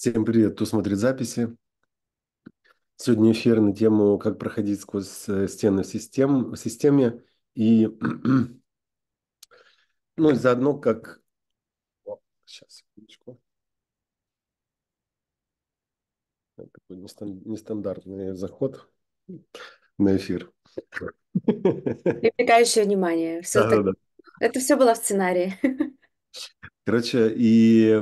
Всем привет, кто смотрит записи. Сегодня эфир на тему «Как проходить сквозь э, стены в, систем, в системе» и ну, заодно как... О, сейчас, секундочку. Такой нестандартный заход на эфир. Привлекающее внимание. Все а, так... да. Это все было в сценарии. Короче, и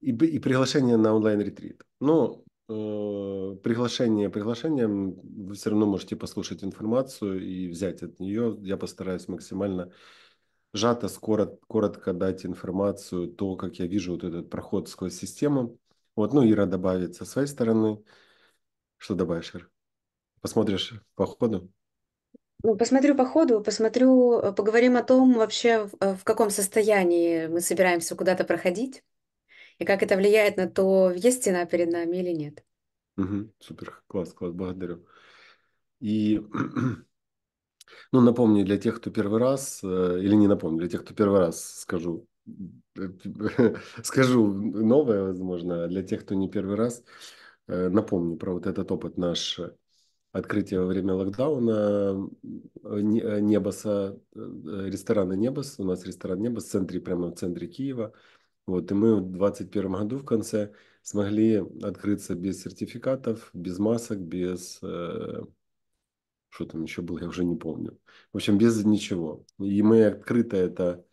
и, и приглашение на онлайн-ретрит. Ну, э, приглашение приглашением, вы все равно можете послушать информацию и взять от нее. Я постараюсь максимально сжато, скоро, коротко дать информацию, то, как я вижу вот этот проход сквозь систему. Вот, ну, Ира добавит со своей стороны. Что добавишь, Ира? Посмотришь по ходу? Ну, посмотрю по ходу, посмотрю, э, поговорим о том вообще, э, в каком состоянии мы собираемся куда-то проходить и как это влияет на то, есть стена перед нами или нет. Угу, супер, класс, класс, благодарю. И ну, напомню для тех, кто первый раз, э, или не напомню, для тех, кто первый раз скажу, э, скажу новое, возможно, а для тех, кто не первый раз, э, напомню про вот этот опыт наш открытие во время локдауна Небоса, ресторана Небос, у нас ресторан Небос в центре, прямо в центре Киева – вот, и мы в 2021 году в конце смогли открыться без сертификатов, без масок, без... Э, что там еще было, я уже не помню. В общем, без ничего. И мы открыто это,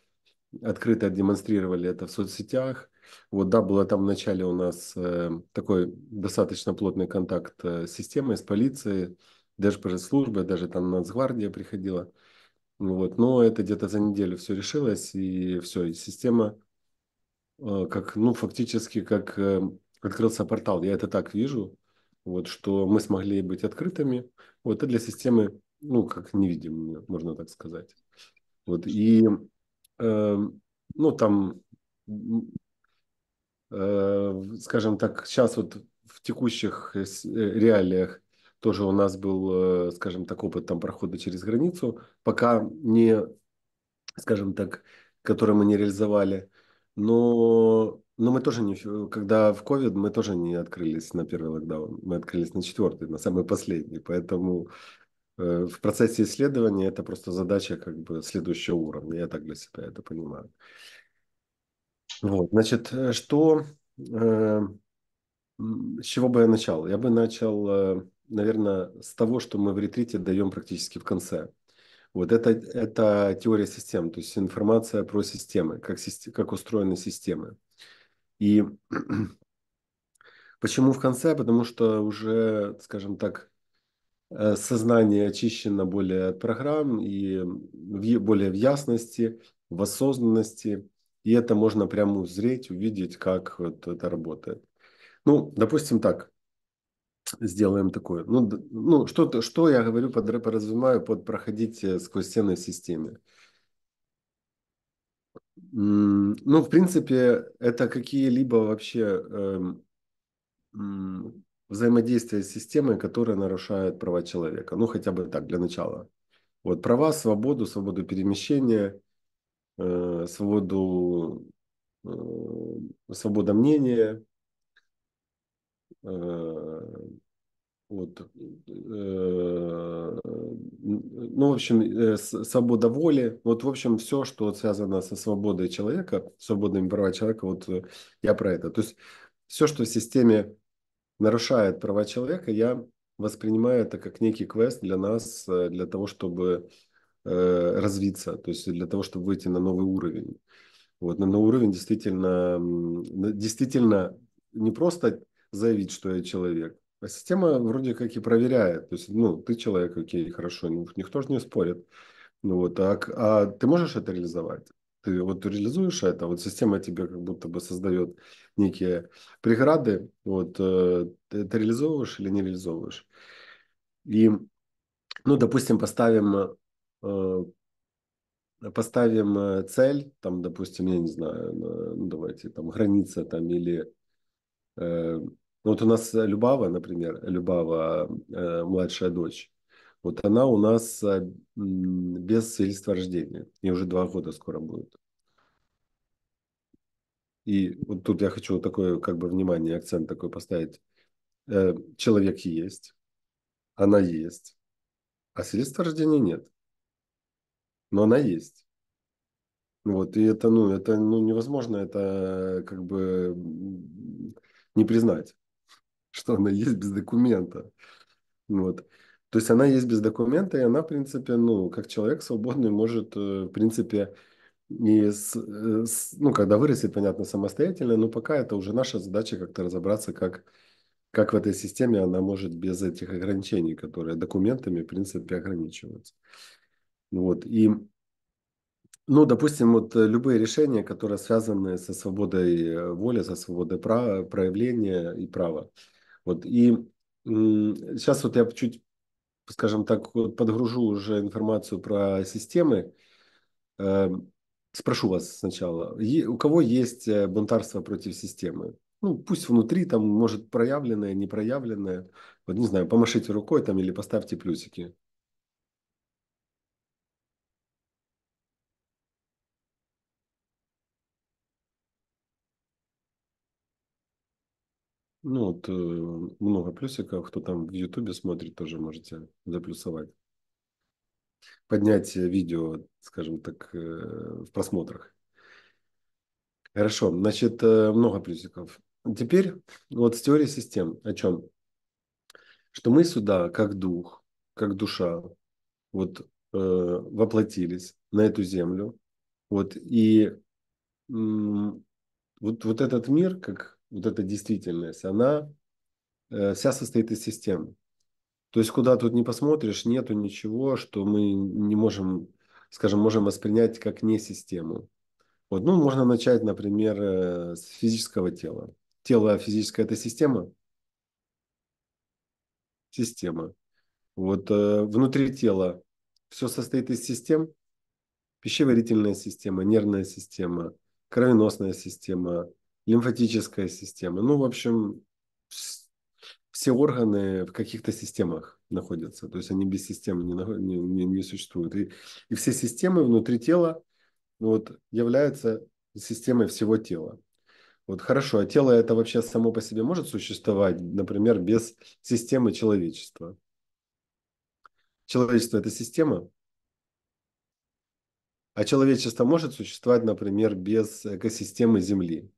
открыто демонстрировали это в соцсетях. Вот, да, было там вначале у нас э, такой достаточно плотный контакт э, с системой, с полицией, даже пресс-службы, даже там Нацгвардия приходила. Вот, но это где-то за неделю все решилось, и все, и система Э, как, ну, фактически как эм, открылся портал. Я это так вижу, вот, что мы смогли быть открытыми, вот, и для системы, ну, как невидимыми, можно так сказать. Вот, и, эм, ну, там, э, скажем так, сейчас вот в текущих э, реалиях тоже у нас был, скажем так, опыт там прохода через границу, пока не, скажем так, который мы не реализовали – но, но мы тоже не... Когда в COVID, мы тоже не открылись на первый локдаун. Мы открылись на четвертый, на самый последний. Поэтому э, в процессе исследования это просто задача как бы следующего уровня. Я так для себя это понимаю. Вот, значит, э, что... Э, с чего бы я начал? Я бы начал, наверное, с того, что мы в ретрите даем практически в конце. Вот это, это теория систем, то есть информация про системы, как, как устроены системы. И почему в конце? Потому что уже, скажем так, э, сознание очищено более от программ и в, более в ясности, в осознанности. И это можно прямо узреть, увидеть, как вот это работает. Ну, допустим так, сделаем такое. Ну, ну что, что я говорю, под, подразумеваю под проходить э, сквозь стены в системе. Ну, в принципе, это какие-либо вообще эм, взаимодействия с системой, которые нарушают права человека. Ну, хотя бы так, для начала. Вот права, свободу, свободу перемещения, э, свободу, э, свобода мнения, Э, вот. Э, ну, в общем, э, свобода воли. Вот, в общем, все, что связано со свободой человека, свободными правами человека, вот я про это. То есть все, что в системе нарушает права человека, я воспринимаю это как некий квест для нас, для того, чтобы развиться, то есть для того, чтобы выйти на новый уровень. Вот, на новый уровень действительно, действительно не просто заявить, что я человек. А система вроде как и проверяет. То есть, ну, ты человек, окей, хорошо, ну, никто же не спорит. Ну, вот, а, а ты можешь это реализовать? Ты вот реализуешь это, вот система тебе как будто бы создает некие преграды, вот, э, ты это реализовываешь или не реализовываешь. И, ну, допустим, поставим э, поставим э, цель, там, допустим, я не знаю, ну, давайте, там, граница, там, или ну, вот у нас э, Любава, например, Любава, э, младшая дочь, вот она у нас э, без свидетельства рождения. И уже два года скоро будет. И вот тут я хочу вот такое, как бы, внимание, акцент такой поставить. Э, человек есть, она есть, а свидетельства рождения нет. Но она есть. Вот, и это, ну, это ну, невозможно, это э, как бы не признать что она есть без документа. Вот. То есть она есть без документа, и она, в принципе, ну, как человек свободный может, э, в принципе, и с, э, с, ну, когда вырастет, понятно, самостоятельно, но пока это уже наша задача как-то разобраться, как, как в этой системе она может без этих ограничений, которые документами, в принципе, ограничиваются. Вот, и, ну, допустим, вот любые решения, которые связаны со свободой воли, со свободой права, проявления и права, вот, и сейчас вот я чуть, скажем так, подгружу уже информацию про системы. Э, спрошу вас сначала, у кого есть э, бунтарство против системы? Ну, пусть внутри, там, может, проявленное, не проявленное. Вот, не знаю, помашите рукой там или поставьте плюсики. Ну, вот э, много плюсиков. Кто там в Ютубе смотрит, тоже можете заплюсовать. Поднять э, видео, скажем так, э, в просмотрах. Хорошо, значит, много плюсиков. Теперь вот с теорией систем. О чем? Что мы сюда, как дух, как душа, вот э, воплотились на эту землю. Вот, и вот, вот этот мир, как вот эта действительность, она э, вся состоит из системы. То есть куда тут не посмотришь, нету ничего, что мы не можем, скажем, можем воспринять как не систему. Вот, ну, можно начать, например, э, с физического тела. Тело физическое – это система? Система. Вот э, внутри тела все состоит из систем. Пищеварительная система, нервная система, кровеносная система – лимфатическая система. Ну, в общем, все органы в каких-то системах находятся. То есть они без системы не, не, не существуют. И, и все системы внутри тела ну, вот, являются системой всего тела. Вот хорошо, а тело это вообще само по себе может существовать, например, без системы человечества? Человечество – это система? А человечество может существовать, например, без экосистемы Земли?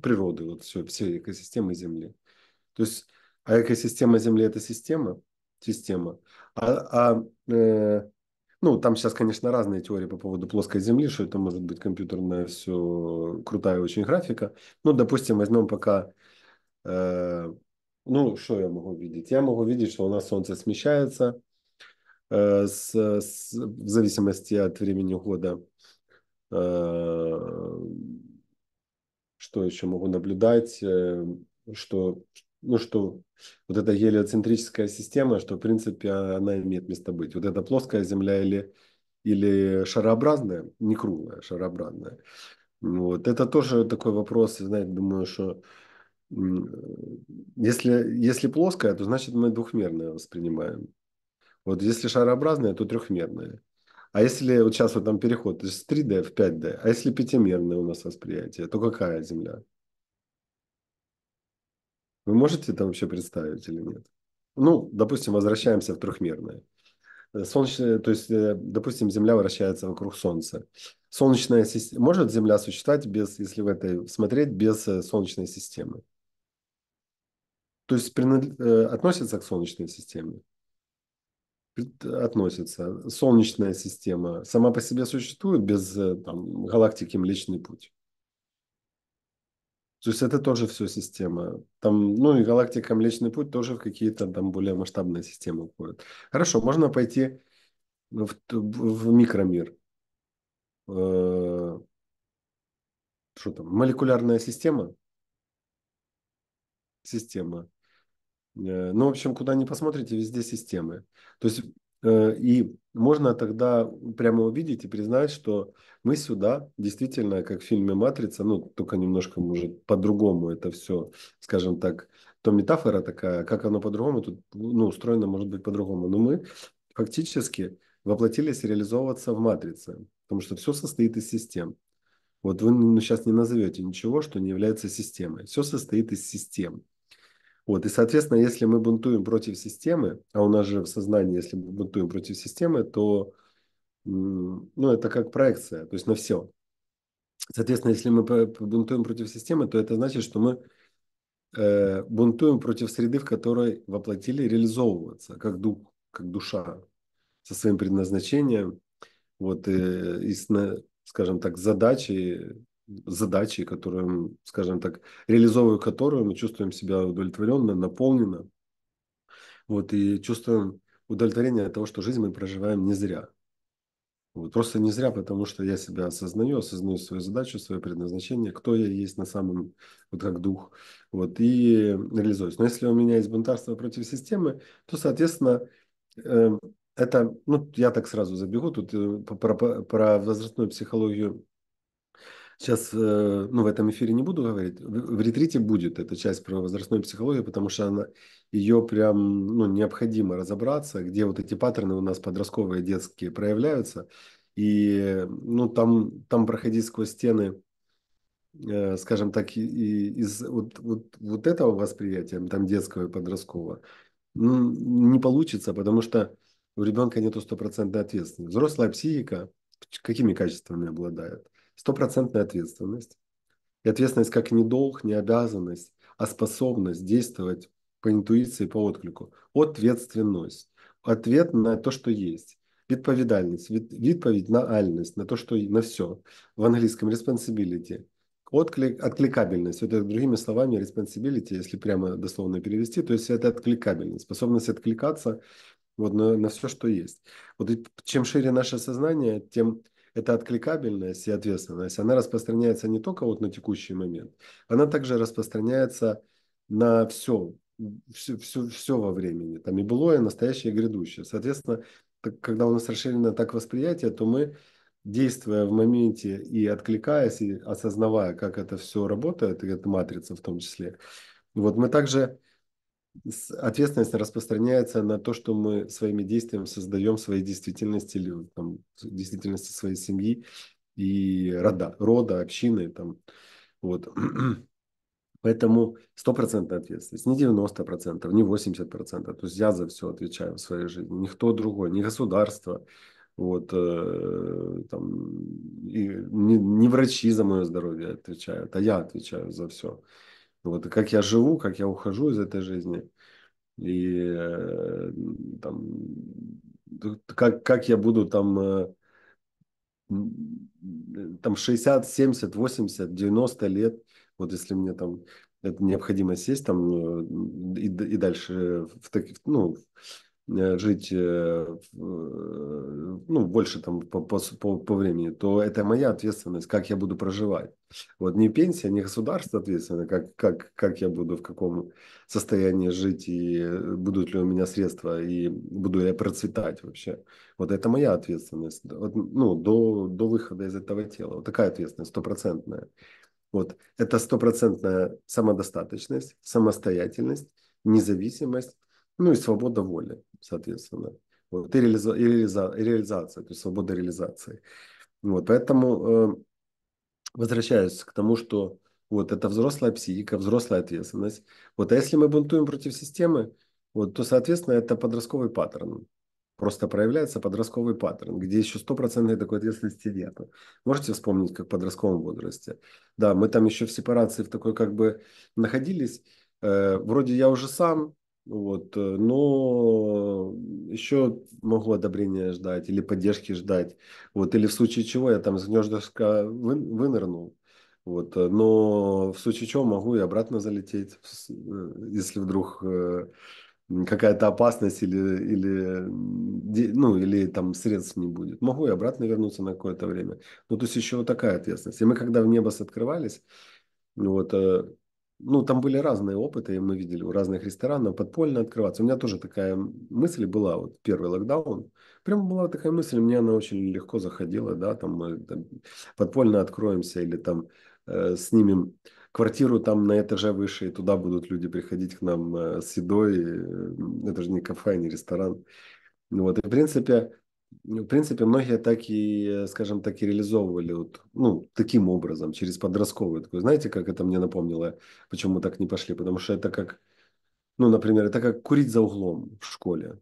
природы, вот все, все экосистемы Земли. То есть, а экосистема Земли – это система? Система. А, а э, ну, там сейчас, конечно, разные теории по поводу плоской Земли, что это может быть компьютерная все крутая очень графика. Ну, допустим, возьмем пока э, ну, что я могу видеть? Я могу видеть, что у нас Солнце смещается э, с, с, в зависимости от времени года. Э, что еще могу наблюдать, э, что, ну, что вот эта гелиоцентрическая система, что, в принципе, а, она имеет место быть. Вот эта плоская Земля или, или шарообразная, не круглая, а шарообразная. Ну вот. Это тоже такой вопрос, знаете, думаю, что если, если плоская, то значит мы двухмерное воспринимаем. Вот если шарообразная, то трехмерная. А если вот сейчас вот там переход то есть с 3D в 5D, а если пятимерное у нас восприятие, то какая Земля? Вы можете это вообще представить или нет? Ну, допустим, возвращаемся в трехмерное. Солнечное, то есть, э, допустим, Земля вращается вокруг Солнца. Солнечная система. Может Земля существовать без, если в этой смотреть, без э, Солнечной системы? То есть принад... Э, относится к Солнечной системе? относится Солнечная система сама по себе существует без э, там, галактики Млечный Путь. То есть это тоже все система. Там, ну и галактика Млечный Путь тоже в какие-то там более масштабные системы входит. Хорошо, можно пойти в, в микромир. Э, что там? Молекулярная система? Система. Э, ну, в общем, куда ни посмотрите, везде системы. То есть э, и можно тогда прямо увидеть и признать, что мы сюда действительно, как в фильме «Матрица», ну, только немножко, может, по-другому это все, скажем так, то метафора такая, как оно по-другому, тут, ну, устроено, может быть, по-другому. Но мы фактически воплотились реализовываться в «Матрице», потому что все состоит из систем. Вот вы ну, сейчас не назовете ничего, что не является системой. Все состоит из систем. Вот, и, соответственно, если мы бунтуем против системы, а у нас же в сознании, если мы бунтуем против системы, то ну, это как проекция, то есть на все. Соответственно, если мы бунтуем против системы, то это значит, что мы э, бунтуем против среды, в которой воплотили реализовываться, как дух, как душа, со своим предназначением, вот, и, э, и с, скажем так, задачей задачи, которые, скажем так, реализовываю, которую, мы чувствуем себя удовлетворенно, наполненно. Вот, и чувствуем удовлетворение от того, что жизнь мы проживаем не зря. Вот, просто не зря, потому что я себя осознаю, осознаю свою задачу, свое предназначение, кто я есть на самом, вот как дух, вот, и реализуюсь. Но если у меня есть бунтарство против системы, то, соответственно, э, это, ну, я так сразу забегу, тут э, про, про возрастную психологию сейчас, э, ну, в этом эфире не буду говорить, в ретрите будет эта часть про возрастную психологию, потому что она, ее прям, ну, необходимо разобраться, где вот эти паттерны у нас подростковые, детские проявляются, и, ну, там, там проходить сквозь стены, э, скажем так, и, из вот, вот, вот этого восприятия, там, детского и подросткового, ну, не получится, потому что у ребенка нету стопроцентной ответственности. Взрослая психика какими качествами обладает? стопроцентная ответственность. И ответственность как не долг, не обязанность, а способность действовать по интуиции, по отклику. Ответственность. Ответ на то, что есть. Відповідальність, від, відповідь на альність, на то, что на все. В английском responsibility. Отклик, откликабельность. Это, другими словами, responsibility, если прямо дословно перевести, то есть это откликабельность, способность откликаться вот на, на все, что есть. Вот чем шире наше сознание, тем это откликабельность и ответственность, она распространяется не только вот на текущий момент, она также распространяется на все, все, все, все во времени, там и былое, и настоящее, и грядущее. Соответственно, так, когда у нас расширено так восприятие, то мы, действуя в моменте и откликаясь, и осознавая, как это все работает, и эта матрица в том числе, вот мы также ответственность распространяется на то, что мы своими действиями создаем своей действительности или там, действительности своей семьи и рода, рода общины. Там, вот. Поэтому стопроцентная ответственность, не 90%, не 80%. То есть я за все отвечаю в своей жизни, никто другой, не государство, вот, э, там, и не, не врачи за мое здоровье отвечают, а я отвечаю за все. Вот, и как я живу, как я ухожу из этой жизни. И э, там, как, как я буду там, э, там 60, 70, 80, 90 лет, вот если мне там это необходимо сесть там э, и, и дальше в, таких ну, Э, жить э, э, ну, больше там по, по, по по времени, то это моя ответственность, как я буду проживать. Вот не пенсия, не государство ответственно, как, как, как я буду, в каком состоянии жить, и будут ли у меня средства, и буду ли я процветать вообще. Вот это моя ответственность вот, ну, до, до выхода из этого тела. Вот такая ответственность, стопроцентная. Вот это стопроцентная самодостаточность, самостоятельность, независимость – ну и свобода воли, соответственно. Вот, и, реализа, и, реализа, и реализация, то есть свобода реализации. Вот, поэтому э, возвращаюсь к тому, что вот это взрослая психика, взрослая ответственность. Вот, а если мы бунтуем против системы, вот, то, соответственно, это подростковый паттерн. Просто проявляется подростковый паттерн, где еще стопроцентной такой ответственности нет. Можете вспомнить, как в подростковом возрасте? Да, мы там еще в сепарации в такой как бы находились. Э, вроде я уже сам, вот, э, но еще могу одобрения ждать или поддержки ждать. Вот, или в случае чего я там с гнездышка вы, вынырнул. Вот, э, но в случае чего могу и обратно залететь, э, если вдруг какая-то опасность или, или, ну, или там средств не будет. Могу и обратно вернуться на какое-то время. Ну, то есть еще вот такая ответственность. И мы когда в небо открывались, вот, ну, там были разные опыты, мы видели у разных ресторанов, подпольно открываться. У меня тоже такая мысль была, вот первый локдаун, прям была такая мысль, мне она очень легко заходила, да, там мы там, подпольно откроемся или там э, снимем квартиру там на этаже выше, и туда будут люди приходить к нам э, с едой, э, это же не кафе, не ресторан. Вот, и в принципе, ну, в принципе, многие так и, э, скажем так, и реализовывали вот, ну, таким образом, через подростковую. Такую. Знаете, как это мне напомнило, почему мы так не пошли? Потому что это как, ну, например, это как курить за углом в школе.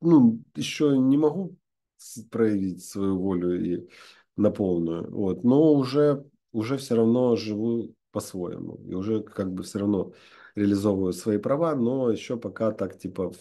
Ну, еще не могу проявить свою волю и на полную, вот, но уже, уже все равно живу по-своему. И уже как бы все равно реализовываю свои права, но еще пока так типа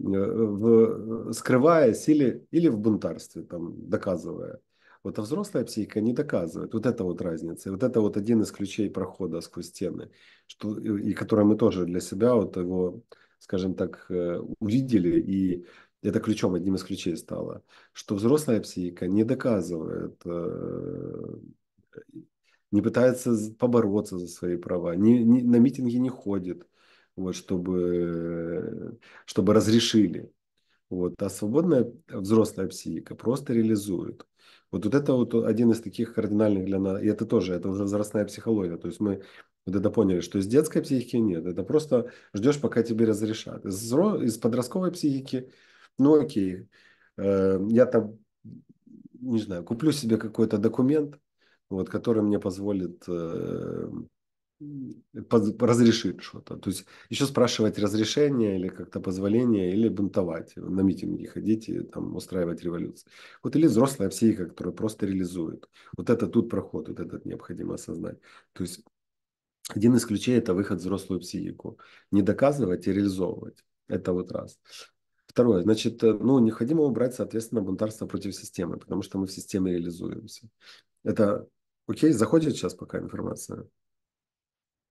Э, в, скрываясь или, или в бунтарстве, там, доказывая. Вот а взрослая психика не доказывает. Вот это вот разница. И вот это вот один из ключей прохода сквозь стены, что, и, и который мы тоже для себя вот его, скажем так, э, увидели. И это ключом, одним из ключей стало, что взрослая психика не доказывает, э, не пытается побороться за свои права, не, не, на митинги не ходит, вот, чтобы, чтобы разрешили. Вот. А свободная взрослая психика просто реализует. Вот, вот это вот один из таких кардинальных для нас, и это тоже, это уже возрастная психология. То есть мы вот это поняли, что из детской психики нет, это просто ждешь, пока тебе разрешат. Из, из подростковой психики, ну окей, э, я там, не знаю, куплю себе какой-то документ, вот, который мне позволит э, разрешить что-то. То есть еще спрашивать разрешение или как-то позволение, или бунтовать, на митинги ходить и там устраивать революции. Вот или взрослая психика, которая просто реализует. Вот это тут проход, вот этот необходимо осознать. То есть один из ключей – это выход в взрослую психику. Не доказывать и реализовывать. Это вот раз. Второе, значит, э, ну, необходимо убрать, соответственно, бунтарство против системы, потому что мы в системе реализуемся. Это, окей, заходит сейчас пока информация?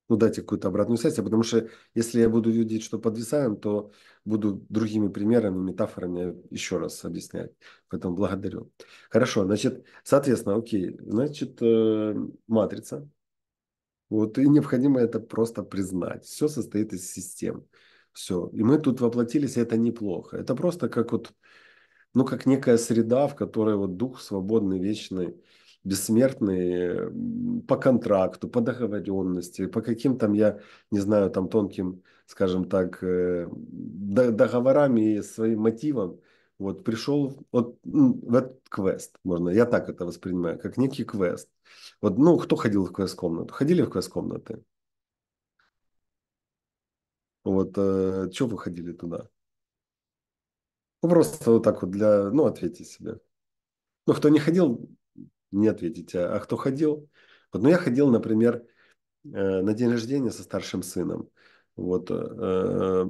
ну, дайте какую-то обратную связь, а потому что если я буду видеть, что подвисаем, то буду другими примерами, метафорами еще раз объяснять. Поэтому благодарю. Хорошо, значит, соответственно, окей, значит, э, матрица. Вот, и необходимо это просто признать. Все состоит из систем. Все. И мы тут воплотились, и это неплохо. Это просто как вот, ну, как некая среда, в которой вот дух свободный, вечный, бессмертные по контракту, по договоренности, по каким там, я не знаю, там тонким, скажем так, э, договорам и своим мотивам, вот пришел вот, вот квест, можно, я так это воспринимаю, как некий квест. Вот, ну, кто ходил в квест-комнату? Ходили в квест-комнаты? Вот, э, что вы ходили туда? Ну, просто вот так вот для, ну, ответьте себе. Ну, кто не ходил, не ответите, а, а кто ходил? Вот, ну, я ходил, например, э, на день рождения со старшим сыном. Вот, э,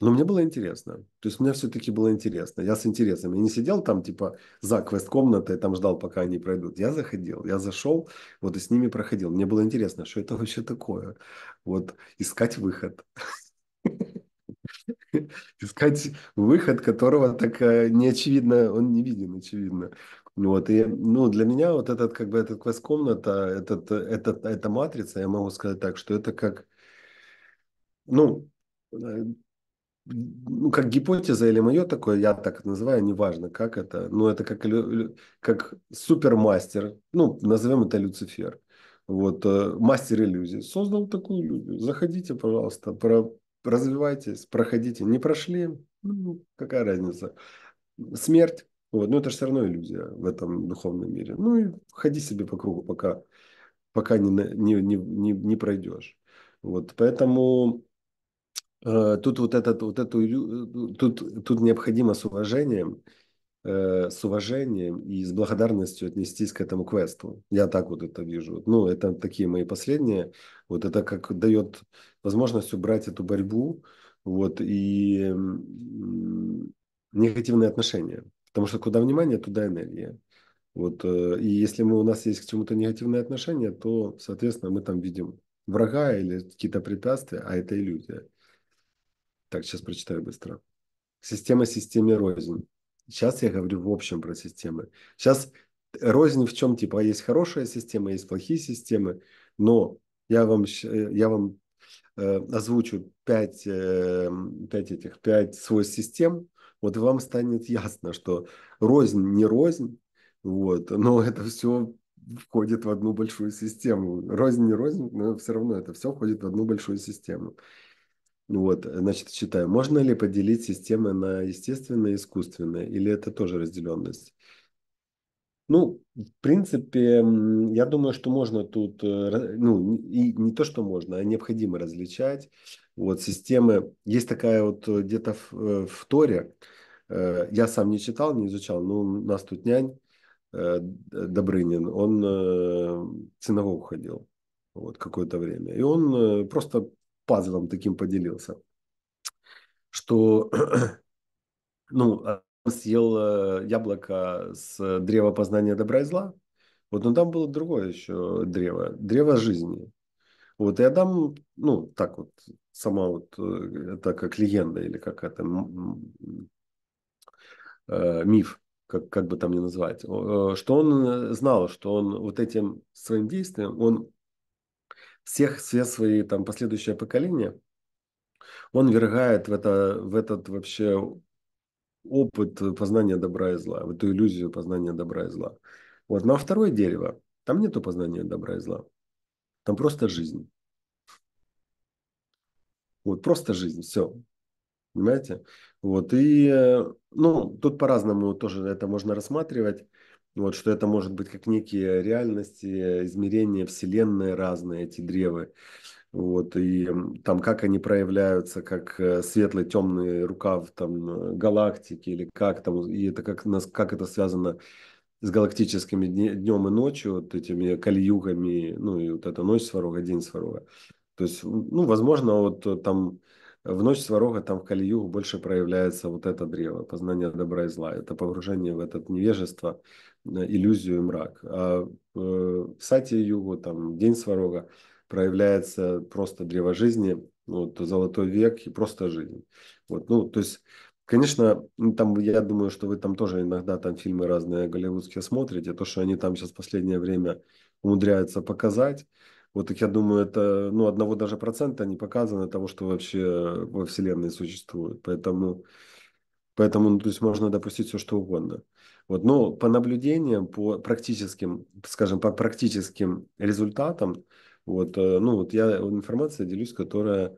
но мне было интересно. То есть мне все-таки было интересно. Я с интересом. Я не сидел там типа за квест-комнатой, там ждал, пока они пройдут. Я заходил, я зашел, вот и с ними проходил. Мне было интересно, что это вообще такое. Вот искать выход. Искать выход, которого так э, не очевидно, он не виден, очевидно. Вот, и, ну, для меня вот этот, как бы, этот квест-комната, этот, этот, эта матрица, я могу сказать так, что это как, ну, э, ну, как гипотеза или мое такое, я так называю, неважно, как это, но это как, как супермастер, ну, назовем это Люцифер, вот, э, мастер иллюзий, создал такую иллюзию, заходите, пожалуйста, про, развивайтесь, проходите, не прошли, ну, какая разница, смерть, вот. Но это же все равно иллюзия в этом духовном мире. Ну и ходи себе по кругу, пока, пока не, не, не, не, не пройдешь. Вот. Поэтому э, тут вот этот, вот эту, э, тут, тут необходимо с уважением э, с уважением и с благодарностью отнестись к этому квесту. Я так вот это вижу. Ну, это такие мои последние. Вот это как дает возможность убрать эту борьбу вот, и негативные отношения. Потому что куда внимание, туда энергия. Вот, э, и если мы, у нас есть к чему-то негативное отношение, то, соответственно, мы там видим врага или какие-то препятствия, а это иллюзия. Так, сейчас прочитаю быстро. Система системе рознь. Сейчас я говорю в общем про системы. Сейчас рознь в чем? Типа есть хорошая система, есть плохие системы, но я вам, э, я вам э, озвучу пять, э, пять этих, пять свойств систем, вот вам станет ясно, что рознь не рознь, вот, но это все входит в одну большую систему. Рознь не рознь, но все равно это все входит в одну большую систему. Вот, значит, читаю. Можно ли поделить системы на естественное и искусственное, или это тоже разделенность? Ну, в принципе, я думаю, что можно тут, э, ну, и не то, что можно, а необходимо различать. Вот системы, есть такая вот э, где-то в, э, в Торе, я сам не читал, не изучал, но у нас тут нянь Добрынин, он ценово уходил вот какое-то время. И он просто пазлом таким поделился, что ну, а съел э, яблоко с древа познания добра и зла. Вот, но там было другое еще древо, древо жизни. Вот, и Адам, ну, так вот, сама вот, это как легенда или как это э, миф, как, как бы там ни назвать, э, что он знал, что он вот этим своим действием, он всех, все свои там последующие поколения, он вергает в, это, в этот вообще опыт э, познания добра и зла, в эту иллюзию познания добра и зла. Вот. Ну а второе дерево, там нету познания добра и зла. Там просто жизнь. Вот, просто жизнь, все. Понимаете? Вот, и, э, ну, тут по-разному тоже это можно рассматривать. Вот, что это может быть как некие реальности, э, измерения, вселенные разные, эти древы. Вот, и там как они проявляются, как э, светлый, темный рукав там э, галактики или как там, э, и это как, нас, как это связано с галактическими днем и ночью, вот этими кальюгами, ну и вот эта ночь сварога, день сварога. То есть, ну, возможно, вот там в ночь сварога, там в кальюгу больше проявляется вот это древо, познание добра и зла, это погружение в это невежество, иллюзию и мрак. А в сати югу, там, день сварога – проявляется просто древо жизни, вот, ну, золотой век и просто жизнь. Вот, ну, то есть Конечно, ну, там я думаю, что вы там тоже иногда там фильмы разные голливудские смотрите. То, что они там сейчас в последнее время умудряются показать, вот так я думаю, это ну, одного даже процента не показано того, что вообще во Вселенной существует. Поэтому, поэтому ну, то есть можно допустить все, что угодно. Вот, но по наблюдениям, по практическим, скажем, по практическим результатам, вот, э, ну, вот я информацией делюсь, которая,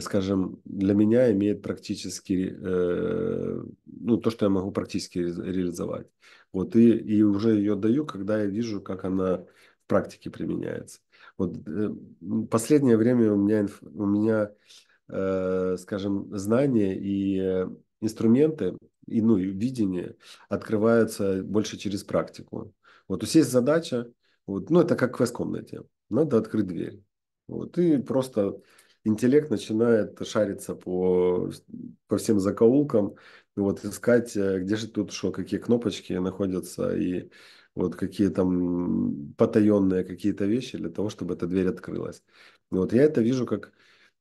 скажем, для меня имеет практически, э, ну, то, что я могу практически реализовать. Вот, и, и уже ее даю, когда я вижу, как она в практике применяется. Вот э, последнее время у меня, у меня скажем, знания и инструменты, и, ну, и видение открываются больше через практику. Вот, у есть есть задача, вот, ну, это как в квест-комнате надо открыть дверь. Вот, и просто интеллект начинает шариться по, по всем закоулкам, вот, искать, э, где же тут что, какие кнопочки находятся и вот какие там потаенные какие-то вещи для того, чтобы эта дверь открылась. Вот я это вижу как,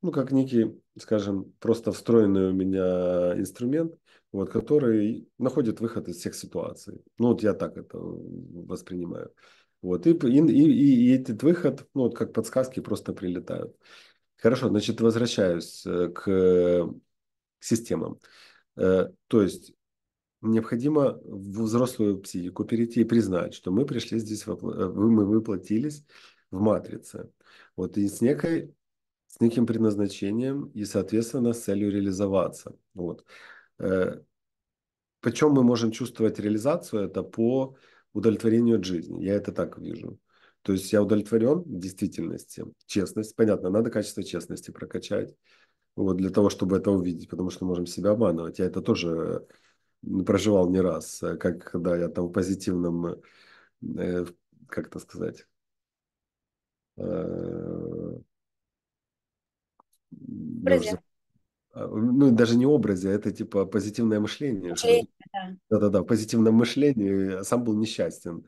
ну, как некий, скажем, просто встроенный у меня инструмент, вот, который находит выход из всех ситуаций. Ну, вот я так это воспринимаю. Вот, и, и, и, и этот выход, ну, вот как подсказки, просто прилетают. Хорошо, значит, возвращаюсь э, к, э, к системам. Э, то есть необходимо в взрослую психику перейти и признать, что мы пришли здесь, мы выплатились в матрице. Вот и с некой с неким предназначением и, соответственно, с целью реализоваться. Вот. Причем мы можем чувствовать реализацию это по удовлетворению от жизни. Я это так вижу. То есть я удовлетворен в действительности. Честность, понятно, надо качество честности прокачать. Вот для того, чтобы это увидеть, потому что можем себя обманывать. Я это тоже проживал не раз, э, как когда я там в позитивном, э, как это сказать, Привет. Э, а, ну, даже не образе, а это типа позитивное мышление. да. да да позитивное мышление. мышлении а сам был несчастен.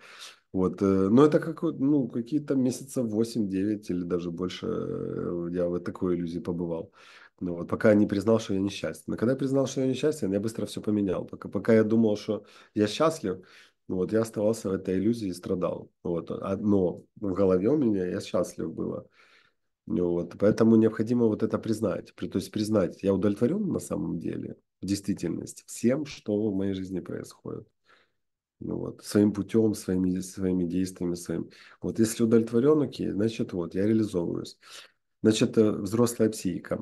Вот, э, но это как, ну, какие-то месяца 8-9 или даже больше э, я в такой иллюзии побывал. Ну, вот, пока не признал, что я несчастен. Но когда я признал, что я несчастен, я быстро все поменял. Пока, пока я думал, что я счастлив, ну вот, я оставался в этой иллюзии и страдал. Вот, но в голове у меня я счастлив было. Вот, поэтому необходимо вот это признать. То есть признать, я удовлетворен на самом деле, в действительности, всем, что в моей жизни происходит. Ну вот, своим путем, своими, своими действиями, своим. Вот если удовлетворен, окей, значит вот, я реализовываюсь. Значит, э, взрослая психика.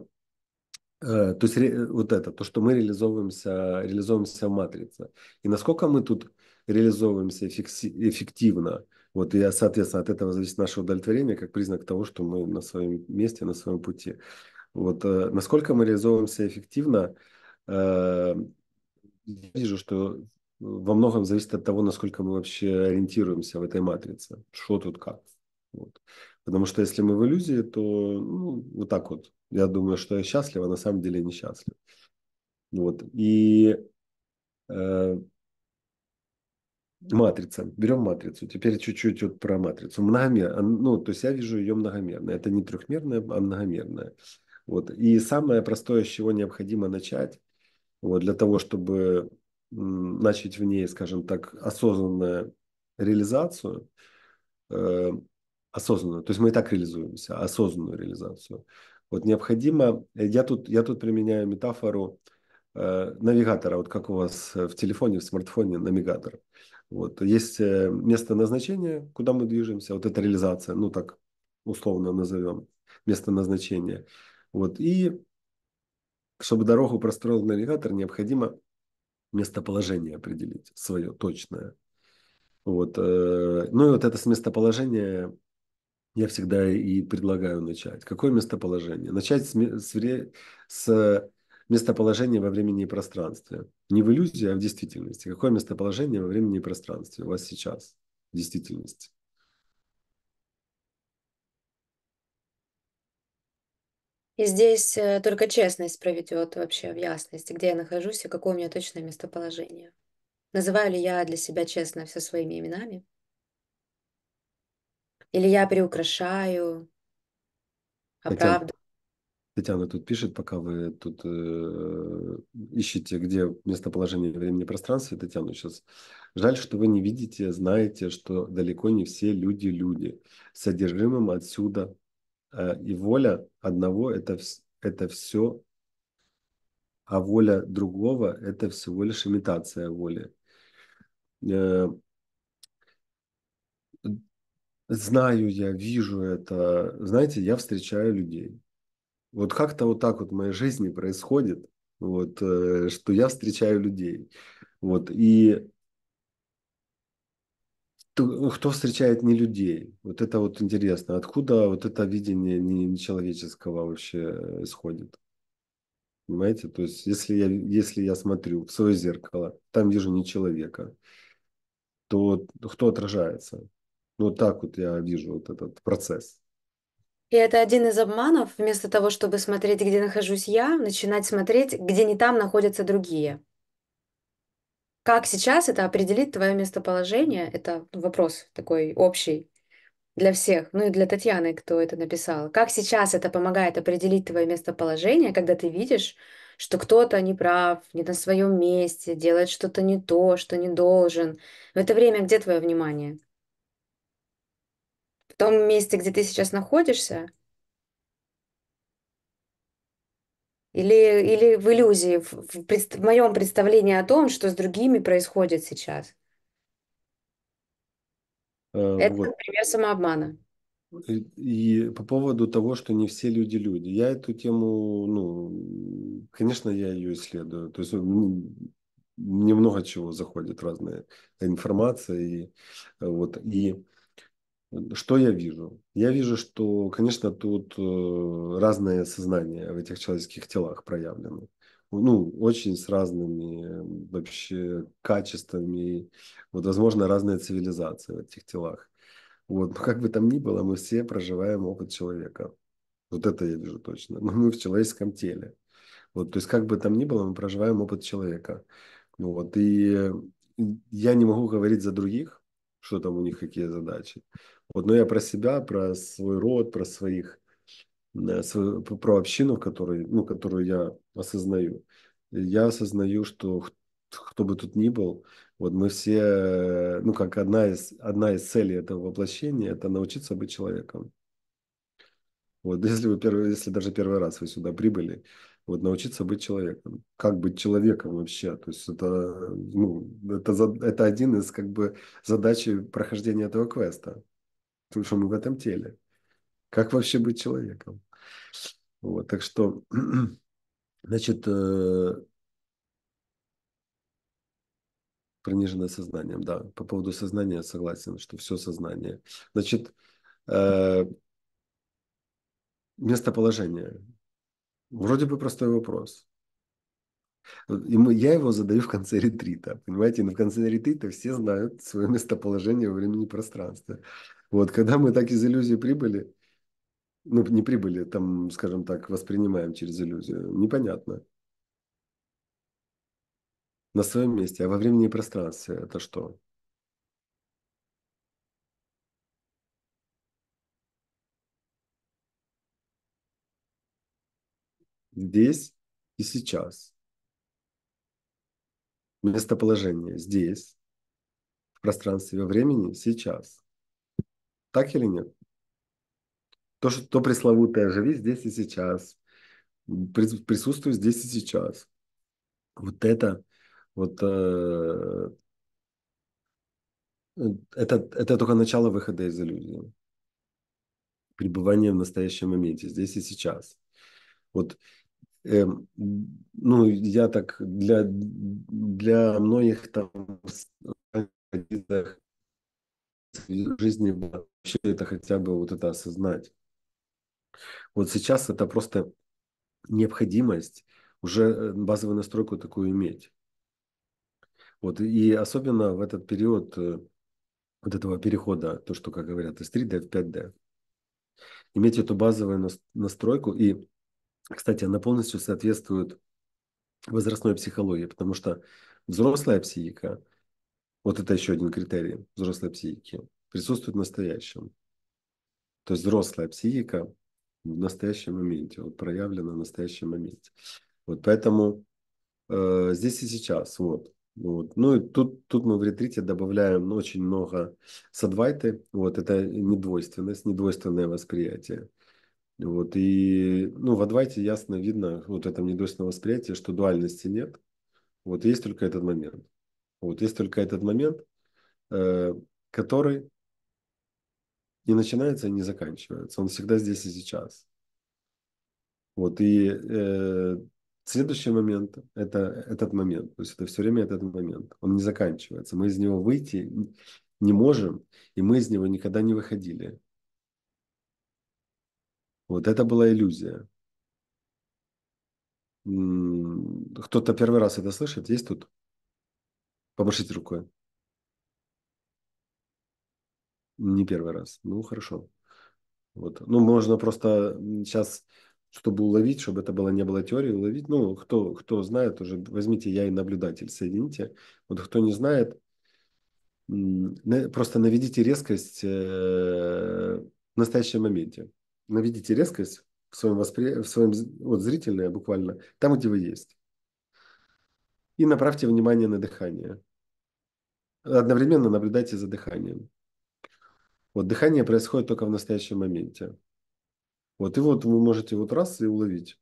Э, то есть э, вот это, то, что мы реализовываемся, реализовываемся в матрице. И насколько мы тут реализовываемся эффективно – вот, и, соответственно, от этого зависит наше удовлетворение как признак того, что мы на своем месте, на своем пути. Вот, э, насколько мы реализовываемся эффективно, э, я вижу, что во многом зависит от того, насколько мы вообще ориентируемся в этой матрице, что тут как. Вот. Потому что если мы в иллюзии, то ну, вот так вот. Я думаю, что я счастлив, а на самом деле несчастлив. Вот. И э, Матрица. Берем матрицу. Теперь чуть-чуть вот про матрицу. Многомер, ну, то есть я вижу ее многомерная. Это не трехмерная, а многомерная. Вот. И самое простое, с чего необходимо начать, вот, для того, чтобы начать в ней, скажем так, осознанную реализацию, э, осознанную, то есть мы и так реализуемся, осознанную реализацию. Вот необходимо, э, я тут, я тут применяю метафору э, навигатора, вот как у вас э, в телефоне, в смартфоне навигатор. Вот. Есть э, место назначения, куда мы движемся, вот это реализация, ну так условно назовем, место назначения. Вот. И чтобы дорогу простроил навигатор, необходимо местоположение определить свое точное. Вот. Э, ну и вот это с местоположения я всегда и предлагаю начать. Какое местоположение? Начать с, с, с местоположение во времени и пространстве. Не в иллюзии, а в действительности. Какое местоположение во времени и пространстве у вас сейчас в действительности? И здесь э, только честность проведет вообще в ясности, где я нахожусь и какое у меня точное местоположение. Называю ли я для себя честно все своими именами? Или я приукрашаю, оправдываю? Татьяна тут пишет, пока вы тут э, ищете, где местоположение времени пространства, Татьяна сейчас. Жаль, что вы не видите, знаете, что далеко не все люди люди. Содержимым отсюда э, и воля одного это, это все, а воля другого это всего лишь имитация воли. Э, знаю я, вижу это. Знаете, я встречаю людей. Вот как-то вот так вот в моей жизни происходит, вот, э, что я встречаю людей. Вот, и кто встречает не людей? Вот это вот интересно. Откуда вот это видение нечеловеческого вообще э, исходит? Понимаете? То есть, если я, если я смотрю в свое зеркало, там вижу не человека, то кто отражается? Вот так вот я вижу вот этот процесс. И это один из обманов, вместо того, чтобы смотреть, где нахожусь я, начинать смотреть, где не там находятся другие. Как сейчас это определить твое местоположение? Это вопрос такой общий для всех, ну и для Татьяны, кто это написал. Как сейчас это помогает определить твое местоположение, когда ты видишь, что кто-то не прав, не на своем месте, делает что-то не то, что не должен. В это время где твое внимание? том месте, где ты сейчас находишься? Или, или в иллюзии, в, в в моем представлении о том, что с другими происходит сейчас? Э, Это, Вот. например, самообмана. И по поводу того, что не все люди люди. Я эту тему, ну, конечно, я ее исследую. То есть немного чего заходит, разная информация. И вот, и что я вижу? Я вижу, что, конечно, тут э, разное сознание в этих человеческих телах проявлено. Ну, очень с разными э, вообще качествами. Вот, возможно, разная цивилизация в этих телах. Вот, но как бы там ни было, мы все проживаем опыт человека. Вот это я вижу точно. Но мы в человеческом теле. Вот, то есть как бы там ни было, мы проживаем опыт человека. Ну вот, и э, я не могу говорить за других, что там у них какие задачи. Вот, но я про себя, про свой род, про своих, э, про общину, которой, ну, которую я осознаю. Я осознаю, что кто бы тут ни был, вот мы все, ну, как одна из, одна из целей этого воплощения, это научиться быть человеком. Вот, если вы первый, если даже первый раз вы сюда прибыли, вот научиться быть человеком. Как быть человеком вообще? То есть это, ну, это, это один из как бы задачи прохождения этого квеста потому что мы в этом теле. Как вообще быть человеком? Вот, так что, значит, э, приниженное сознанием, да. По поводу сознания согласен, что все сознание. Значит, э, местоположение. Вроде бы простой вопрос. И мы, я его задаю в конце ретрита, понимаете? Но в конце ретрита все знают свое местоположение во времени и пространстве. Вот, когда мы так из иллюзии прибыли, ну, не прибыли, там, скажем так, воспринимаем через иллюзию, непонятно. На своем месте, а во времени и пространстве это что? Здесь и сейчас. Местоположение здесь, в пространстве во времени, сейчас. Так или нет? То, что то пресловутое «живи здесь и сейчас», присутствуй здесь и сейчас. Вот это, вот э, это, это только начало выхода из иллюзии. Пребывание в настоящем моменте, здесь и сейчас. Вот эм, ну, я так для, для многих там жизни вообще это хотя бы вот это осознать. Вот сейчас это просто необходимость уже э, базовую настройку такую иметь. Вот, и особенно в этот период э, вот этого перехода, то, что, как говорят, из 3D в 5D, иметь эту базовую настройку. И, кстати, она полностью соответствует возрастной психологии, потому что взрослая психика – вот это еще один критерий взрослой психики. Присутствует в настоящем. То есть взрослая психика в настоящем моменте, вот проявлена в настоящем моменте. Вот поэтому э, здесь и сейчас, вот. Вот. Ну и тут, тут мы в ретрите добавляем ну, очень много садвайты. Вот это недвойственность, недвойственное восприятие. Вот, и ну, в Адвайте ясно видно, вот в этом недвойственном восприятии, что дуальности нет. Вот есть только этот момент. Вот есть только этот момент, э, который не начинается и не заканчивается. Он всегда здесь и сейчас. Вот, и э, следующий момент – это этот момент. То есть это все время этот момент. Он не заканчивается. Мы из него выйти не можем, и мы из него никогда не выходили. Вот это была иллюзия. Кто-то первый раз это слышит? Есть тут? Помашите рукой. Не первый раз. Ну, хорошо. Вот. Ну, можно просто сейчас, чтобы уловить, чтобы это было не было теорией, уловить. Ну, кто, кто знает уже, возьмите я и наблюдатель, соедините. Вот кто не знает, просто наведите резкость э, в настоящем моменте. Наведите резкость в своем, воспри... в своем вот зрительное буквально, там, где вы есть. И направьте внимание на дыхание. Одновременно наблюдайте за дыханием. Вот дыхание происходит только в настоящем моменте. Вот и вот вы можете вот раз и уловить.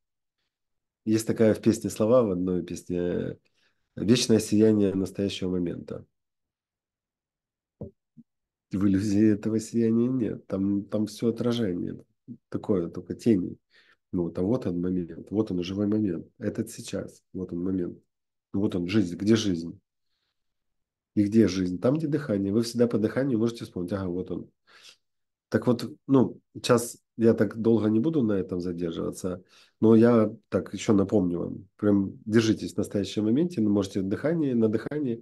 Есть такая в песне слова, в одной песне «Вечное сияние настоящего момента». В иллюзии этого сияния нет. Там, там все отражение. Такое, только тени. Ну, а вот он момент, вот он живой момент. Этот сейчас, вот он момент. Ну вот он жизнь, где жизнь? И где жизнь? Там, где дыхание. Вы всегда по дыханию можете вспомнить, ага, вот он. Так вот, ну, сейчас я так долго не буду на этом задерживаться, но я так еще напомню вам. Прям держитесь в настоящем моменте, ну, можете дыхание, на дыхание.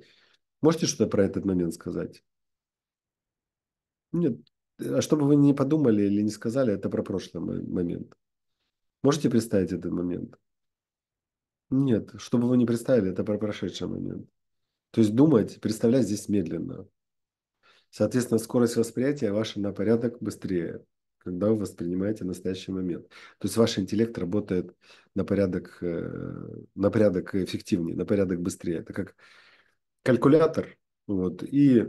Можете что-то про этот момент сказать? Нет. А что бы вы ни подумали или не сказали, это про прошлый момент. Можете представить этот момент? Нет. Что бы вы ни представили, это про прошедший момент. То есть думать, представлять здесь медленно. Соответственно, скорость восприятия ваша на порядок быстрее, когда вы воспринимаете настоящий момент. То есть ваш интеллект работает на порядок, э, на порядок эффективнее, на порядок быстрее. Это как калькулятор вот, и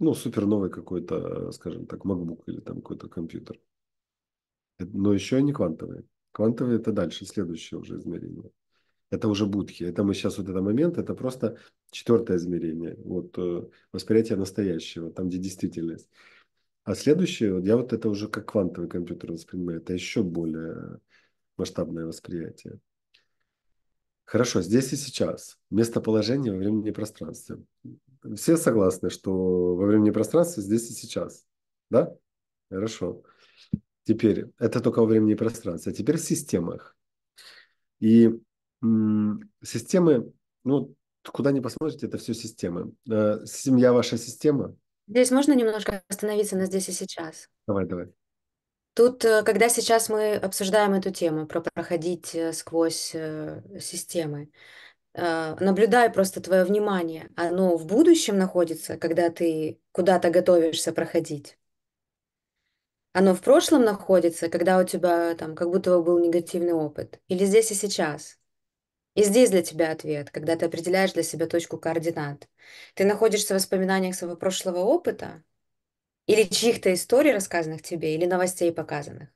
ну, супер новый какой-то, скажем так, MacBook или там какой-то компьютер. Но еще не квантовые. Квантовые – это дальше, следующее уже измерение это уже будхи. Это мы сейчас вот этот момент, это просто четвертое измерение, вот э, восприятие настоящего, там, где действительность. А следующее, вот я вот это уже как квантовый компьютер воспринимаю, это еще более масштабное восприятие. Хорошо, здесь и сейчас. Местоположение во времени и пространстве. Все согласны, что во времени и пространстве здесь и сейчас? Да? Хорошо. Теперь, это только во времени и пространстве. А теперь в системах. И Системы, ну, куда ни посмотрите, это все системы. Э, семья ваша система. Здесь можно немножко остановиться на здесь и сейчас? Давай, давай. Тут, э, когда сейчас мы обсуждаем эту тему про проходить э, сквозь системы, наблюдай просто твое внимание, оно в будущем находится, когда ты куда-то готовишься проходить. Оно в прошлом находится, когда у тебя там как будто бы был негативный опыт. Или здесь и сейчас. И здесь для тебя ответ, когда ты определяешь для себя точку координат. Ты находишься в воспоминаниях своего прошлого опыта или чьих-то историй, рассказанных тебе, или новостей показанных.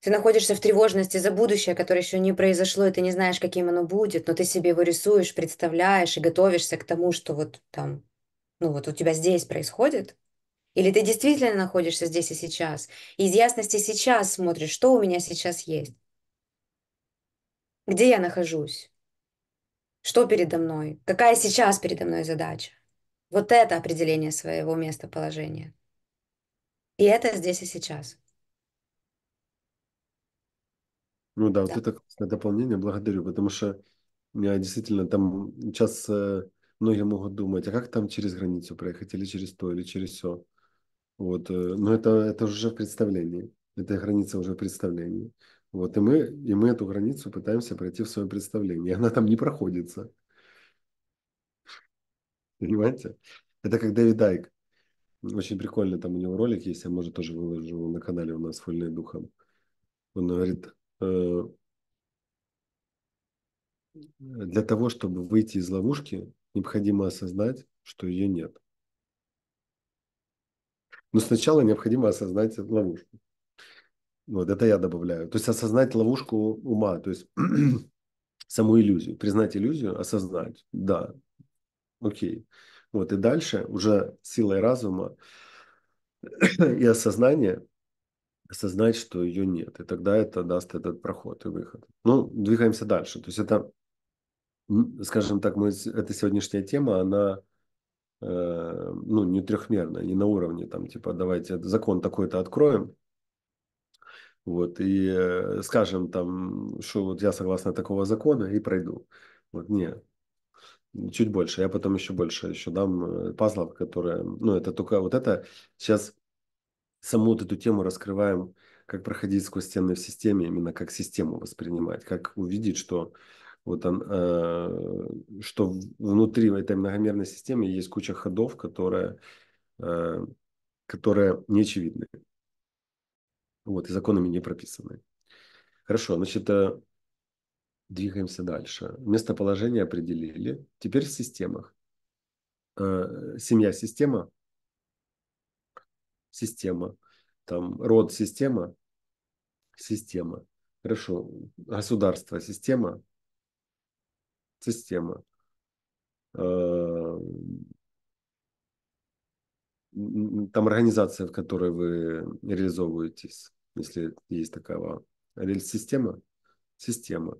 Ты находишься в тревожности за будущее, которое еще не произошло, и ты не знаешь, каким оно будет, но ты себе его рисуешь, представляешь и готовишься к тому, что вот там, ну вот у тебя здесь происходит. Или ты действительно находишься здесь и сейчас, и из ясности сейчас смотришь, что у меня сейчас есть где я нахожусь, что передо мной, какая сейчас передо мной задача. Вот это определение своего местоположения. И это здесь и сейчас. Ну да, да. вот это классное дополнение, благодарю, потому что действительно там сейчас э, многие могут думать, а как там через границу проехать, или через то, или через все. Вот. Э, но это, это уже представление, Эта граница уже представление. Вот и мы, и мы эту границу пытаемся пройти в своем представлении. И она там не проходится. Понимаете? Это как Дэвид Дайк. Очень прикольно, там у него ролик есть, я, может, тоже выложу его на канале у нас Фольный духом». Он говорит, э, для того, чтобы выйти из ловушки, необходимо осознать, что ее нет. Но ну, сначала необходимо осознать ловушку. Вот это я добавляю. То есть осознать ловушку ума, то есть саму иллюзию, признать иллюзию, осознать, да, окей. Вот и дальше уже силой разума и осознания осознать, что ее нет. И тогда это даст этот проход и выход. Ну, двигаемся дальше. То есть это, скажем так, мы, эта сегодняшняя тема, она э, ну, не трехмерная, не на уровне там, типа, давайте закон такой-то откроем, вот, и э, скажем там, что вот я согласно такого закона и пройду. Вот, нет, чуть больше. Я потом еще больше еще дам э, пазлов, которые, ну, это только вот это сейчас саму вот эту тему раскрываем, как проходить сквозь стены в системе, именно как систему воспринимать, как увидеть, что вот он, э, что внутри этой многомерной системы есть куча ходов, которые, э, которые не очевидны вот, и законами не прописаны. Хорошо, значит, э, двигаемся дальше. Местоположение определили. Теперь в системах. Э, семья – система. Система. Там род – система. Система. Хорошо. Государство – система. Система. Э, там организация, в которой вы реализовываетесь если есть такая рельс-система, система.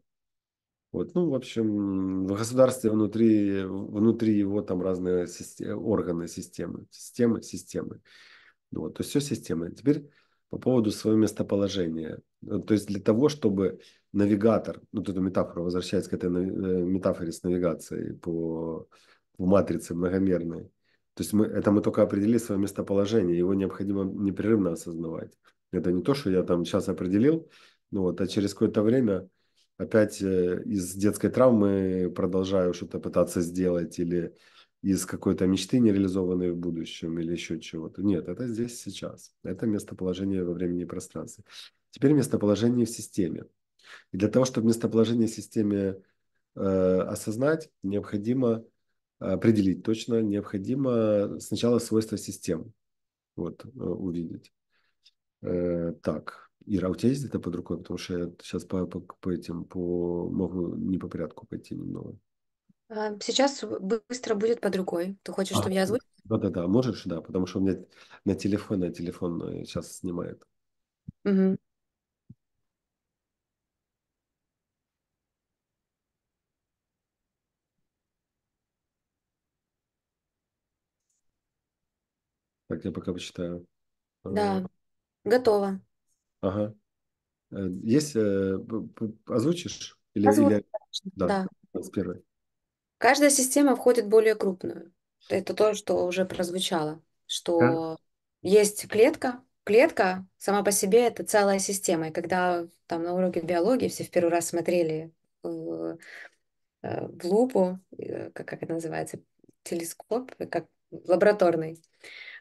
Вот, ну, в общем, в государстве внутри, внутри его там разные системы, органы системы, системы, системы. Ну вот, то есть все системы. Теперь по поводу своего местоположения. Э, то есть для того, чтобы навигатор, ну вот эту метафору, возвращаясь к этой э, метафоре с навигацией по, в матрице многомерной, то есть мы, это мы только определили свое местоположение, его необходимо непрерывно осознавать. Это не то, что я там сейчас определил, ну вот, а через какое-то время опять э, из детской травмы продолжаю что-то пытаться сделать или из какой-то мечты нереализованной в будущем или еще чего-то. Нет, это здесь сейчас. Это местоположение во времени и пространстве. Теперь местоположение в системе. И для того, чтобы местоположение в системе э, осознать, необходимо определить точно, необходимо сначала свойства систем вот, э, увидеть. Э, так, Ира, а у тебя есть это под рукой? Потому что я сейчас по, по, по этим, по, могу не по порядку пойти немного. А, сейчас быстро будет под рукой. Ты хочешь, а, чтобы я озвучил? Да-да-да, можешь, да, потому что у меня на телефон, на телефон сейчас э, снимает. Угу. Так, я пока почитаю. Да. Э, Готово. Ага. Э, есть, э, озвучишь? Или, Озвучу, или... да. да. Каждая система входит в более крупную. Это то, что уже прозвучало, что а? есть клетка, клетка сама по себе это целая система. И когда там на уроке биологии все в первый раз смотрели в, э, в лупу, как, как это называется, телескоп, как лабораторный,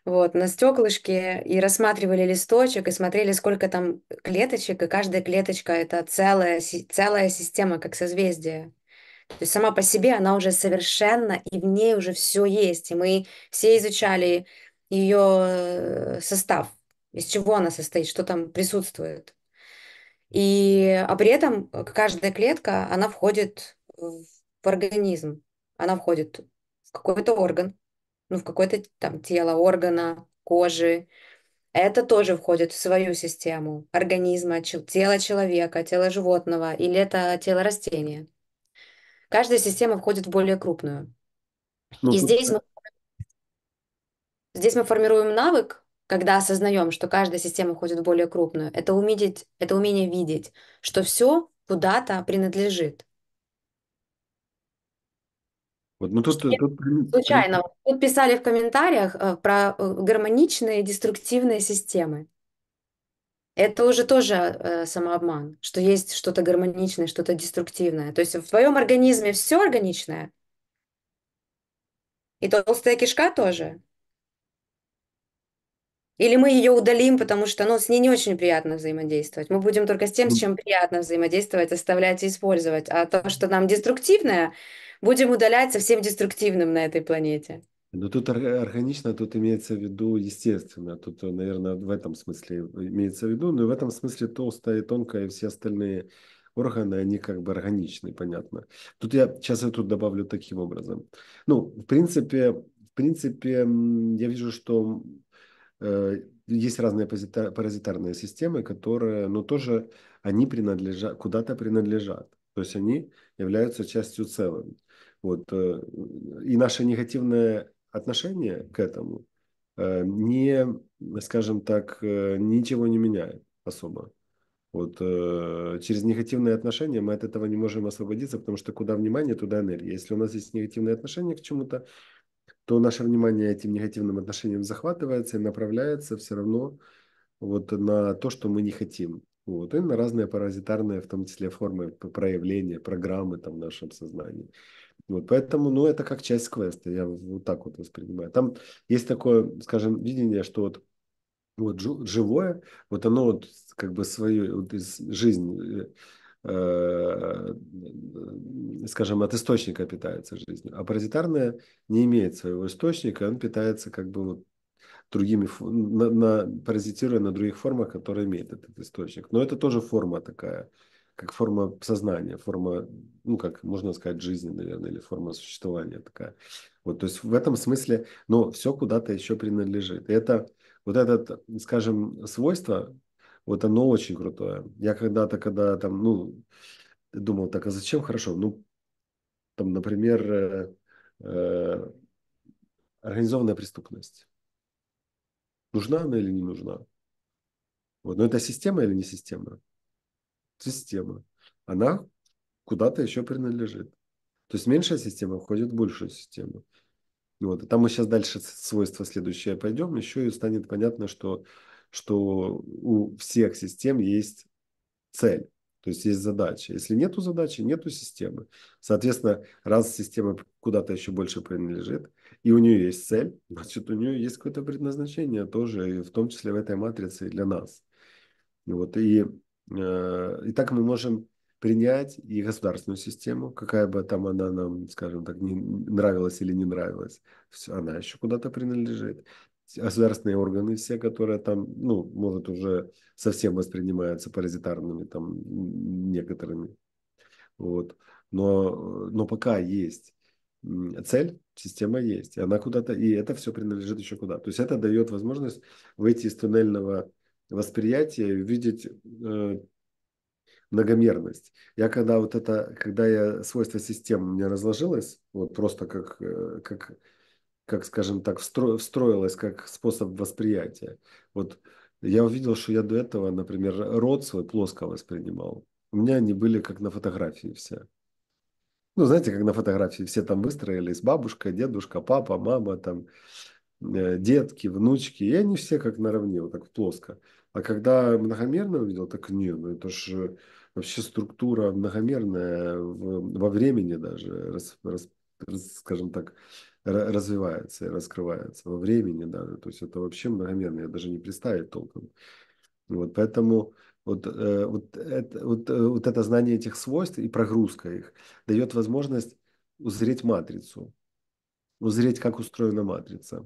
вот, на стеклышке и рассматривали листочек и смотрели, сколько там клеточек, и каждая клеточка это целая, целая система, как созвездие. То есть сама по себе она уже совершенно, и в ней уже все есть. И мы все изучали ее э, состав, из чего она состоит, что там присутствует. И, а при этом каждая клетка, она входит в организм, она входит в какой-то орган, ну, в какое-то там тело, органа, кожи. Это тоже входит в свою систему организма, тела человека, тела животного или это тело растения. Каждая система входит в более крупную. Ну, И здесь мы, здесь мы формируем навык, когда осознаем, что каждая система входит в более крупную. Это, умидеть это умение видеть, что все куда-то принадлежит. Вот, ну тут, тут... Случайно. Тут писали в комментариях э, про э, гармоничные деструктивные системы. Это уже тоже э, самообман, что есть что-то гармоничное, что-то деструктивное. То есть в твоем организме все органичное, и толстая кишка тоже. Или мы ее удалим, потому что ну, с ней не очень приятно взаимодействовать. Мы будем только с тем, с чем приятно взаимодействовать, оставлять и использовать. А то, что нам деструктивное, будем удалять со всем деструктивным на этой планете. Ну, тут органично, тут имеется в виду естественно. Тут, наверное, в этом смысле имеется в виду. Но ну, в этом смысле толстая и тонкая, и все остальные органы, они как бы органичны, понятно. Тут я сейчас я тут добавлю таким образом. Ну, в принципе, в принципе, я вижу, что Э, есть разные паразитарные системы, которые, но ну, тоже они принадлежат, куда-то принадлежат. То есть они являются частью целого. Вот. Э, и наше негативное отношение к этому э, не, скажем так, ничего не меняет особо. Вот через негативные отношения мы от этого не можем освободиться, потому что куда внимание, туда энергия. Если у нас есть негативные отношения к чему-то, то наше внимание этим негативным отношением захватывается и направляется все равно вот на то, что мы не хотим. Вот, и на разные паразитарные, в том числе, формы проявления, программы там, в нашем сознании. Вот, поэтому, ну, это как часть квеста, я вот так вот воспринимаю. Там есть такое, скажем, видение, что вот, вот живое, вот оно вот как бы свою вот из жизни э, Э, скажем, от источника питается жизнь, А паразитарное не имеет своего источника, он питается как бы вот другими, на, на, паразитируя на других формах, которые имеет этот источник. Но это тоже форма такая, как форма сознания, форма, ну, как можно сказать, жизни, наверное, или форма существования такая. Вот, то есть в этом смысле, но все куда-то еще принадлежит. это вот это, скажем, свойство вот оно очень крутое. Я когда-то, когда там, ну, думал, так, а зачем? Хорошо, ну, там, например, э, э организованная преступность. Нужна она или не нужна? Вот. Но это система или не система? Система. Она куда-то еще принадлежит. То есть меньшая система входит в большую систему. Вот. там мы сейчас дальше свойства следующее пойдем. Еще и станет понятно, что что у всех систем есть цель. То есть есть задача. Если нету задачи, нету системы. Соответственно, раз система куда-то еще больше принадлежит, и у нее есть цель, значит, у нее есть какое-то предназначение тоже, и в том числе в этой матрице для нас. Вот, и, э, и так мы можем принять и государственную систему, какая бы там она нам, скажем так, не нравилась или не нравилась, все, она еще куда-то принадлежит государственные органы все, которые там, ну, может, уже совсем воспринимаются паразитарными там некоторыми. Вот. Но, но пока есть цель, система есть, и она куда-то, и это все принадлежит еще куда. То есть это дает возможность выйти из туннельного восприятия и увидеть э, многомерность. Я когда вот это, когда я свойства систем у меня разложилось, вот просто как, э, как как, скажем так, встро, встроилось как способ восприятия. Вот я увидел, что я до этого, например, рот свой плоско воспринимал. У меня они были как на фотографии все. Ну, знаете, как на фотографии все там выстроились, бабушка, дедушка, папа, мама, там, э, детки, внучки, и они все как наравне, вот так плоско. А когда многомерно увидел, так не, ну это же э, вообще структура многомерная во времени даже рас, рас, скажем так, развивается и раскрывается во времени даже. То есть это вообще многомерно, я даже не представить толком. Вот, поэтому вот, э, вот, это, вот, э, вот это знание этих свойств и прогрузка их дает возможность узреть матрицу, узреть, как устроена матрица.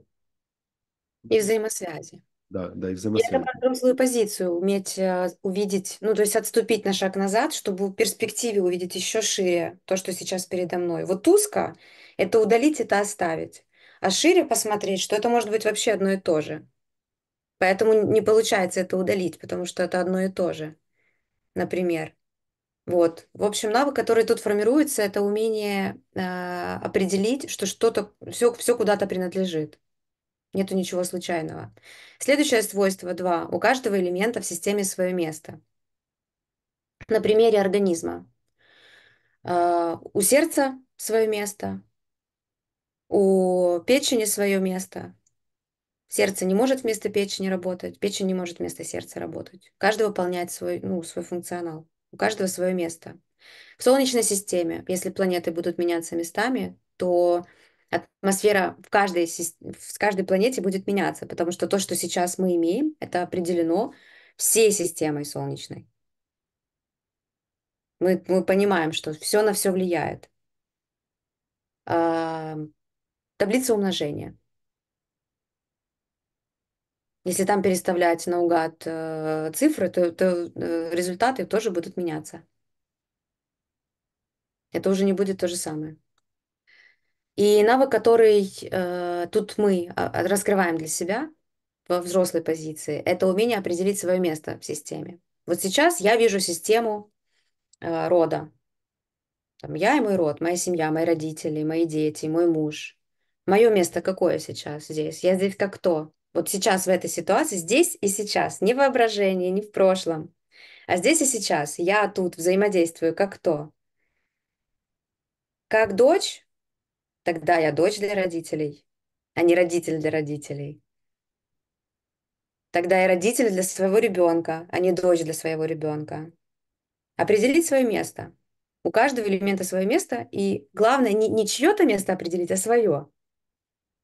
И взаимосвязи да, да, и взаимосвязь. Это про взрослую позицию, уметь а, увидеть, ну, то есть отступить на шаг назад, чтобы в перспективе увидеть еще шире то, что сейчас передо мной. Вот узко – это удалить, это оставить. А шире посмотреть, что это может быть вообще одно и то же. Поэтому не получается это удалить, потому что это одно и то же, например. Вот. В общем, навык, который тут формируется, это умение э, определить, что что-то, все, все куда-то принадлежит. Нету ничего случайного. Следующее свойство 2. У каждого элемента в системе свое место. На примере организма. А, у сердца свое место, у печени свое место. Сердце не может вместо печени работать, печень не может вместо сердца работать. Каждый выполняет свой, ну, свой функционал, у каждого свое место. В Солнечной системе, если планеты будут меняться местами, то атмосфера в каждой, в каждой планете будет меняться, потому что то, что сейчас мы имеем, это определено всей системой солнечной. Мы, мы понимаем, что все на все влияет. А, таблица умножения. Если там переставлять наугад э, цифры, то, то э, результаты тоже будут меняться. Это уже не будет то же самое. И навык, который э, тут мы а, а, раскрываем для себя во взрослой позиции, это умение определить свое место в системе. Вот сейчас я вижу систему э, рода. Там я и мой род, моя семья, мои родители, мои дети, мой муж. Мое место какое сейчас здесь? Я здесь как кто? Вот сейчас в этой ситуации, здесь и сейчас, не в воображении, не в прошлом, а здесь и сейчас. Я тут взаимодействую как кто? Как дочь Тогда я дочь для родителей, а не родитель для родителей. Тогда я родитель для своего ребенка, а не дочь для своего ребенка. Определить свое место. У каждого элемента свое место, и главное не, не чье-то место определить, а свое.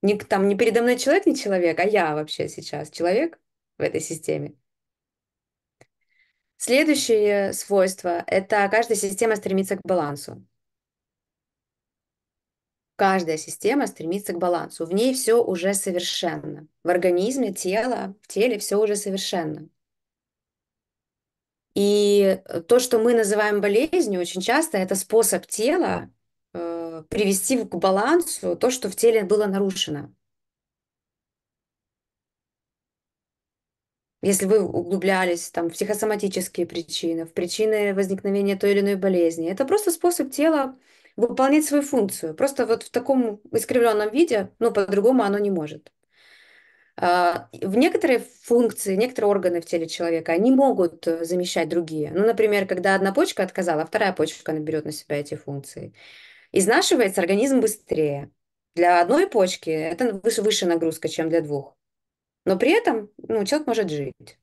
Не, там не передо мной человек, не человек, а я вообще сейчас человек в этой системе. Следующее свойство – это каждая система стремится к балансу. Каждая система стремится к балансу. В ней все уже совершенно. В организме, тело, в теле все уже совершенно. И э, то, что мы называем болезнью, очень часто это способ тела э, привести к балансу то, что в теле было нарушено. Если вы углублялись там, в психосоматические причины, в причины возникновения той или иной болезни, это просто способ тела выполнять свою функцию. Просто вот в таком искривленном виде, ну, по-другому оно не может. А, в некоторые функции, некоторые органы в теле человека, они могут э, замещать другие. Ну, например, когда одна почка отказала, а вторая почка наберет на себя эти функции. Изнашивается организм быстрее. Для одной почки это выше, выше нагрузка, чем для двух. Но при этом ну, человек может жить.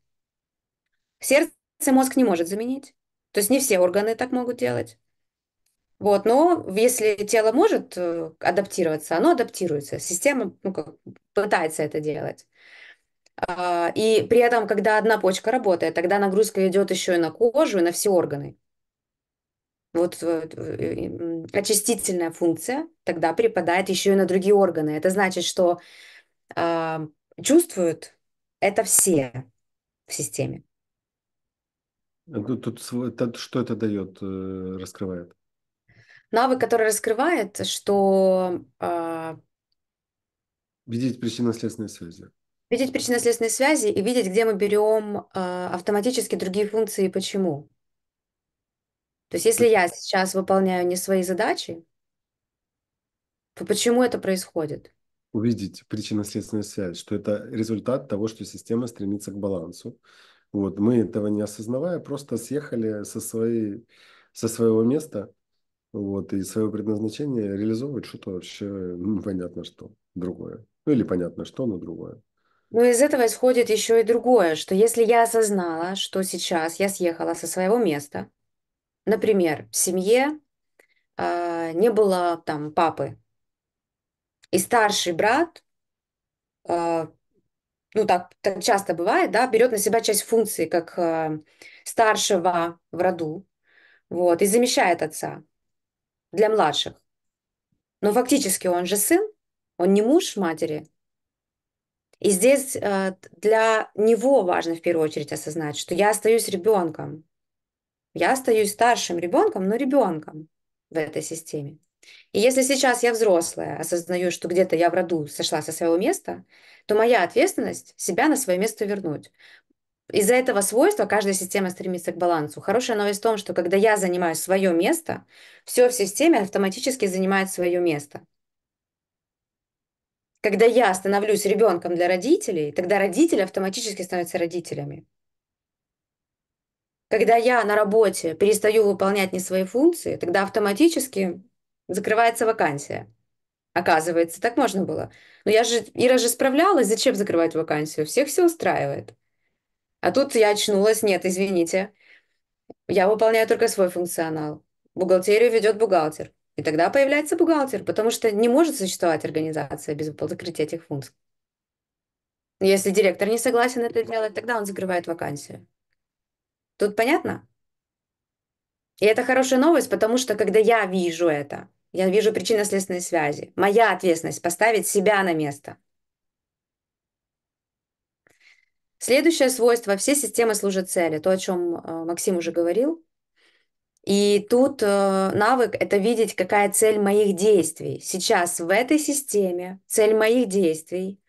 Сердце мозг не может заменить. То есть не все органы так могут делать. Вот, но если тело может э, адаптироваться, оно адаптируется. Система ну, как, пытается это делать. А, и при этом, когда одна почка работает, тогда нагрузка идет еще и на кожу, и на все органы. Вот очистительная функция тогда припадает еще и на другие органы. Это значит, что э, чувствуют это все в системе. Э, тут, тут что это дает, э, раскрывает? навык, который раскрывает, что... Э, видеть причинно-следственные связи. Видеть причинно-следственные связи и видеть, где мы берем э, автоматически другие функции и почему. То есть если я сейчас выполняю не свои задачи, то почему это происходит? Увидеть причинно-следственную связь, что это результат того, что система стремится к балансу. Вот, мы этого не осознавая, просто съехали со, своей, со своего места – вот, и свое предназначение реализовывать что-то вообще непонятно ну, что, другое. Ну или понятно что, но другое. ну из этого исходит еще и другое, что если я осознала, что сейчас я съехала со своего места, например, в семье э, не было там папы, и старший брат, э, ну так, так часто бывает, да, берет на себя часть функции как э, старшего в роду, вот, и замещает отца для младших. Но фактически он же сын, он не муж матери. И здесь э, для него важно в первую очередь осознать, что я остаюсь ребенком. Я остаюсь старшим ребенком, но ребенком в этой системе. И если сейчас я взрослая, осознаю, что где-то я в роду сошла со своего места, то моя ответственность себя на свое место вернуть. Из-за этого свойства каждая система стремится к балансу. Хорошая новость в том, что когда я занимаю свое место, все в системе автоматически занимает свое место. Когда я становлюсь ребенком для родителей, тогда родители автоматически становятся родителями. Когда я на работе перестаю выполнять не свои функции, тогда автоматически закрывается вакансия. Оказывается, так можно было. Но я же, Ира же справлялась, зачем закрывать вакансию? Всех все устраивает. А тут я очнулась, нет, извините, я выполняю только свой функционал. Бухгалтерию ведет бухгалтер. И тогда появляется бухгалтер, потому что не может существовать организация без закрытия этих функций. Если директор не согласен это делать, тогда он закрывает вакансию. Тут понятно? И это хорошая новость, потому что когда я вижу это, я вижу причинно-следственные связи, моя ответственность поставить себя на место. Следующее свойство. Все системы служат цели. То, о чем э, Максим уже говорил. И тут э, навык – это видеть, какая цель моих действий. Сейчас в этой системе цель моих действий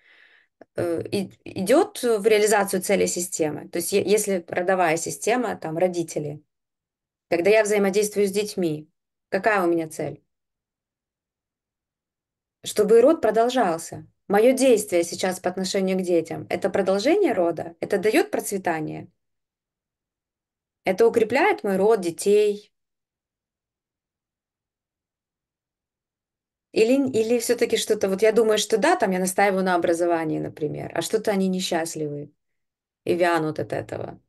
э, идет в реализацию цели системы. То есть если родовая система, там родители, когда я взаимодействую с детьми, какая у меня цель? Чтобы род продолжался, Мое действие сейчас по отношению к детям – это продолжение рода? Это дает процветание? Это укрепляет мой род, детей? Или, или все-таки что-то, вот я думаю, что да, там я настаиваю на образовании, например, а что-то они несчастливы и вянут от этого.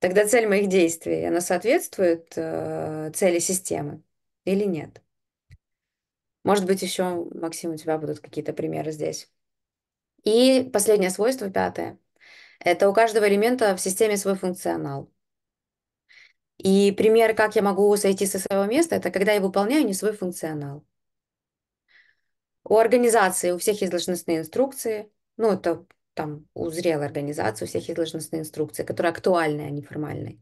Тогда цель моих действий, она соответствует э, цели системы или нет? Может быть, еще, Максим, у тебя будут какие-то примеры здесь. И последнее свойство, пятое. Это у каждого элемента в системе свой функционал. И пример, как я могу сойти со своего места, это когда я выполняю не свой функционал. У организации у всех есть должностные инструкции, ну это там у зрелой организации у всех есть должностные инструкции, которые актуальны, а не формальные.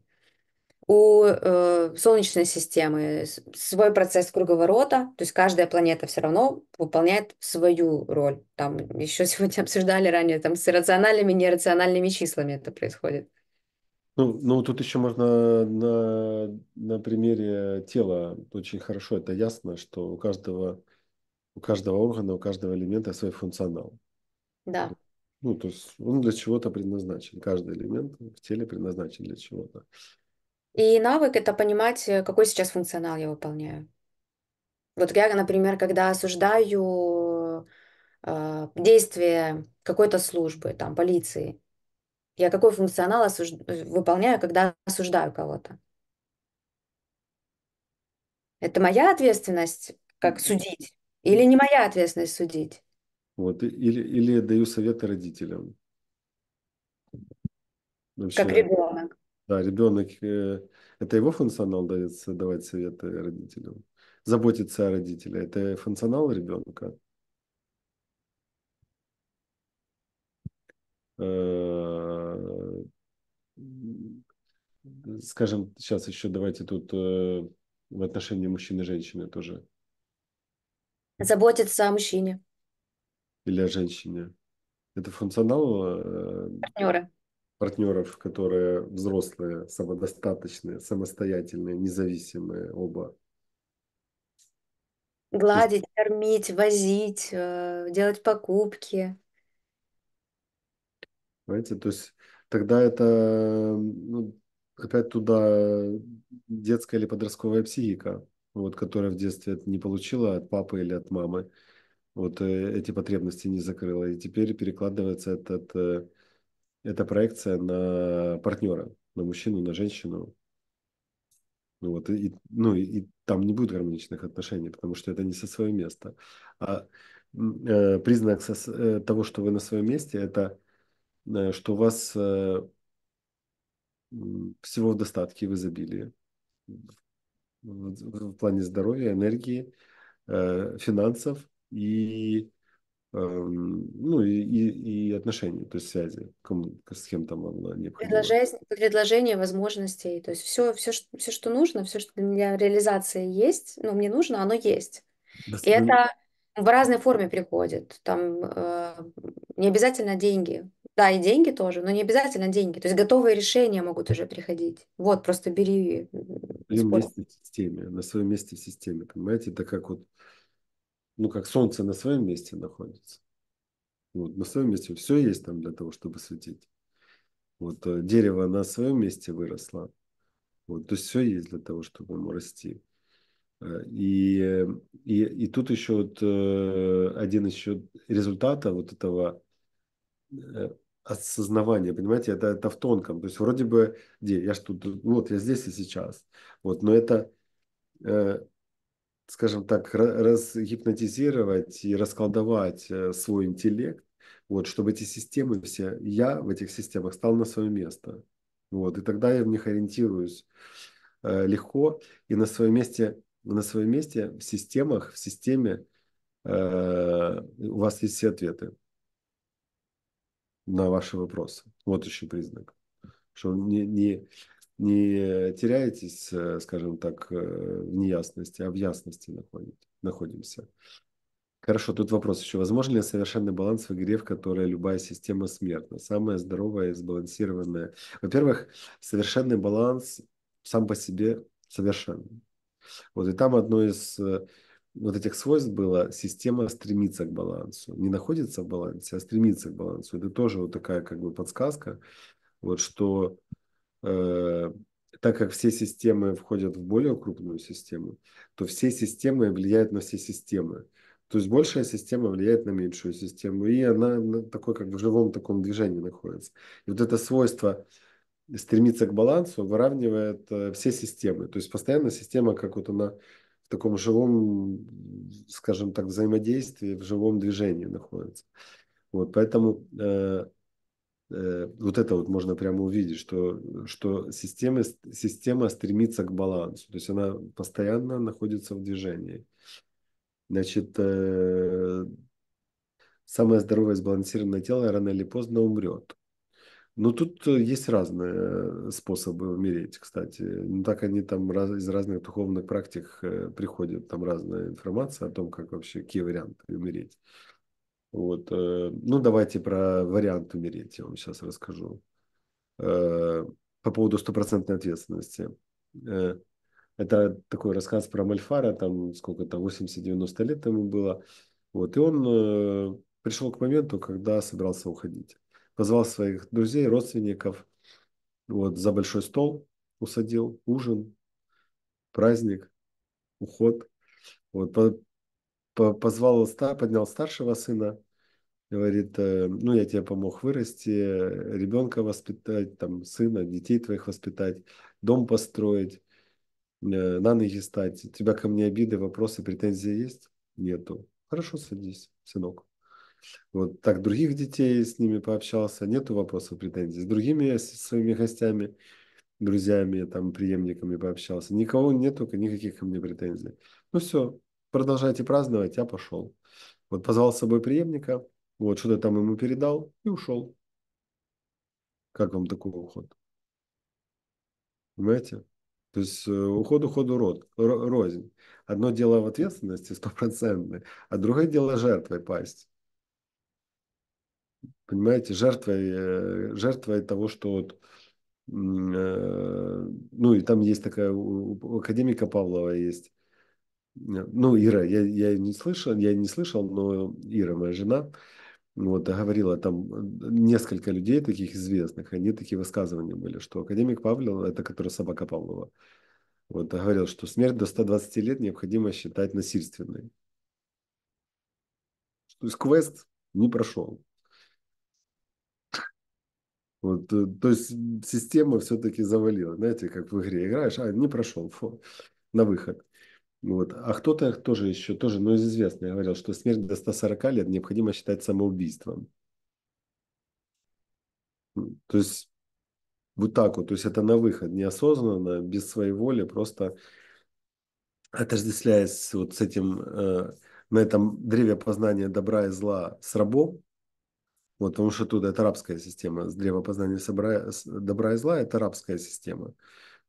У э, Солнечной системы свой процесс круговорота, то есть каждая планета все равно выполняет свою роль. Там еще сегодня обсуждали ранее, там с рациональными, иррациональными, нерациональными числами это происходит. Ну, ну тут еще можно на, на примере тела очень хорошо это ясно, что у каждого, у каждого органа, у каждого элемента свой функционал. Да. Ну, то есть он для чего-то предназначен. Каждый элемент в теле предназначен для чего-то. И навык — это понимать, э, какой сейчас функционал я выполняю. Вот я, например, когда осуждаю э, а, действие какой-то службы, там, полиции, я какой функционал осуж... Э, выполняю, когда осуждаю кого-то? Это моя ответственность, как судить, или не моя ответственность судить? Вот, или, или я даю советы родителям. Вообще. Как ребенок. Да, ребенок, э, это его функционал дает, давать советы родителям. Заботиться о родителях это функционал ребенка. Э, э, скажем, сейчас еще давайте тут в отношении мужчины и женщины тоже. Заботиться о мужчине. Или о женщине. Это функционал... Партнера партнеров, которые взрослые, самодостаточные, самостоятельные, независимые оба. Гладить, кормить, возить, э, делать покупки. Понимаете, то есть тогда это ну, опять туда э, детская или подростковая психика, вот, которая в детстве не получила от папы или от мамы, вот э, эти потребности не закрыла. И теперь перекладывается этот это проекция на партнера, на мужчину, на женщину. Ну вот, и, ну, и, там не будет гармоничных отношений, потому что это не со своего места. А э, признак со, э, того, что вы на своем месте, это э, что у вас э, всего в достатке, в изобилии, в, в, в плане здоровья, энергии, э, финансов и Эм, ну, и, и, отношения, то есть связи, кому, с кем там она необходима. Предложение, предложение возможностей, то есть все, все, что, все, что нужно, все, что для реализации есть, ну, мне нужно, оно есть. Да, и это в разной форме приходит. Там э, не обязательно деньги. Да, и деньги тоже, но не обязательно деньги. То есть готовые решения могут уже приходить. Вот, просто бери. На своем месте в системе, на своем месте в системе, понимаете? Это как вот ну, как солнце на своем месте находится. Вот, на своем месте все есть там для того, чтобы светить. Вот э, дерево на своем месте выросло. Вот, то есть все есть для того, чтобы ему расти. Э, и, и, и тут еще вот, э, один еще результата вот этого осознавания, понимаете, это, это в тонком. То есть вроде бы, где, я что тут, вот я здесь и сейчас. Вот, но это скажем так, разгипнотизировать и расколдовать э, свой интеллект, вот, чтобы эти системы все, я в этих системах стал на свое место. Вот, и тогда я в них ориентируюсь э, легко и на своем месте, на своем месте в системах, в системе э, у вас есть все ответы на ваши вопросы. Вот еще признак, что не, не, не теряетесь, э, скажем так, э, в неясности, а в ясности находимся. Хорошо, тут вопрос еще. Возможен ли совершенный баланс в игре, в которой любая система смертна? Самая здоровая и сбалансированная. Во-первых, совершенный баланс сам по себе совершен. Вот и там одно из э, вот этих свойств было, система стремится к балансу. Не находится в балансе, а стремится к балансу. Это тоже вот такая как бы подсказка, вот что Э, так как все системы входят в более крупную систему, то все системы влияют на все системы. То есть большая система влияет на меньшую систему, и она на такой как в живом таком движении находится. И вот это свойство стремиться к балансу выравнивает э, все системы. То есть постоянно система как вот она в таком живом, скажем так, взаимодействии, в живом движении находится. Вот, поэтому э, Э, вот это вот можно прямо увидеть, что, что система, система стремится к балансу, то есть она постоянно находится в движении. Значит, э, самое здоровое сбалансированное тело рано или поздно умрет. Но ну, тут есть разные э, способы умереть, кстати. Ну, так они там раз, из разных духовных практик приходят, там разная информация о том, как вообще, какие варианты умереть. Вот, э, ну, давайте про вариант умереть я вам сейчас расскажу. Э, по поводу стопроцентной ответственности. Э, это такой рассказ про Мальфара, там сколько то 80-90 лет ему было. Вот, и он пришел к моменту, когда собирался уходить. Позвал своих друзей, родственников вот, за большой стол, усадил, ужин, праздник, уход. Вот, по, по, позвал, поднял старшего сына, говорит, э, ну, я тебе помог вырасти, ребенка воспитать, там, сына, детей твоих воспитать, дом построить, э, на ноги стать. У тебя ко мне обиды, вопросы, претензии есть? Нету. Хорошо, садись, сынок. Вот так других детей с ними пообщался, нету вопросов, претензий. С другими с своими гостями, друзьями, там, преемниками пообщался. Никого нету, никаких ко мне претензий. Ну все, продолжайте праздновать, я пошел. Вот позвал с собой преемника – вот, что-то там ему передал и ушел. Как вам такой уход? Понимаете? То есть э, уход уходу род, рознь. Одно дело в ответственности стопроцентной, а другое дело жертвой пасть. Понимаете, жертвой, э, жертвой того, что вот, э, ну и там есть такая, у академика Павлова есть, ну Ира, я, я не слышал, я не слышал, но Ира, моя жена, вот, говорила там э, несколько людей таких известных, они такие высказывания были, что академик Павлов, это который собака Павлова, вот, говорил, что смерть до 120 лет необходимо считать насильственной. То есть квест не прошел. Вот, э, то есть система все-таки завалила. Знаете, как в игре играешь, а не прошел фу, на выход. Вот. А кто-то тоже еще, тоже, но ну, из известных говорил, что смерть до 140 лет необходимо считать самоубийством. То есть вот так вот, то есть это на выход, неосознанно, без своей воли, просто отождествляясь вот с этим, э, на этом древе познания добра и зла с рабом, вот, потому что тут это арабская система, с древа познания собра... добра и зла – это арабская система.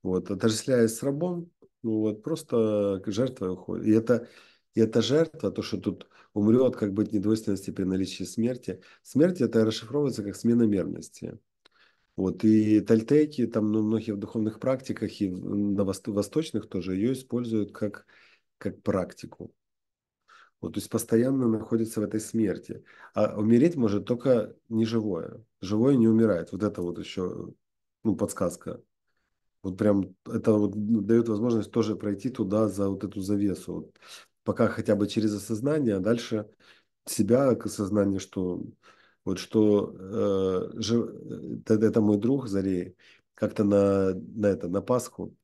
Вот, отождествляясь с рабом, ну вот просто жертва уходит. И это, и это жертва, то, что тут умрет, как быть недвойственности при наличии смерти. Смерть это расшифровывается как смена мерности. Вот, и тальтеки, там ну, многие в духовных практиках и на восточных тоже ее используют как, как практику. Вот, то есть постоянно находится в этой смерти. А умереть может только неживое. Живое не умирает. Вот это вот еще ну, подсказка вот прям это вот ну, дает возможность тоже пройти туда за вот эту завесу. Вот пока хотя бы через осознание, а дальше себя к осознанию, что вот что э, жив... Э, это, мой друг Зарей, как-то на, на это, на Пасху,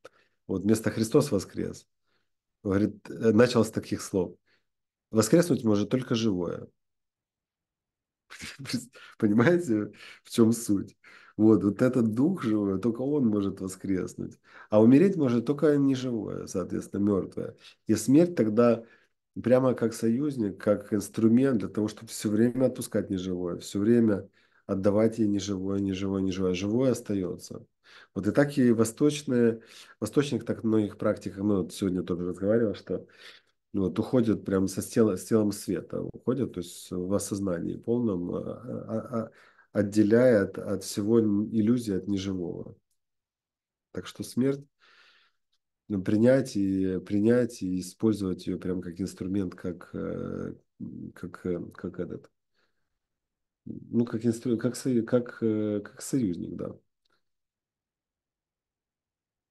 вот вместо Христос воскрес. Говорит, э, начал с таких слов. Воскреснуть может только живое. Понимаете, в чем суть? Вот, вот этот дух живой, только он может воскреснуть. А умереть может только неживое, соответственно, мертвое. И смерть тогда прямо как союзник, как инструмент для того, чтобы все время отпускать неживое, все время отдавать ей неживое, неживое, неживое. Живое остается. Вот и так и восточные, восточных так многих практиках, ну, вот сегодня тоже разговаривал, что вот уходят прямо со с, тела, с телом света, уходят, то есть в осознании полном, а, а, а отделяя от, от всего иллюзии, от неживого. Так что смерть ну, принять и принять и использовать ее прям как инструмент, как э, как э, как этот, ну как инструмент, как как э, как союзник, да.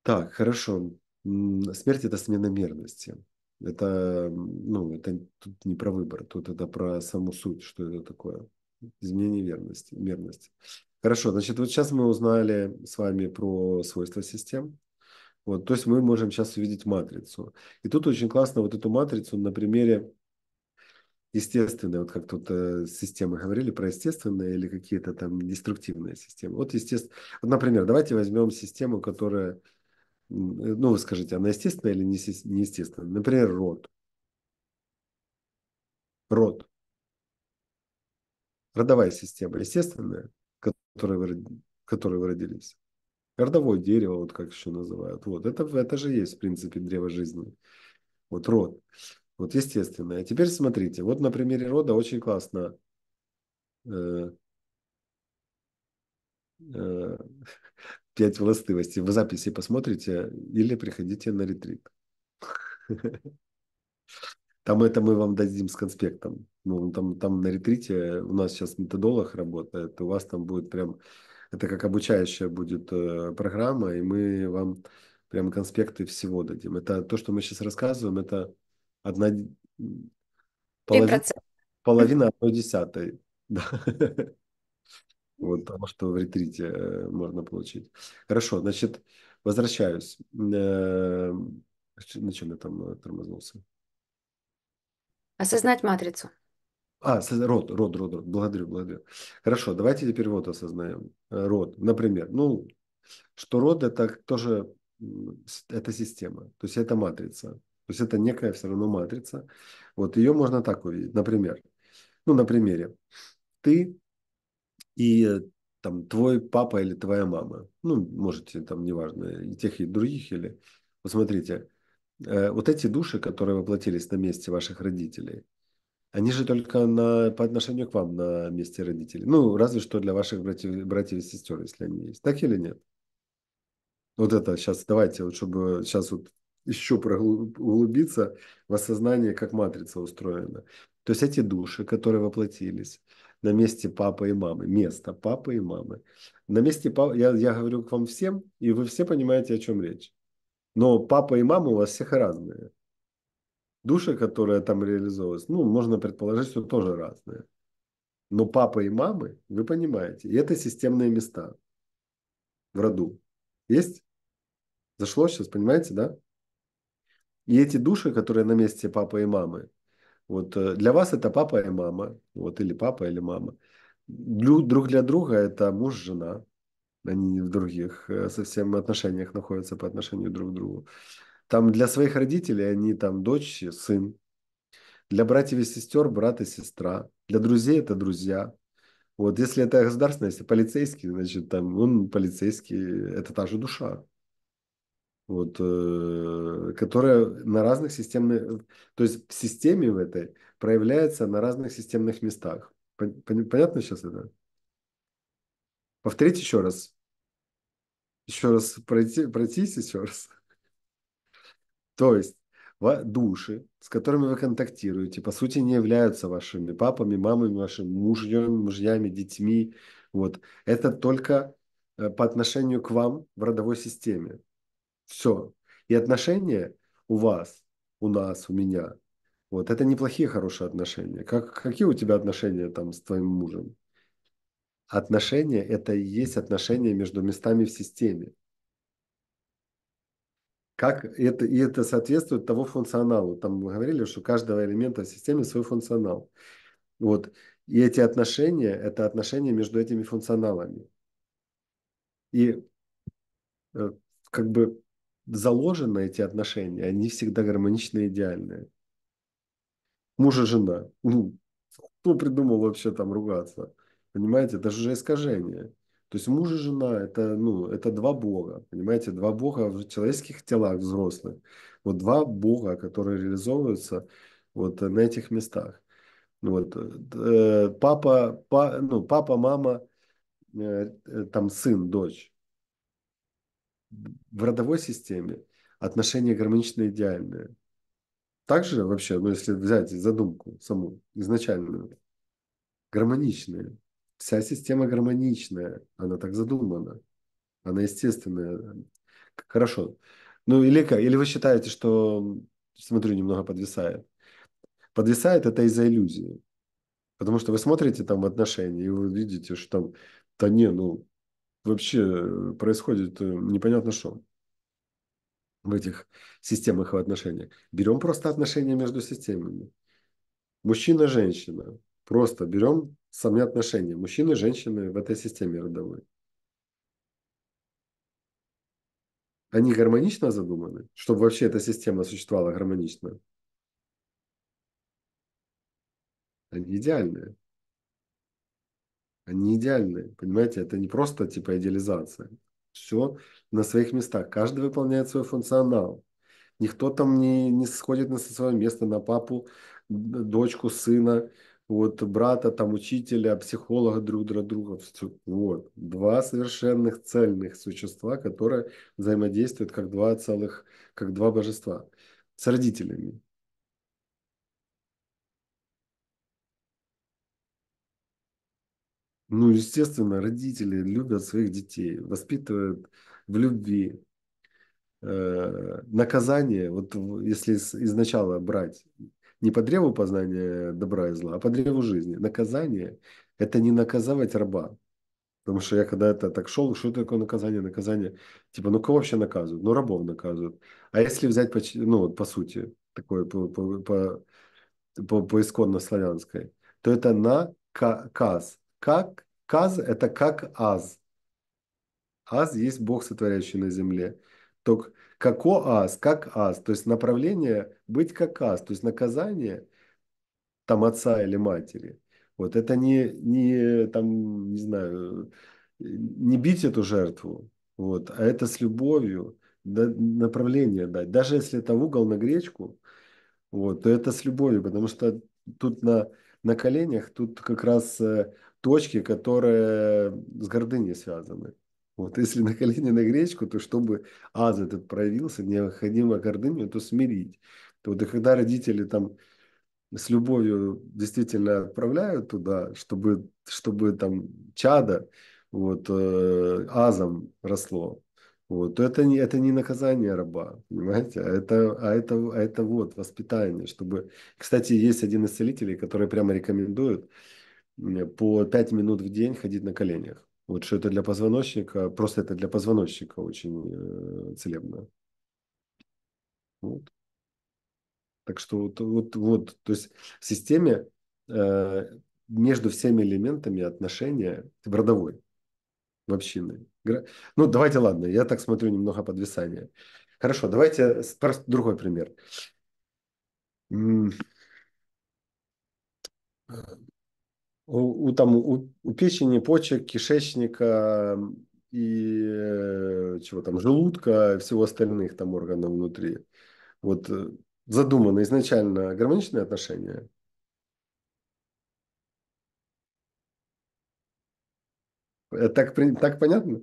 Так, хорошо. Смерть это смена мерности. Это, ну, это тут не про выбор, тут это про саму суть, что это такое изменение верности, мерности. Хорошо, значит, вот сейчас мы узнали с вами про свойства систем. Вот, то есть мы можем сейчас увидеть матрицу. И тут очень классно вот эту матрицу на примере естественной, вот как тут э, системы говорили про естественные или какие-то там деструктивные системы. Вот, естественно, вот, например, давайте возьмем систему, которая, э, ну, вы скажите, она естественная или не неестественная? Например, род. Род родовая система естественная, которой вы, которой вы родились. Родовое дерево, вот как еще называют. Вот это, это же есть, в принципе, древо жизни. Вот род. Вот естественное. А теперь смотрите, вот на примере рода очень классно э, э, пять властивостей. В записи посмотрите или приходите на ретрит. Там это мы вам дадим с конспектом. Ну, там, там на ретрите у нас сейчас методолог работает, у вас там будет прям, это как обучающая будет э, программа, и мы вам прям конспекты всего дадим. Это то, что мы сейчас рассказываем, это одна половина, половина одной десятой. Вот того, что в ретрите э, можно получить. Хорошо, значит, возвращаюсь. Э, на чем я там тормознулся? Осознать матрицу. А, род, род, род, род. Благодарю, благодарю. Хорошо, давайте теперь вот осознаем. Э, род, например. Ну, что род – это тоже это система, то есть это матрица. То есть это некая все равно матрица. Вот ее можно так увидеть. Например, ну, на примере. Ты и э, там твой папа или твоя мама. Ну, можете там, неважно, и тех, и других. Или... Вот смотрите, э, вот эти души, которые воплотились на месте ваших родителей, они же только на, по отношению к вам на месте родителей. Ну, разве что для ваших братьев, братьев и сестер, если они есть. Так или нет? Вот это сейчас давайте, вот чтобы сейчас вот еще углубиться в осознание, как матрица устроена. То есть эти души, которые воплотились на месте папы и мамы, место папы и мамы, на месте папы, я, я говорю к вам всем, и вы все понимаете, о чем речь. Но папа и мама у вас всех разные души, которые там реализовываются, ну, можно предположить, что тоже разные. Но папа и мамы, вы понимаете, и это системные места в роду. Есть? Зашло сейчас, понимаете, да? И эти души, которые на месте папы и мамы, вот э, для вас это папа и мама, вот или папа или мама. Друг для друга это муж, жена. Они в других э, совсем отношениях находятся по отношению друг к другу. Там для своих родителей они там дочь, сын. Для братьев и сестер брат и сестра. Для друзей это друзья. Вот если это государственное, если полицейский, значит, там он полицейский, это та же душа. Вот, э, которая на разных системных, то есть в системе в этой проявляется на разных системных местах. понятно сейчас это? Повторить еще раз. Еще раз пройти, пройтись еще раз. То есть души, с которыми вы контактируете, по сути, не являются вашими папами, мамами, вашими мужьями, мужьями, детьми. Вот. Это только э, по отношению к вам в родовой системе. Все. И отношения у вас, у нас, у меня. Вот. Это неплохие, хорошие отношения. Как, какие у тебя отношения там с твоим мужем? Отношения – это и есть отношения между местами в системе. Как это, и это соответствует того функционалу. Там мы говорили, что у каждого элемента в системе свой функционал. Вот. И эти отношения – это отношения между этими функционалами. И э, как бы заложены эти отношения, они всегда гармоничные, идеальные. Муж и жена. Ну, кто придумал вообще там ругаться? Понимаете, это же искажение. То есть муж и жена это, ну, это два бога, понимаете, два бога в человеческих телах взрослых. Вот два бога, которые реализовываются вот на этих местах. Ну вот. Э, папа, па, ну, папа, мама, э, э, там сын, дочь. В родовой системе отношения гармонично идеальные. Также вообще, ну, если взять задумку саму изначальную, гармоничные вся система гармоничная, она так задумана, она естественная. Хорошо. Ну или как? Или вы считаете, что, смотрю, немного подвисает. Подвисает это из-за иллюзии. Потому что вы смотрите там в отношения, и вы видите, что там, да не, ну, вообще происходит э, непонятно что в этих системах и отношениях. Берем просто отношения между системами. Мужчина-женщина. Просто берем сами отношения мужчины и женщины в этой системе родовой. Они гармонично задуманы, чтобы вообще эта система существовала гармонично. Они идеальные. Они идеальные. Понимаете, это не просто типа идеализация. Все на своих местах. Каждый выполняет свой функционал. Никто там не, не сходит на свое место, на папу, дочку, сына, вот брата, там, учителя, психолога друг для друга. Вот. Два совершенных цельных существа, которые взаимодействуют как два целых, как два божества с родителями. Ну, естественно, родители любят своих детей, воспитывают в любви. Э, наказание, вот если изначала брать, не по древу познания добра и зла, а по древу жизни. Наказание – это не наказывать раба. Потому что я когда это так шел, что такое наказание? Наказание, типа, ну кого вообще наказывают? Ну рабов наказывают. А если взять, по, ну вот по сути, такое по, по, по, по, по исконно-славянской, то это на каз. Как каз – это как аз. Аз есть Бог, сотворяющий на земле. Только Како ас, как ас, то есть направление быть как ас, то есть наказание там отца или матери. Вот это не, не там, не знаю, не бить эту жертву, вот, а это с любовью да, направление дать. Даже если это в угол на гречку, вот, то это с любовью, потому что тут на, на коленях, тут как раз э, точки, которые с гордыней связаны. Вот если на колени на гречку, то чтобы аз этот проявился, необходимо гордыню, то смирить. вот и когда родители там с любовью действительно отправляют туда, чтобы, чтобы там чада вот, э, азом росло, вот, то это не, это не наказание раба, понимаете, а это, а это, а это вот воспитание, чтобы... Кстати, есть один из целителей, который прямо рекомендует по 5 минут в день ходить на коленях. Вот что это для позвоночника, просто это для позвоночника очень э, целебно. Вот. Так что вот, вот, вот, то есть в системе э, между всеми элементами отношения в родовой, в общинной. Ну, давайте, ладно, я так смотрю немного подвисание. Хорошо, давайте другой пример у, там, у, у печени, почек, кишечника и э, чего там, желудка, всего остальных там органов внутри. Вот э, задумано изначально гармоничные отношения. Э, так, так понятно?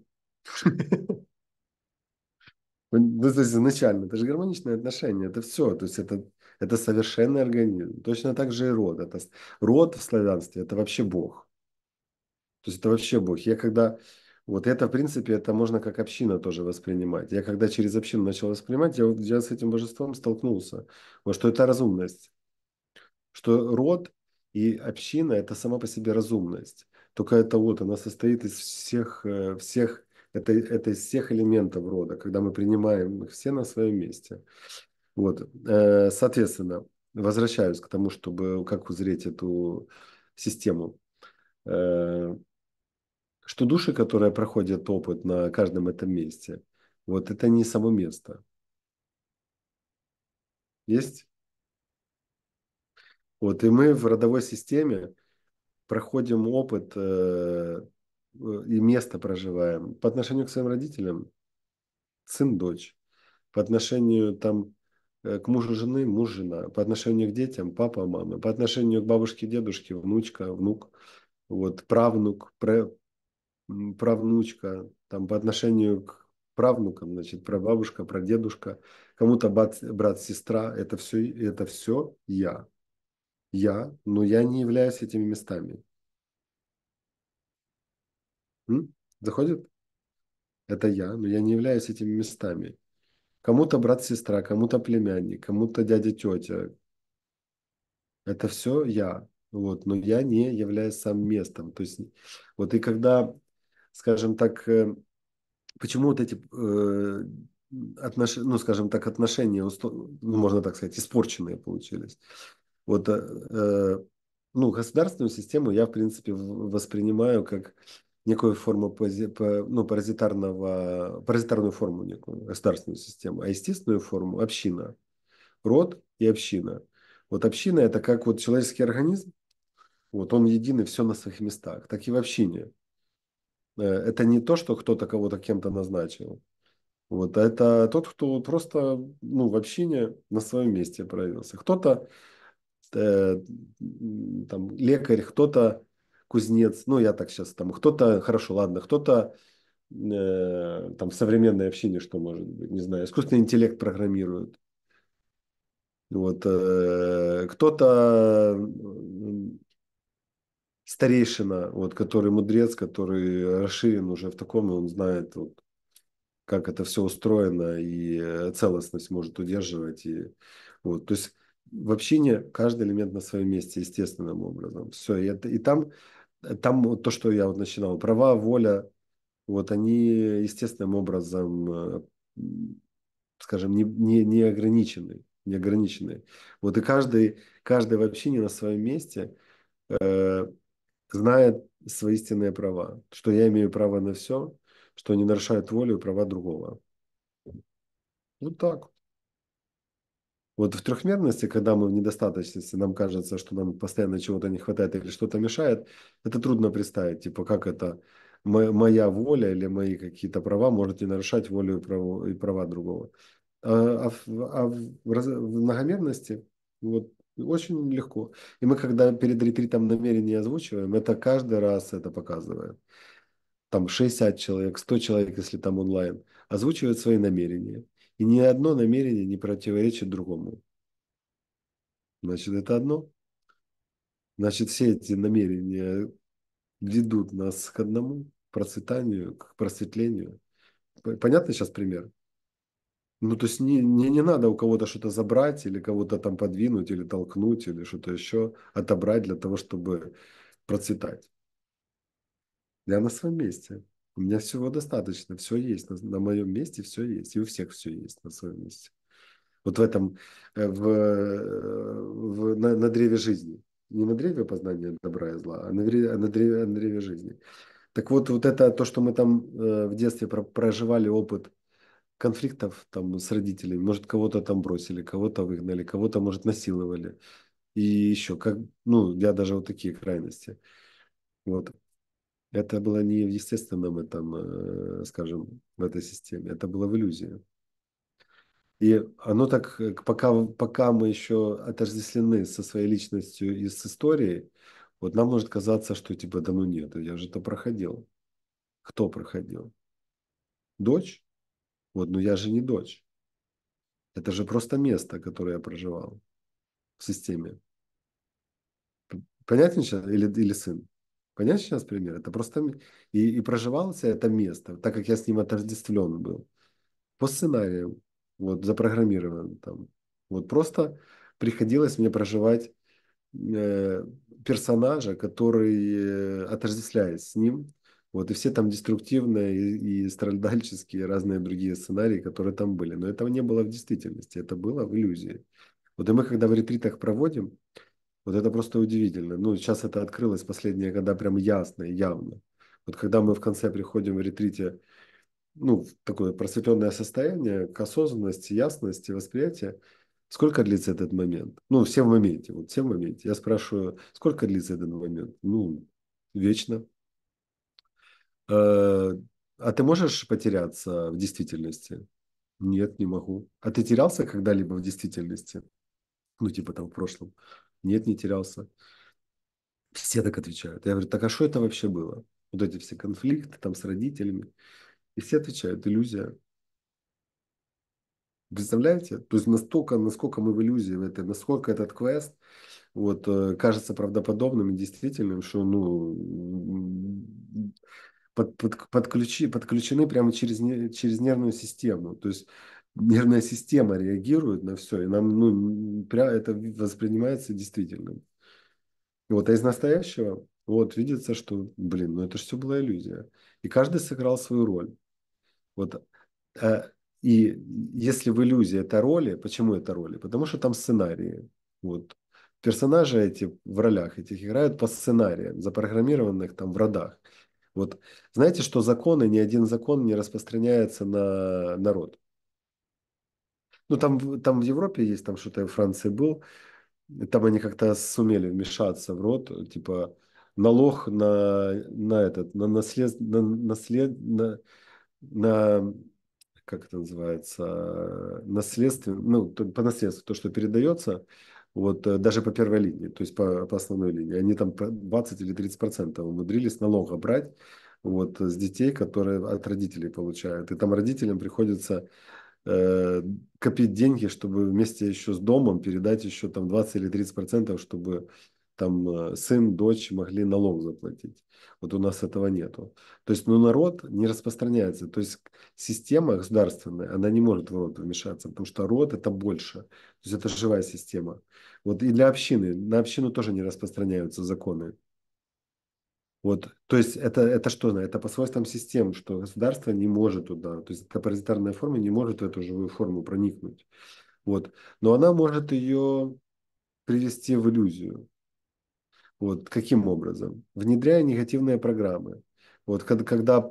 Ну, то есть изначально, это же гармоничные отношения, это все, то есть это это совершенный организм. Точно так же и род. Это, род в славянстве – это вообще Бог. То есть это вообще Бог. Я когда... Вот это, в принципе, это можно как община тоже воспринимать. Я когда через общину начал воспринимать, я, я с этим божеством столкнулся. Вот что это разумность. Что род и община – это сама по себе разумность. Только это вот, она состоит из всех, э, всех это, это из всех элементов рода, когда мы принимаем их все на своем месте. Вот, э, соответственно, возвращаюсь к тому, чтобы как узреть эту систему. Э, что души, которые проходят опыт на каждом этом месте, вот это не само место. Есть? Вот, и мы в родовой системе проходим опыт э, э и место проживаем по отношению к своим родителям, сын, дочь, по отношению там Э, к мужу жены – муж жена. По отношению к детям – папа, мама. По отношению к бабушке, дедушке – внучка, внук. Вот, правнук, пре, правнучка. Там, по отношению к правнукам, значит, прабабушка, прадедушка. Кому-то бат брат, сестра – это все, это все я. Я, но я не являюсь этими местами. М? Заходит? Это я, но я не являюсь этими местами. Кому-то брат, сестра, кому-то племянник, кому-то дядя, тетя. Это все я. Вот, но я не являюсь сам местом. То есть, вот и когда, скажем так, э, почему вот эти э, отнош... ну, скажем так, отношения, ну, можно так сказать, испорченные получились. Вот, э, э ну, государственную систему я, в принципе, воспринимаю как некую форму ну, паразитарного, паразитарную форму некую, государственную систему, а естественную форму – община. Род и община. Вот община – это как вот человеческий организм, вот он единый, все на своих местах. Так и в общине. Э, это не то, что кто-то кого-то кем-то назначил. Вот, а это тот, кто просто ну, в общине на своем месте проявился. Кто-то э, там лекарь, кто-то кузнец, ну я так сейчас там, кто-то, хорошо, ладно, кто-то э, там современное общение, что может быть, не знаю, искусственный интеллект программирует. Вот, э, кто-то старейшина, вот, который мудрец, который расширен уже в таком, и он знает, вот, как это все устроено, и э, целостность может удерживать. И, вот, то есть в общине каждый элемент на своем месте естественным образом. Все, и, это, и там Э, там то, что я вот начинал, права, воля, вот они естественным образом, э, скажем, не, не, не ограничены, не ограничены. Вот и каждый, каждый в общине на своем месте э, знает свои истинные права, что я имею право на все, что не нарушает волю и права другого. Вот так. Вот в трехмерности, когда мы в недостаточности, нам кажется, что нам постоянно чего-то не хватает или что-то мешает, это трудно представить, типа как это моя воля или мои какие-то права может не нарушать волю и права, и права другого. А, а, в, а в, в многомерности вот очень легко. И мы, когда перед ретритом намерения озвучиваем, это каждый раз это показываем. Там 60 человек, 100 человек, если там онлайн, озвучивают свои намерения. И ни одно намерение не противоречит другому. Значит, это одно. Значит, все эти намерения ведут нас к одному, к процветанию, к просветлению. Понятно сейчас пример? Ну, то есть не, не, не надо у кого-то что-то забрать или кого-то там подвинуть или толкнуть или что-то еще отобрать для того, чтобы процветать. Я на своем месте. У меня всего достаточно, все есть. На, на моем месте все есть. И у всех все есть на своем месте. Вот в этом, э, в, в, на, на древе жизни. Не на древе познания добра и зла, а на, а на, древе, на древе жизни. Так вот, вот это то, что мы там э, в детстве проживали опыт конфликтов там с родителями, может, кого-то там бросили, кого-то выгнали, кого-то, может, насиловали. И еще, как, ну, я даже вот такие крайности. Вот. Это было не в естественном этом, э, скажем, в этой системе. Это было в иллюзии. И оно так, э, пока, пока мы еще отождествлены со своей личностью и с историей, вот нам может казаться, что типа, да ну нет, я же это проходил. Кто проходил? Дочь? Вот, ну я же не дочь. Это же просто место, которое я проживал в системе. Понятен сейчас? Или, или сын? Понятно сейчас пример? Это просто... И, и проживалось это место, так как я с ним отождествлен был. По сценариям, вот, запрограммирован там. Вот просто приходилось мне проживать э, персонажа, который э, отождествляет с ним. Вот, и все там деструктивные и, и страдальческие разные другие сценарии, которые там были. Но этого не было в действительности, это было в иллюзии. Вот и мы, когда в ретритах проводим, вот это просто удивительно. Ну, сейчас это открылось последние года прям ясно и явно. Вот когда мы в конце приходим в ретрите, ну, в такое просветленное состояние, к осознанности, ясности, восприятия, сколько длится этот момент? Ну, все в моменте, вот все в моменте. Я спрашиваю, сколько длится этот момент? Ну, вечно. Э, а ты можешь потеряться в действительности? Нет, не могу. А ты терялся когда-либо в действительности? Ну, типа там в прошлом. Нет, не терялся. Все так отвечают. Я говорю, так а что это вообще было? Вот эти все конфликты там с родителями. И все отвечают, иллюзия. Представляете? То есть настолько, насколько мы в иллюзии в этой, насколько этот квест вот, э, кажется правдоподобным и действительным, что ну, под, под, подключи, подключены прямо через, через нервную систему. То есть нервная система реагирует на все, и нам ну, это воспринимается действительно. Вот, а из настоящего вот видится, что, блин, ну это же все была иллюзия. И каждый сыграл свою роль. Вот, а, и если в иллюзии это роли, почему это роли? Потому что там сценарии. Вот. Персонажи эти в ролях этих играют по сценариям, запрограммированных там в родах. Вот знаете, что законы, ни один закон не распространяется на народ. Ну, там, там в Европе есть, там что-то в Франции был. Там они как-то сумели вмешаться в рот, типа налог на, на этот, на наслед, на, наслед, на, на как это называется, наследство, ну, по наследству, то, что передается, вот э, даже по первой линии, то есть по, по основной линии, они там 20 или 30 процентов умудрились налога брать вот с детей, которые от родителей получают. И там родителям приходится э, копить деньги, чтобы вместе еще с домом передать еще там 20 или 30 процентов, чтобы там э, сын, дочь могли налог заплатить. Вот у нас этого нету. То есть, ну, народ не распространяется. То есть, система государственная, она не может в род вмешаться, потому что род – это больше. То есть, это живая система. Вот и для общины. На общину тоже не распространяются законы. Вот, то есть это, это что? Это по свойствам систем, что государство не может туда, то есть паразитарная форма не может в эту живую форму проникнуть. Вот. Но она может ее привести в иллюзию. Вот. Каким образом? Внедряя негативные программы. Вот когда, когда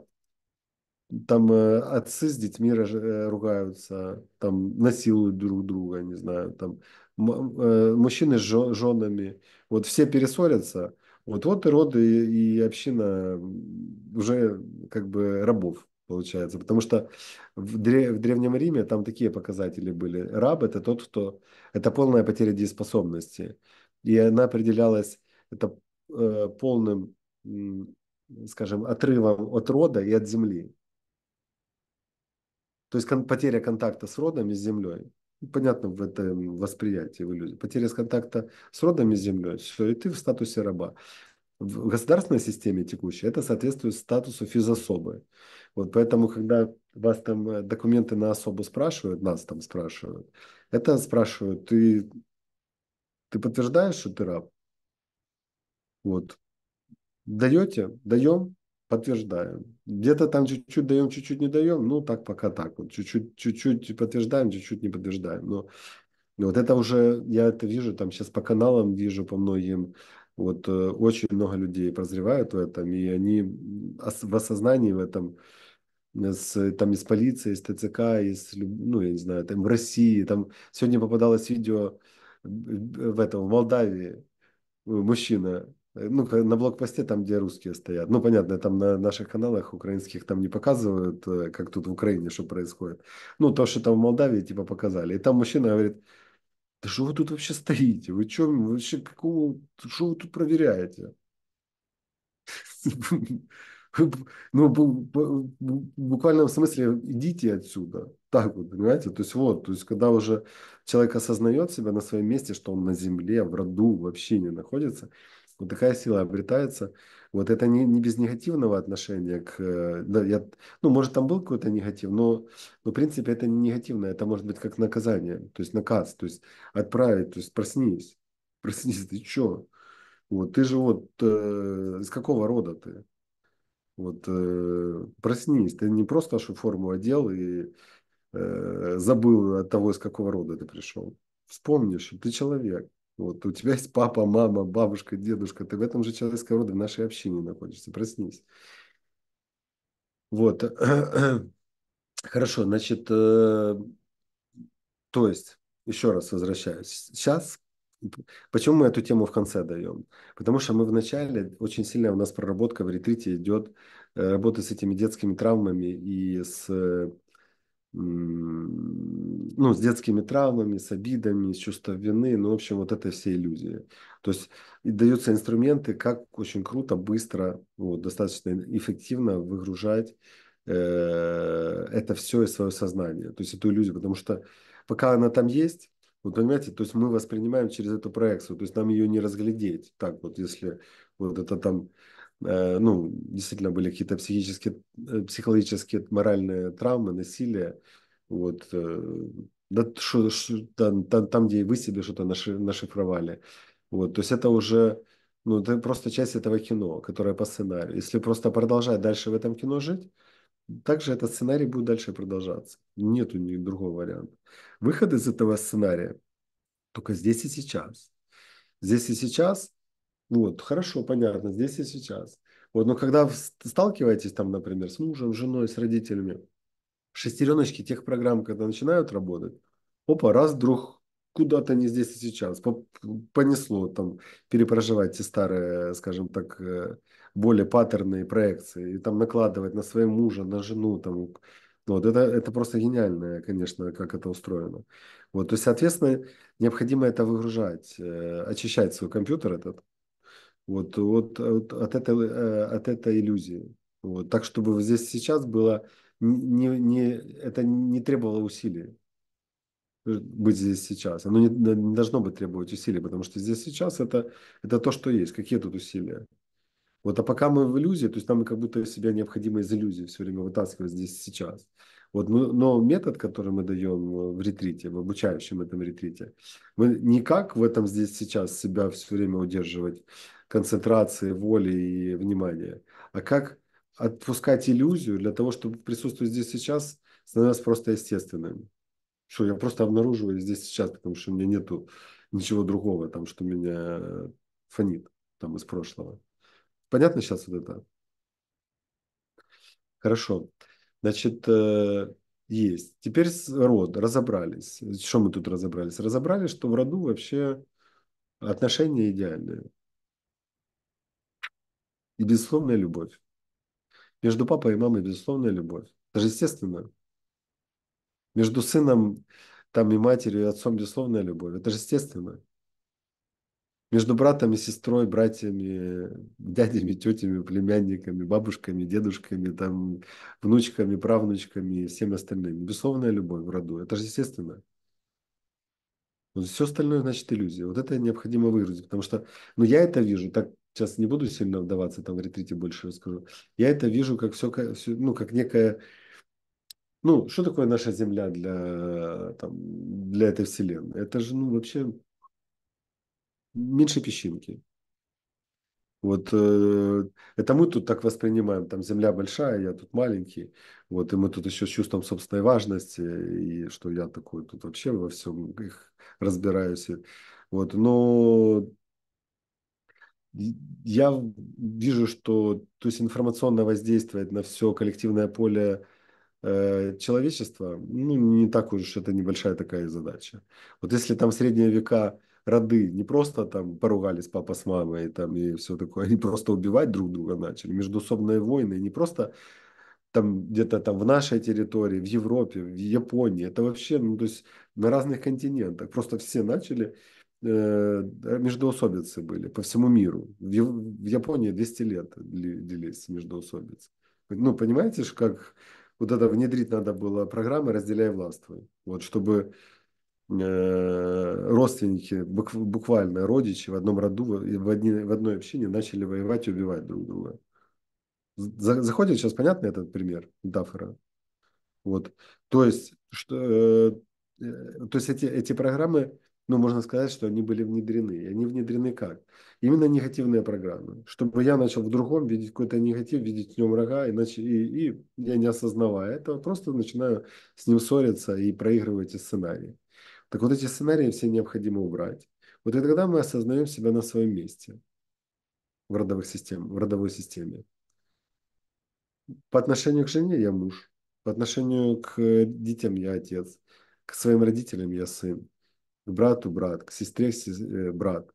там э, отцы с детьми э, ругаются, там насилуют друг друга, не знаю, там э, мужчины с женами, вот все пересорятся – вот, вот и роды и, и община уже как бы рабов получается. Потому что в, древ, в Древнем Риме там такие показатели были. Раб – это тот, кто… Это полная потеря дееспособности. И она определялась это э, полным, скажем, отрывом от рода и от земли. То есть кон, потеря контакта с родом и с землей понятно в этом восприятии в иллюзии. Потеря контакта с родами с землей, все, и ты в статусе раба. В государственной системе текущей это соответствует статусу физособы. Вот поэтому, когда вас там э, документы на особу спрашивают, нас там спрашивают, это спрашивают, ты, ты подтверждаешь, что ты раб? Вот. Даете? Даем? подтверждаем. Где-то там чуть-чуть даем, чуть-чуть не даем, ну так пока так. Вот чуть-чуть, чуть-чуть подтверждаем, чуть-чуть не подтверждаем. Но, но вот это уже, я это вижу, там сейчас по каналам вижу, по многим, вот э, очень много людей прозревают в этом, и они в осознании в этом, с, там из полиции, из ТЦК, из, ну я не знаю, там в России, там сегодня попадалось видео э, в этом, в Молдавии, э, мужчина Э, ну, на блокпосте, там, где русские стоят. Ну, понятно, там на наших каналах украинских там не показывают, э, как тут в Украине что происходит. Ну, то, что там в Молдавии, типа, показали. И там мужчина говорит, да что вы тут вообще стоите? Вы что, вообще, какого, что вы тут проверяете? Ну, в буквальном смысле, идите отсюда. Так вот, понимаете? То есть вот, то есть когда уже человек осознает себя на своем месте, что он на земле, в роду, вообще не находится – вот такая сила обретается. Вот это не, не без негативного отношения к... Э, да, я, ну, может, там был какой-то негатив, но, но, в принципе, это не негативное. Это может быть как наказание, то есть наказ, то есть отправить, то есть проснись. Проснись, ты чё? Вот, ты же вот э, из какого рода ты? Вот, э, проснись, ты не просто что форму одел и э, забыл от того, из какого рода ты пришел. Вспомнишь, ты человек. Вот, у тебя есть папа, мама, бабушка, дедушка. Ты в этом же человеческом роде, в нашей общине находишься. Проснись. Вот. Хорошо, значит, э, то есть, еще раз возвращаюсь. Сейчас Почему мы эту тему в конце даем? Потому что мы в начале, очень сильная у нас проработка в ретрите идет, э, работа с этими детскими травмами и с э, ну, с детскими травмами, с обидами, с чувством вины, ну, в общем, вот это все иллюзии. То есть и даются инструменты, как очень круто, быстро, вот, достаточно эффективно выгружать э, это все из своего сознания, то есть эту иллюзию, потому что пока она там есть, вот понимаете, то есть мы воспринимаем через эту проекцию, то есть нам ее не разглядеть, так вот, если вот это там Э, ну, действительно были какие-то психические, э, психологические, моральные травмы, насилие, вот, э, да, шо, шо, там, там, где и вы себе что-то нашифровали, вот, то есть это уже, ну, это просто часть этого кино, которое по сценарию, если просто продолжать дальше в этом кино жить, также этот сценарий будет дальше продолжаться, нету ни другого варианта. Выход из этого сценария только здесь и сейчас. Здесь и сейчас вот, хорошо, понятно, здесь и сейчас. Вот, но когда сталкиваетесь там, например, с мужем, женой, с родителями, шестереночки тех программ, когда начинают работать, опа, раз вдруг куда-то не здесь и сейчас, понесло там перепроживать те старые, скажем так, э, более паттерные проекции, и там накладывать на своего мужа, на жену, там, ну вот это, это просто гениально, конечно, как это устроено. Вот, то есть, соответственно, необходимо это выгружать, э, очищать свой компьютер этот, вот, вот, вот от, этой, э, от этой иллюзии. Вот. Так, чтобы здесь сейчас было, не, не, это не требовало усилий быть здесь сейчас. Оно не, не должно быть требовать усилий, потому что здесь сейчас это, это то, что есть. Какие тут усилия? Вот, а пока мы в иллюзии, то есть нам как будто себя необходимо из иллюзии все время вытаскивать здесь сейчас. Вот, ну, но метод, который мы даем в ретрите, в обучающем этом ретрите, мы никак в этом здесь сейчас себя все время удерживать, концентрации воли и внимания, а как отпускать иллюзию для того, чтобы присутствовать здесь сейчас становилось просто естественным. Что я просто обнаруживаю здесь сейчас, потому что у меня нету ничего другого, там, что меня фонит там из прошлого. Понятно сейчас вот это? Хорошо. Значит, э, есть. Теперь род разобрались. Что мы тут разобрались? Разобрались, что в роду вообще отношения идеальные. И безусловная любовь. Между папой и мамой безусловная любовь. Это же естественно. Между сыном там и матерью, и отцом безусловная любовь. Это же естественно. Между братом и сестрой, братьями, дядями, тетями, племянниками, бабушками, дедушками, там, внучками, правнучками и всеми остальными. Безусловная любовь в роду. Это же естественно. Но все остальное значит иллюзия. Вот это необходимо выразить, потому что, ну я это вижу, так сейчас не буду сильно вдаваться, там в ретрите больше расскажу. Я это вижу как все, все ну, как некое... Ну, что такое наша Земля для, там, для этой Вселенной? Это же, ну, вообще меньше песчинки. Вот э, это мы тут так воспринимаем, там земля большая, я тут маленький, вот и мы тут еще с чувством собственной важности, и что я такой тут вообще во всем их разбираюсь. вот, но я вижу, что то есть информационное воздействие на все коллективное поле э, человечества, ну, не так уж это небольшая такая задача. Вот если там в средние века роды не просто там поругались папа с мамой и там, и все такое, они просто убивать друг друга начали, междусобные войны, не просто там где-то там в нашей территории, в Европе, в Японии, это вообще, ну, то есть на разных континентах, просто все начали Э, междуособицы были по всему миру. В, Японии 200 лет длились междуособицы. Ну, понимаете, как вот это внедрить надо было программы «Разделяй властвуй». Вот чтобы э, родственники, буквально родичи в одном роду, в, одни, в одной общине начали воевать и убивать друг друга. Заходит сейчас, понятно этот пример, метафора? Вот. То есть, что, э, то есть эти, эти программы ну, можно сказать, что они были внедрены. И они внедрены как? Именно негативные программы. Чтобы я начал в другом видеть какой-то негатив, видеть в нем врага, иначе и, и я не осознавая этого, просто начинаю с ним ссориться и проигрывать эти сценарии. Так вот эти сценарии все необходимо убрать. Вот и тогда мы осознаем себя на своем месте в, родовых системах, в родовой системе. По отношению к жене я муж, по отношению к детям я отец, к своим родителям я сын, к брату брат, к сестре э, брат,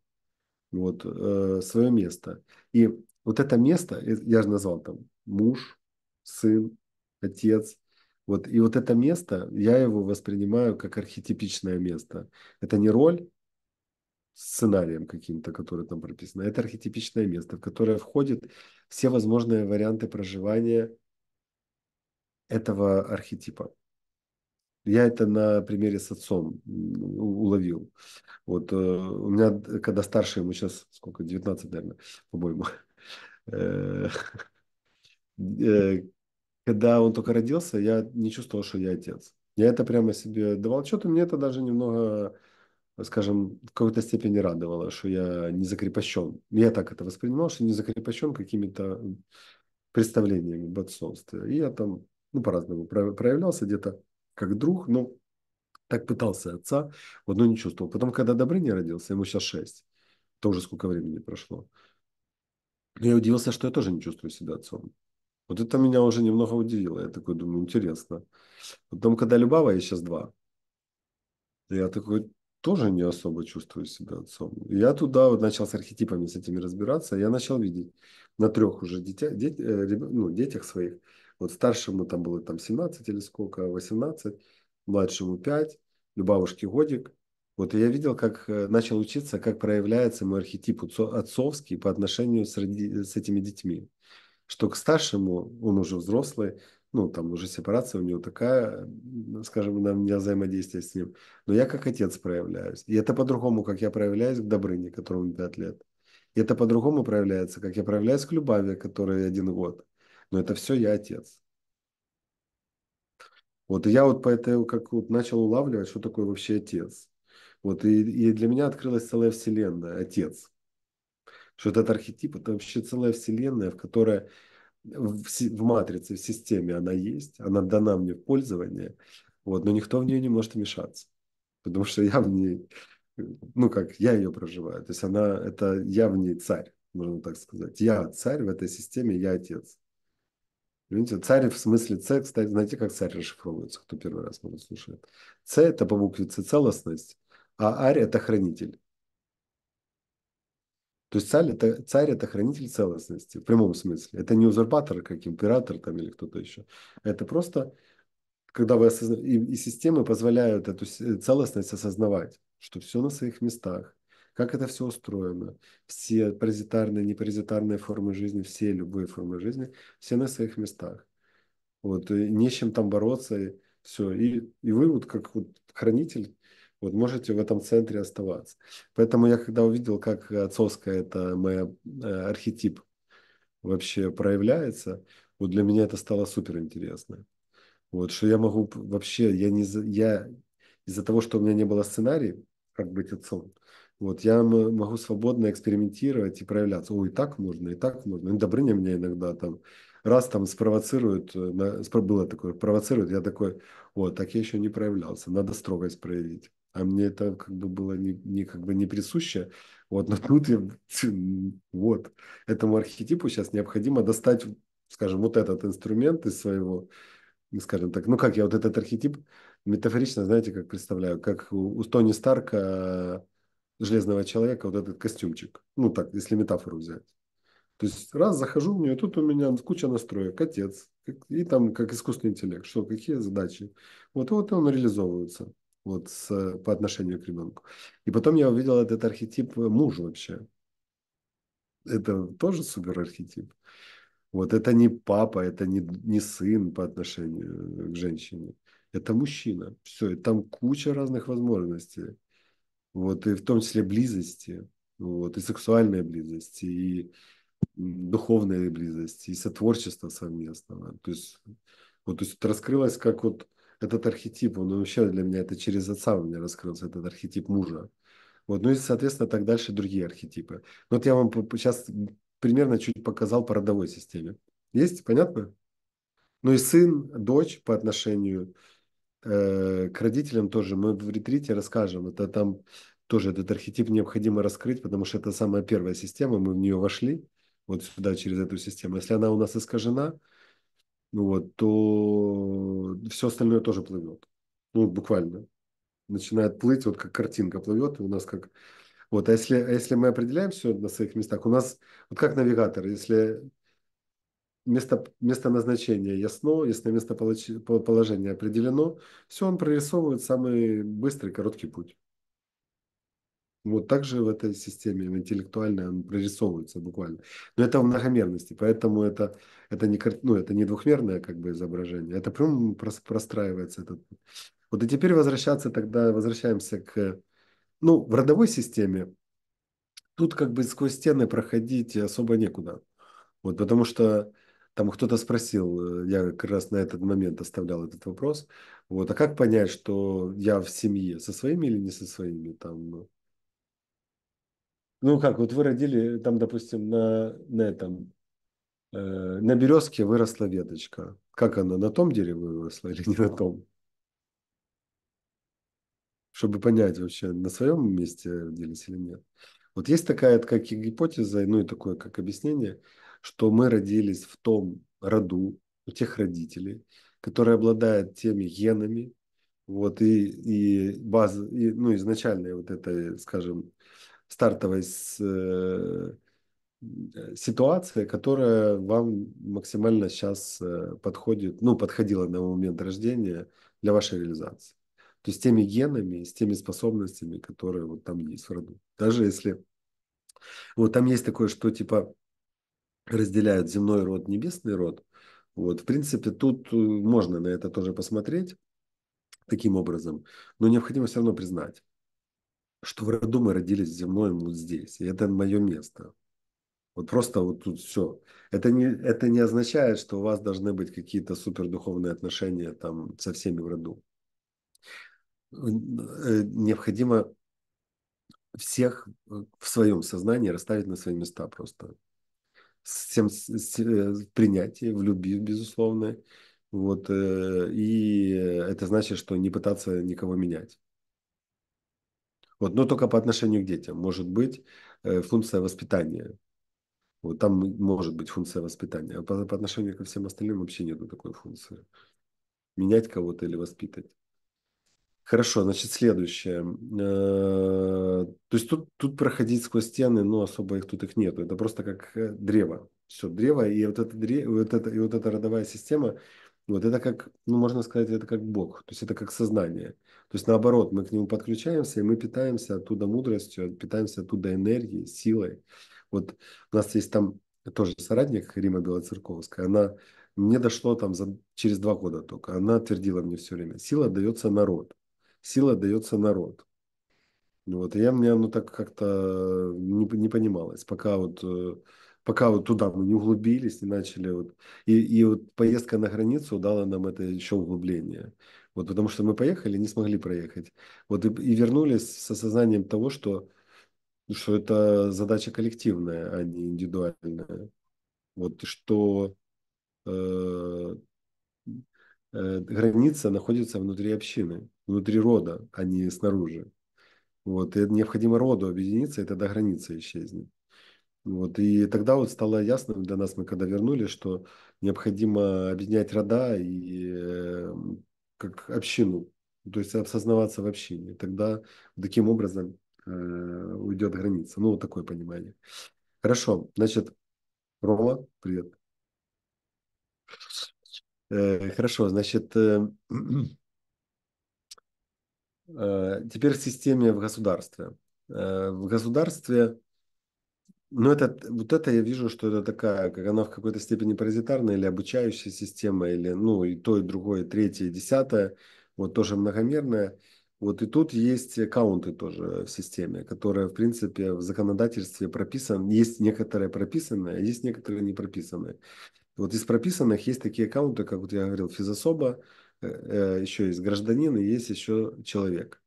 вот, э, свое место. И вот это место, э, я же назвал там муж, сын, отец, вот, и вот это место, я его воспринимаю как архетипичное место. Это не роль сценарием каким-то, который там прописан, а это архетипичное место, в которое входят все возможные варианты проживания этого архетипа. Я это на примере с отцом уловил. Вот э, у меня, э, когда старший, ему сейчас сколько, 19, наверное, по-моему, э, когда он только родился, я не чувствовал, что я отец. Я это прямо себе давал что и мне это даже немного, скажем, в какой-то степени радовало, что я не закрепощен. Я так это воспринимал, что не закрепощен какими-то представлениями об отцовстве. И я там ну, по-разному проявлялся где-то как друг, но ну, так пытался отца, вот, но не чувствовал. Потом, когда Добрыня родился, ему сейчас 6, уже сколько времени прошло. Но я удивился, что я тоже не чувствую себя отцом. Вот это меня уже немного удивило. Я такой думаю, интересно. Потом, когда Любава, я сейчас два. Я такой тоже не особо чувствую себя отцом. Я туда вот начал с архетипами с этими разбираться. Я начал видеть на трех уже детя, дет, э, ну, детях своих, вот старшему там было там 17 или сколько, 18, младшему 5, Любавушке годик. Вот и я видел, как э, начал учиться, как проявляется мой архетип отцовский по отношению с, роди... с этими детьми. Что к старшему, он уже взрослый, ну, там уже сепарация у него такая, скажем, на меня взаимодействие с ним. Но я как отец проявляюсь. И это по-другому, как я проявляюсь к Добрыне, которому 5 лет. И это по-другому проявляется, как я проявляюсь к Любави, которой один год но это все я отец. Вот и я вот по этой как вот начал улавливать, что такое вообще отец. Вот и, и для меня открылась целая вселенная, отец. Что этот архетип это вообще целая вселенная, в которой в, в матрице, в системе она есть, она дана мне в пользование, вот, но никто в нее не может мешаться, потому что я в ней, ну как, я ее проживаю, то есть она, это я в ней царь, можно так сказать, я царь в этой системе, я отец. Извините, царь в смысле ц, кстати, знаете, как царь расшифровывается, кто первый раз, может, слушает. Ц это по букве Ц целостность, а Арь – это хранитель. То есть царь это, царь это хранитель целостности в прямом смысле. Это не узурпатор, как император там или кто-то еще. Это просто, когда вы осозна... и, и системы позволяют эту целостность осознавать, что все на своих местах, как это все устроено. Все паразитарные, непаразитарные формы жизни, все любые формы жизни, все на своих местах. Вот, не с чем там бороться, и все. И, и вы вот как вот хранитель вот можете в этом центре оставаться. Поэтому я когда увидел, как отцовская это моя э, архетип вообще проявляется, вот для меня это стало супер интересно. Вот, что я могу вообще, я не, я из-за того, что у меня не было сценария, как быть отцом, вот, я могу свободно экспериментировать и проявляться. О, и так можно, и так можно. И Добрыня меня иногда там раз там спровоцирует, э, на, было такое, провоцирует, я такой, вот так я еще не проявлялся, надо строгость проявить. А мне это как бы было не, не, как бы не присуще. Вот, но тут я, вот, этому архетипу сейчас необходимо достать, скажем, вот этот инструмент из своего, ну, скажем так, ну как я вот этот архетип метафорично, знаете, как представляю, как у, у Тони Старка железного человека вот этот костюмчик. Ну так, если метафору взять. То есть раз захожу в нее, тут у меня куча настроек, отец, и там как искусственный интеллект, что, какие задачи. Вот, вот он реализовывается вот с, по отношению к ребенку. И потом я увидел этот архетип э, муж вообще. Это тоже супер архетип. Вот это не папа, это не, не сын по отношению э, к женщине. Это мужчина. Все, и там куча разных возможностей. Вот, и в том числе близости, вот, и сексуальной близости, и духовной близости, и сотворчества совместного. То есть, вот, то есть это раскрылось как вот этот архетип, он вообще для меня, это через отца у меня раскрылся, этот архетип мужа. Вот, ну и, соответственно, так дальше другие архетипы. Вот я вам сейчас примерно чуть показал по родовой системе. Есть, понятно? Ну и сын, дочь по отношению Э, к родителям тоже мы в ретрите расскажем. Это там тоже этот архетип необходимо раскрыть, потому что это самая первая система, мы в нее вошли, вот сюда через эту систему. Если она у нас искажена, ну вот, то все остальное тоже плывет. Ну, буквально. Начинает плыть, вот как картинка плывет, и у нас как... Вот, а если, а если мы определяем все на своих местах, у нас, вот как навигатор, если место, место назначения ясно, если место местоположение определено, все он прорисовывает самый быстрый, короткий путь. Вот также в этой системе в интеллектуальной он прорисовывается буквально. Но это в многомерности, поэтому это, это, не, ну, это не двухмерное как бы изображение, это прям простраивается. Этот. Вот и теперь возвращаться тогда, возвращаемся к... Ну, в родовой системе тут как бы сквозь стены проходить особо некуда. Вот, потому что там кто-то спросил, э, я как раз на этот момент оставлял этот вопрос, вот, а как понять, что я в семье, со своими или не со своими, там, ну как, вот вы родили, там, допустим, на, на этом, э, на березке выросла веточка. Как она, на том дереве выросла или не на том? Чтобы понять вообще, на своем месте родились или нет. Вот есть такая как гипотеза, ну и такое как объяснение – что мы родились в том роду, у тех родителей, которые обладают теми генами, вот, и, и база, и, ну, изначальная вот эта, скажем, стартовая с, э, ситуация, которая вам максимально сейчас э, подходит, ну, подходила на момент рождения для вашей реализации. То есть теми генами, с теми способностями, которые вот там есть в роду. Даже если вот там есть такое, что типа разделяют земной род, небесный род. Вот, в принципе, тут э, можно на это тоже посмотреть таким образом, но необходимо все равно признать, что в роду мы родились земной вот здесь, и это мое место. Вот просто вот тут все. Это не, это не означает, что у вас должны быть какие-то супердуховные отношения там со всеми в роду. Э, необходимо всех э, в своем сознании расставить на свои места просто всем э, принятие, в любви, безусловно. Вот, э, и это значит, что не пытаться никого менять. Вот, но только по отношению к детям. Может быть э, функция воспитания. Вот там может быть функция воспитания. А по, по отношению ко всем остальным вообще нету такой функции. Менять кого-то или воспитать. Хорошо, значит, следующее. Э, то есть тут, тут проходить сквозь стены, но ну, особо их тут их нету. Это просто как э, древо. Все, древо, и вот это, дре... вот это, и вот эта родовая система, вот это как, ну, можно сказать, это как Бог, то есть это как сознание. То есть наоборот, мы к нему подключаемся, и мы питаемся оттуда мудростью, питаемся оттуда энергией, силой. Вот у нас есть там тоже соратник Рима Белоцерковская, она мне дошло там за, через два года только. Она твердила мне все время, сила дается народ сила дается народ. Вот, и я мне оно так как-то э, не, не понималось, пока вот, э, пока вот туда мы не углубились, не начали вот. И, и вот поездка на границу дала нам это еще углубление. Вот потому что мы поехали, не смогли проехать. Вот и, и вернулись с осознанием того, что, что это задача коллективная, а не индивидуальная. Вот что э, Э, граница находится внутри общины, внутри рода, а не снаружи. Вот, и необходимо роду объединиться, и тогда граница исчезнет. Вот, и тогда вот стало ясно для нас, мы когда вернулись, что необходимо объединять рода и э, как общину, то есть осознаваться в общине. Тогда таким образом э, уйдет граница. Ну, вот такое понимание. Хорошо, значит, Рола, привет. Э, хорошо, значит, э, э, теперь к системе в государстве. В государстве, ну это, вот это я вижу, что это такая, как она в какой-то степени паразитарная или обучающая система, или ну и то, и другое, и третье, и десятое, вот тоже многомерная. Вот и тут есть аккаунты тоже в системе, которые, в принципе, в законодательстве прописаны. Есть некоторые прописанные, а есть некоторые не прописанные. Вот из прописанных есть такие аккаунты, как вот я говорил, физособа, э, э, еще есть гражданин и есть еще человек.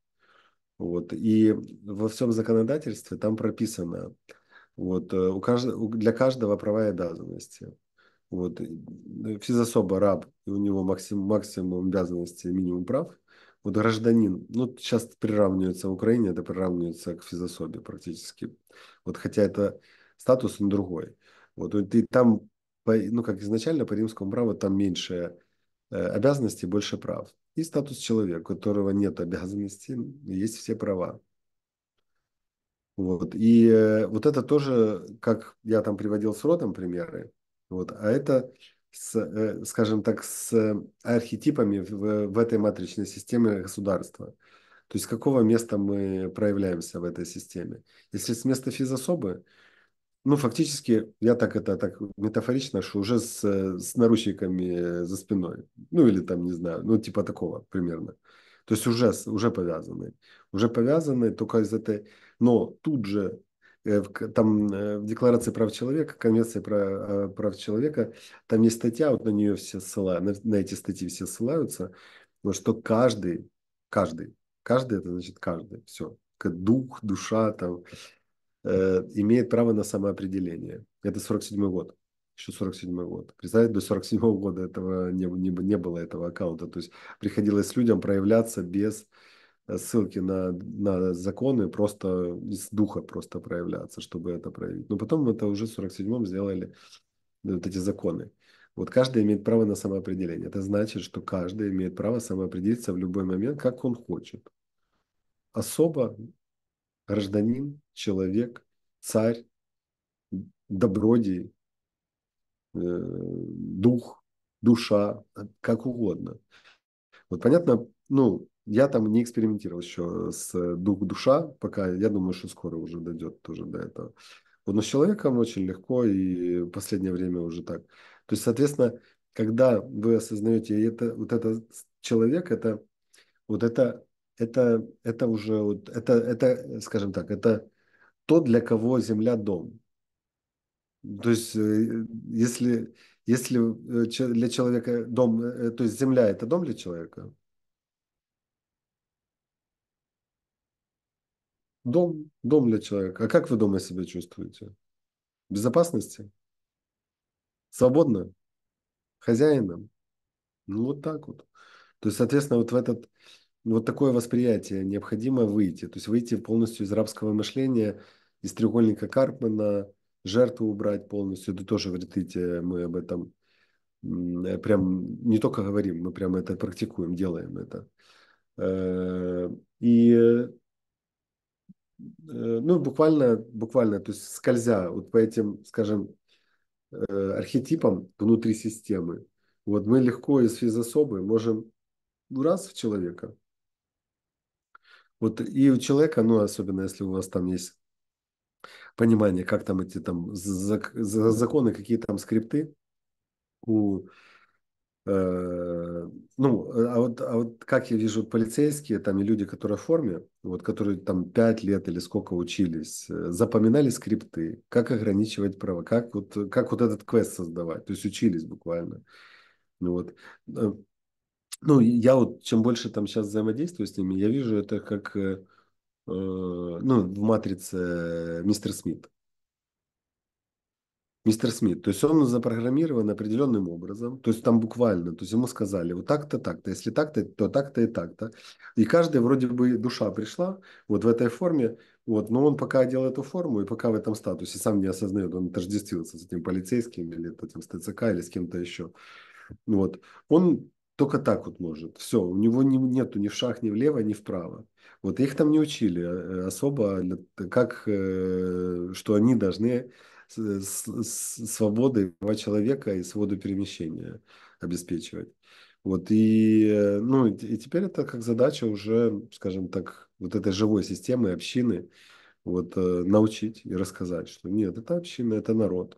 Вот. И во всем законодательстве там прописано, вот, э, у каждого, для каждого права и обязанности. Вот. Физособа раб, и у него максим, максимум обязанностей, минимум прав. Вот гражданин, ну, сейчас приравнивается в Украине, это приравнивается к физособе практически. Вот, хотя это статус, он другой. Вот, и там по, ну, как изначально по римскому праву там меньше э, обязанностей, больше прав. И статус человека, у которого нет обязанностей, есть все права. Вот. И э, вот это тоже, как я там приводил с родом примеры, вот, а это, с, э, скажем так, с архетипами в, в этой матричной системе государства. То есть с какого места мы проявляемся в этой системе. Если с места физособы, ну, фактически, я так это так метафорично, что уже с, э, с наручниками э, за спиной. Ну, или там, не знаю, ну, типа такого примерно. То есть уже, уже повязаны. Уже повязаны только из этой... Но тут же э, там в Декларации прав человека, Конвенции про прав человека, там есть статья, вот на нее все ссылаются, на, на эти статьи все ссылаются, но что каждый, каждый, каждый это значит каждый, все, дух, душа, там, Э, имеет право на самоопределение. Это 47 год еще 47 год. Представляете, до 47 -го года этого не, не, не было этого аккаунта. То есть приходилось людям проявляться без э, ссылки на, на законы, просто из духа просто проявляться, чтобы это проявить. Но потом это уже в 47-м сделали э, вот эти законы. Вот каждый имеет право на самоопределение. Это значит, что каждый имеет право самоопределиться в любой момент, как он хочет. Особо гражданин, человек, царь, добродий, э, дух, душа, как угодно. Вот понятно, ну, я там не экспериментировал еще с э, дух душа, пока я думаю, что скоро уже дойдет тоже до этого. Вот, но с человеком очень легко и в последнее время уже так. То есть, соответственно, когда вы осознаете это, вот этот человек, это вот это это, это уже, вот, это, это, скажем так, это то, для кого земля – дом. То есть, э, если, если э, для человека дом, э, то есть земля – это дом для человека? Дом, дом для человека. А как вы дома себя чувствуете? В безопасности? Свободно? Хозяином? Ну, вот так вот. То есть, соответственно, вот в этот, вот такое восприятие. Необходимо выйти. То есть выйти полностью из рабского мышления, из треугольника Карпмана, жертву убрать полностью. Это тоже в ретрите мы об этом э, прям не только говорим, мы прям это практикуем, делаем это. Э, и э, ну, буквально, буквально, то есть скользя вот по этим, скажем, архетипам внутри системы, вот мы легко из физособы можем ну, раз в человека, вот и у человека, ну, особенно если у вас там есть понимание, как там эти там законы, какие там скрипты у э, ну, э, а вот, а вот как я вижу полицейские там и люди, которые в форме, вот которые там пять лет или сколько учились, э, запоминали скрипты, как ограничивать права, как вот, как вот этот квест создавать, то есть учились буквально. Ну вот, ну, я вот чем больше там сейчас взаимодействую с ними, я вижу это как, э, э, ну, в «Матрице» мистер Смит. Мистер Смит, то есть он запрограммирован определенным образом, то есть там буквально, то есть ему сказали вот так-то, так-то, если так-то, то так-то и так-то. И каждая вроде бы душа пришла вот в этой форме, вот, но он пока одел эту форму и пока в этом статусе, сам не осознает, он отождествился с этим полицейским или этим с или с кем-то еще. Вот. Он только так вот может. Все, у него не, нету ни в шаг, ни влево, ни вправо. Вот их там не учили э, особо, как, э, что они должны свободы человека и свободу перемещения обеспечивать. Вот и, э, ну, и теперь это как задача уже, скажем так, вот этой живой системы общины вот, научить и рассказать, что нет, это община, это народ.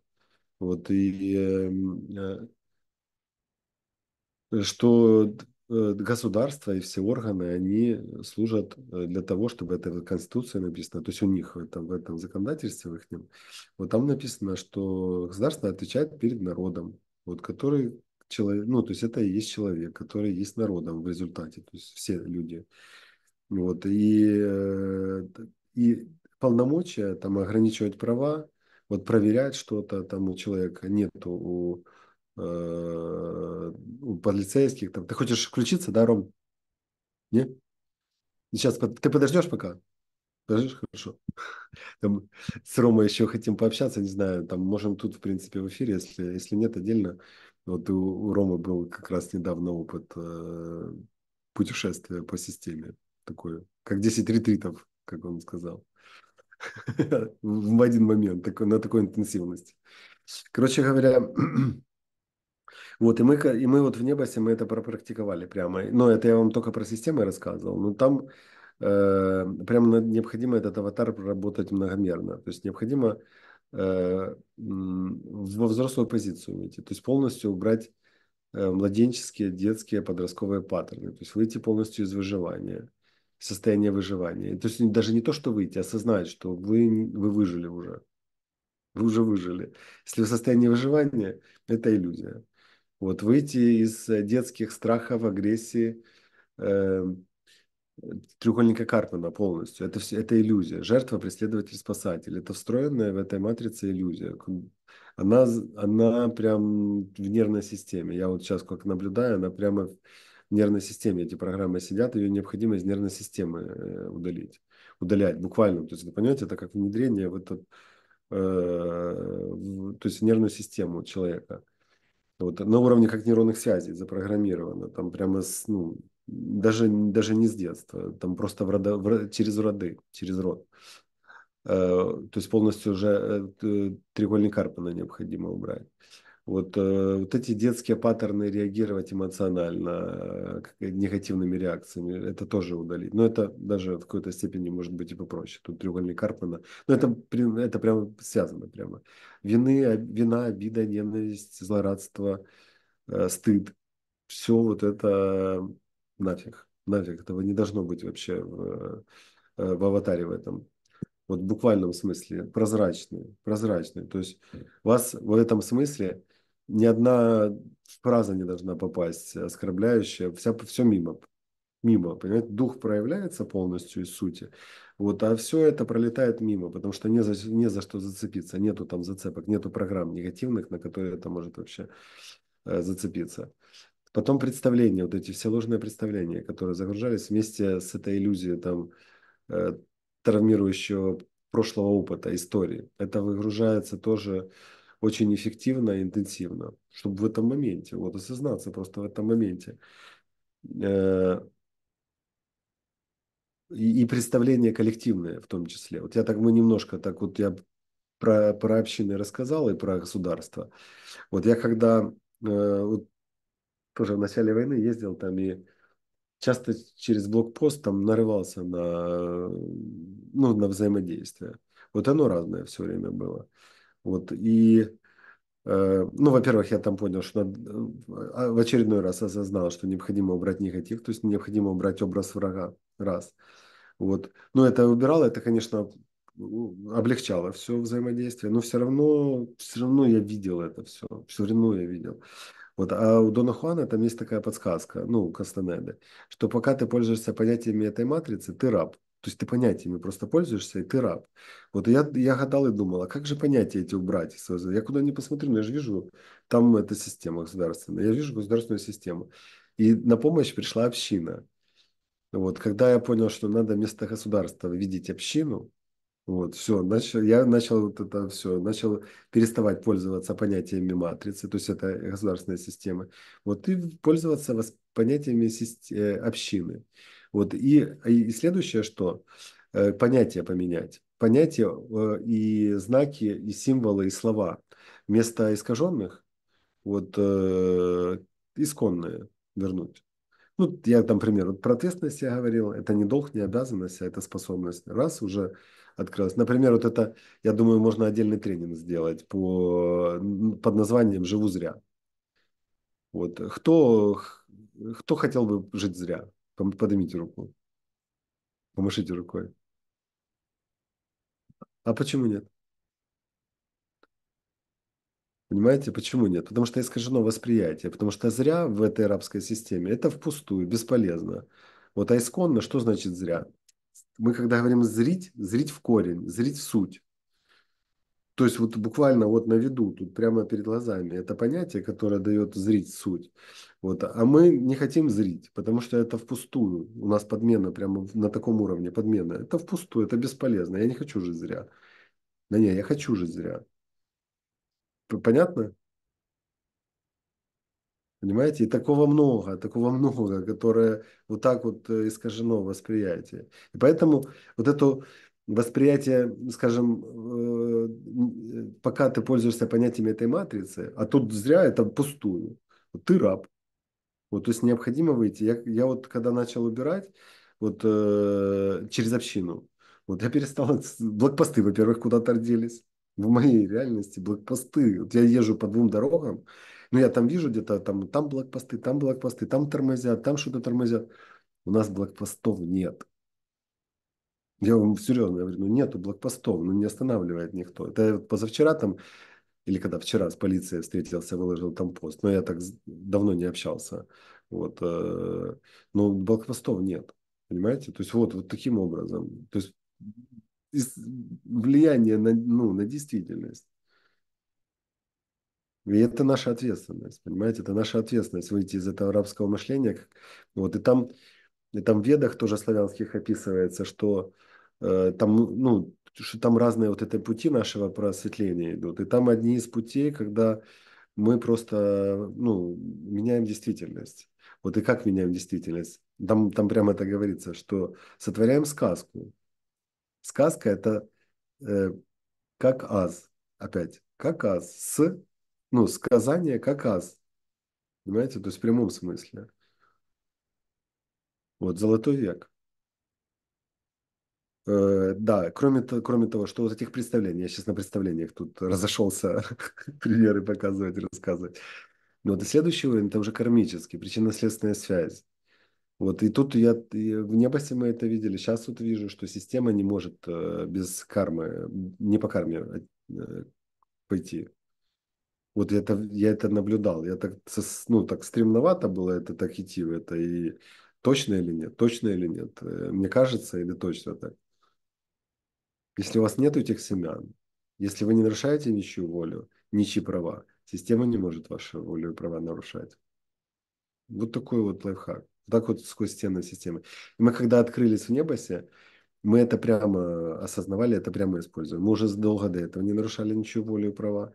Вот, и что э, государство и все органы, они служат э, для того, чтобы это в Конституции написано, то есть у них в в этом законодательстве, в их нем, вот там написано, что государство отвечает перед народом, вот который человек, ну, то есть это и есть человек, который есть народом в результате, то есть все люди. Вот, и, э, и полномочия там ограничивать права, вот проверять что-то там у человека нету у Э, у полицейских. Там. Ты хочешь включиться, да, Ром? Не? Сейчас ты подождешь пока? Подождешь? Хорошо. Там, с Ромой еще хотим пообщаться, не знаю, там можем тут, в принципе, в эфире, если, если нет, отдельно. Вот у, у Ромы был как раз недавно опыт э, путешествия по системе. Такое, как 10 ретритов, как он сказал. В один момент, на такой интенсивности. Короче говоря, Вот, и мы, и мы вот в Небосе мы это пропрактиковали прямо. Но это я вам только про системы рассказывал. Но там э, прямо необходимо этот аватар проработать многомерно. То есть необходимо э, во взрослую позицию выйти. То есть полностью убрать э, младенческие, детские, подростковые паттерны. То есть выйти полностью из выживания состояние выживания. То есть даже не то, что выйти, а осознать, что вы, вы выжили уже. Вы уже выжили. Если вы в состоянии выживания, это иллюзия. Вот выйти из э, детских страхов, агрессии, э, треугольника Карпмана полностью. Это, все, это иллюзия. Жертва, преследователь, спасатель. Это встроенная в этой матрице иллюзия. Она, она прям в нервной системе. Я вот сейчас как наблюдаю, она прямо в нервной системе. Эти программы сидят, ее необходимо из нервной системы э, удалить. Удалять буквально. То есть, вы понимаете, это как внедрение в этот, э, то есть в нервную систему человека. Вот, на уровне как нейронных связей запрограммировано, там прямо с, ну, даже, даже не с детства, там просто в рода, в, через роды, через род. Э, то есть полностью уже э, треугольник Карпана необходимо убрать. Вот, э, вот эти детские паттерны реагировать эмоционально э, негативными реакциями, это тоже удалить. Но это даже в какой-то степени может быть и попроще. Тут треугольник Карпмана. Но это, это прямо связано прямо. Вины, а, вина, обида, ненависть, злорадство, э, стыд. Все вот это нафиг. Нафиг. Этого не должно быть вообще в, в аватаре в этом вот в буквальном смысле прозрачный, прозрачный. То есть вас в этом смысле ни одна фраза не должна попасть оскорбляющая, вся, все мимо, мимо, понимаете, дух проявляется полностью из сути, вот, а все это пролетает мимо, потому что не за, не за что зацепиться, нету там зацепок, нету программ негативных, на которые это может вообще э, зацепиться. Потом представления, вот эти все ложные представления, которые загружались вместе с этой иллюзией там э, травмирующего прошлого опыта, истории. Это выгружается тоже очень эффективно и интенсивно, чтобы в этом моменте, вот осознаться просто в этом моменте. Э, и, представление коллективное в том числе. Вот я так, мы немножко так вот, я про, про общины рассказал и про государство. Вот я когда э, вот, тоже в начале войны ездил там и часто через блокпост там нарывался на, ну, на взаимодействие. Вот оно разное все время было. Вот, и, э, ну, во-первых, я там понял, что надо, э, в очередной раз осознал, что необходимо убрать негатив, то есть необходимо убрать образ врага, раз. Вот, но ну, это убирало, это, конечно, облегчало все взаимодействие, но все равно, все равно я видел это все, все равно я видел. Вот. А у Дона Хуана там есть такая подсказка, ну, у Кастанеды, что пока ты пользуешься понятиями этой матрицы, ты раб. То есть ты понятиями просто пользуешься, и ты раб. Вот я, я гадал и думал, а как же понятия эти убрать? Я куда ни посмотрю, но я же вижу, там эта система государственная. Я вижу государственную систему. И на помощь пришла община. Вот, когда я понял, что надо вместо государства видеть общину, вот, все, начал, я начал вот это все, начал переставать пользоваться понятиями матрицы, то есть это государственная система, вот, и пользоваться понятиями э, общины. Вот. И, и следующее, что э, понятие поменять. Понятия э, и знаки, и символы, и слова. Вместо искаженных вот э, исконные вернуть. Ну, я там пример, вот про ответственность я говорил, это не долг, не обязанность, а это способность. Раз уже открылось. Например, вот это, я думаю, можно отдельный тренинг сделать по, под названием «Живу зря». Вот. Кто, кто хотел бы жить зря? Поднимите руку. Помашите рукой. А почему нет? Понимаете, почему нет? Потому что искажено восприятие, потому что зря в этой арабской системе это впустую, бесполезно. Вот а исконно, что значит зря? Мы когда говорим зрить, зрить в корень, зрить в суть. То есть вот буквально вот на виду, тут прямо перед глазами. Это понятие, которое дает зрить суть. Вот. А мы не хотим зрить, потому что это впустую. У нас подмена прямо на таком уровне подмена. Это впустую, это бесполезно. Я не хочу жить зря. Да не, я хочу жить зря. Понятно? Понимаете? И такого много, такого много, которое вот так вот э, искажено восприятие. И поэтому вот эту восприятие, скажем, э, пока ты пользуешься понятиями этой матрицы, а тут зря это пустую. Ты раб. Вот, то есть необходимо выйти. Я, я вот когда начал убирать вот э, через общину, вот я перестал... Блокпосты, во-первых, куда-то делись. В моей реальности блокпосты. Вот я езжу по двум дорогам, но я там вижу где-то там, там блокпосты, там блокпосты, там тормозят, там что-то тормозят. У нас блокпостов нет. Я вам серьезно говорю, ну нету блокпостов, ну не останавливает никто. Это позавчера там, или когда вчера с полицией встретился, выложил там пост, но я так давно не общался. Вот, э, но блокпостов нет, понимаете? То есть вот, вот таким образом. То есть влияние на, ну, на действительность. И это наша ответственность, понимаете? Это наша ответственность выйти из этого арабского мышления. Вот, и там, и там в ведах тоже славянских описывается, что Э, там, ну, что там разные вот эти пути нашего просветления идут. И там одни из путей, когда мы просто, ну, меняем действительность. Вот и как меняем действительность? Там, там прямо это говорится, что сотворяем сказку. Сказка – это э, как аз, опять, как аз, с, ну, сказание как аз. Понимаете? То есть в прямом смысле. Вот, золотой век. Э, да, кроме, кроме того, что вот этих представлений, я сейчас на представлениях тут разошелся примеры показывать, рассказывать. Но вот и следующий уровень, там же кармический, причинно-следственная связь. Вот, и тут я, и в небосе мы это видели, сейчас вот вижу, что система не может э, без кармы, не по карме а, э, пойти. Вот это, я это наблюдал, я так, ну, так стремновато было это, так идти в это, и точно или нет, точно или нет, мне кажется, или точно так. Если у вас нет этих семян, если вы не нарушаете ничью волю, ничьи права, система не может вашу волю и права нарушать. Вот такой вот лайфхак. Вот так вот сквозь стены системы. И мы когда открылись в небосе, мы это прямо осознавали, это прямо используем. Мы уже долго до этого не нарушали ничью волю и права.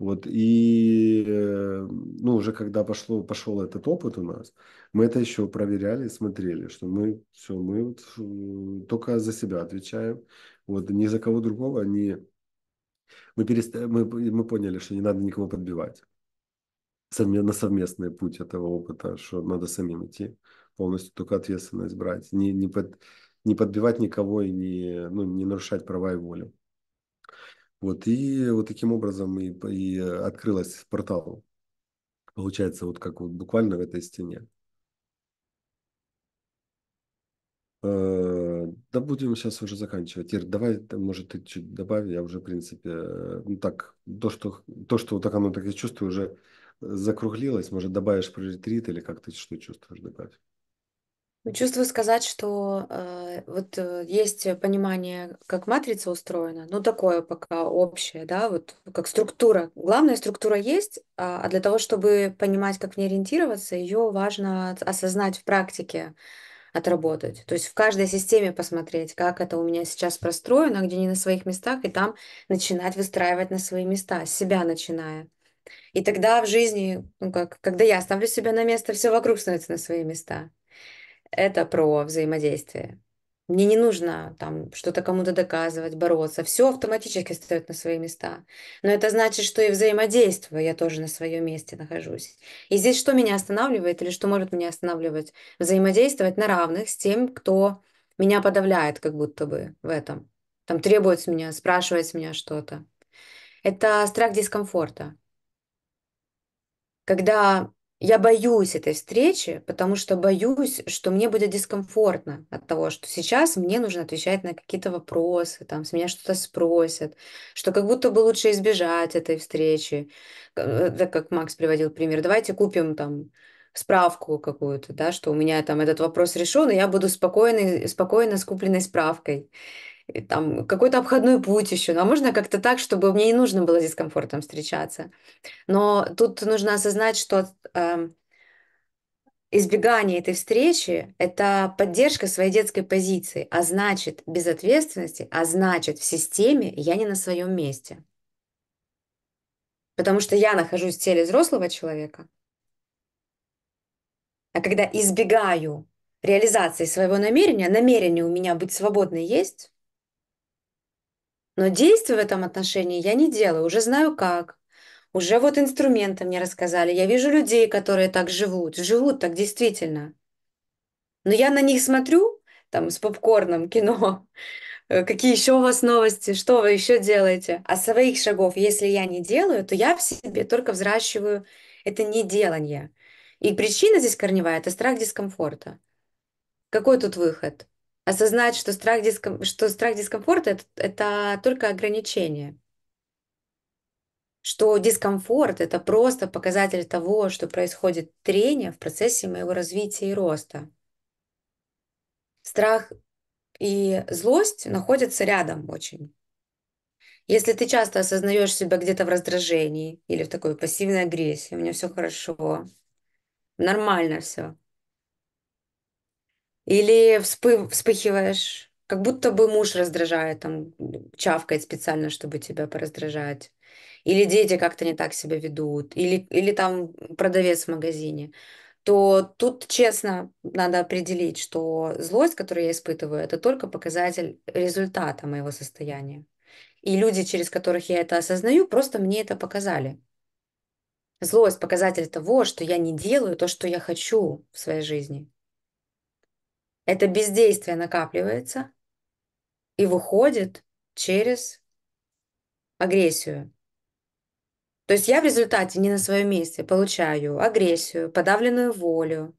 Вот, и э, ну, уже когда пошло, пошел этот опыт у нас, мы это еще проверяли, смотрели, что мы все, мы вот э, только за себя отвечаем, вот ни за кого другого не... Мы, перест... мы, мы поняли, что не надо никого подбивать на совместный путь этого опыта, что надо самим идти, полностью только ответственность брать, не, не, под, не подбивать никого и не, ну, не нарушать права и волю. Вот, и вот таким образом и, и открылась портал. Получается, вот как вот буквально в этой стене. Э, да будем сейчас уже заканчивать. Ир, давай, может, ты чуть добави. я уже, в принципе, э, ну так, то, что, то, что вот так оно так и чувствую, уже э, закруглилось. Может, добавишь про ретрит или как ты что чувствуешь, добавь. Ну, чувствую сказать, что э, вот э, есть понимание, как матрица устроена, ну такое пока общее, да, вот как структура. Главная структура есть, а, а для того, чтобы понимать, как в ней ориентироваться, ее важно осознать в практике отработать. То есть в каждой системе посмотреть, как это у меня сейчас простроено, где не на своих местах, и там начинать выстраивать на свои места, с себя начиная. И тогда в жизни, ну как, когда я ставлю себя на место, все вокруг становится на свои места. Это про взаимодействие. Мне не нужно там что-то кому-то доказывать, бороться. Все автоматически встает на свои места. Но это значит, что и взаимодействуя, я тоже на своем месте нахожусь. И здесь что меня останавливает или что может меня останавливать? Взаимодействовать на равных с тем, кто меня подавляет как будто бы в этом. Там требует с меня, спрашивает с меня что-то. Это страх дискомфорта. Когда я боюсь этой встречи, потому что боюсь, что мне будет дискомфортно от того, что сейчас мне нужно отвечать на какие-то вопросы, там, с меня что-то спросят, что как будто бы лучше избежать этой встречи. Э, так как Макс приводил пример, давайте купим там справку какую-то, да, что у меня там этот вопрос решен, и я буду спокойно, спокойно с купленной справкой и там какой-то обходной путь еще, ну, а можно как-то так, чтобы мне не нужно было с дискомфортом встречаться. Но тут нужно осознать, что э, избегание этой встречи – это поддержка своей детской позиции, а значит, безответственности, а значит, в системе я не на своем месте. Потому что я нахожусь в теле взрослого человека. А когда избегаю реализации своего намерения, намерение у меня быть свободной есть, но действий в этом отношении я не делаю, уже знаю как. Уже вот инструменты мне рассказали. Я вижу людей, которые так живут. Живут так действительно. Но я на них смотрю, там, с попкорном, кино. Э, какие еще у вас новости? Что вы еще делаете? А своих шагов, если я не делаю, то я в себе только взращиваю это неделание. И причина здесь корневая – это страх дискомфорта. Какой тут выход? осознать, что страх, диском... что страх дискомфорта это, это только ограничение, что дискомфорт это просто показатель того, что происходит трение в процессе моего развития и роста. Страх и злость находятся рядом очень. Если ты часто осознаешь себя где-то в раздражении или в такой пассивной агрессии, у меня все хорошо, нормально все, или вспыхиваешь, как будто бы муж раздражает, там, чавкает специально, чтобы тебя пораздражать. Или дети как-то не так себя ведут, или, или там продавец в магазине. То тут, честно, надо определить, что злость, которую я испытываю, это только показатель результата моего состояния. И люди, через которых я это осознаю, просто мне это показали. Злость – показатель того, что я не делаю то, что я хочу в своей жизни. Это бездействие накапливается и выходит через агрессию. То есть я в результате не на своем месте получаю агрессию, подавленную волю.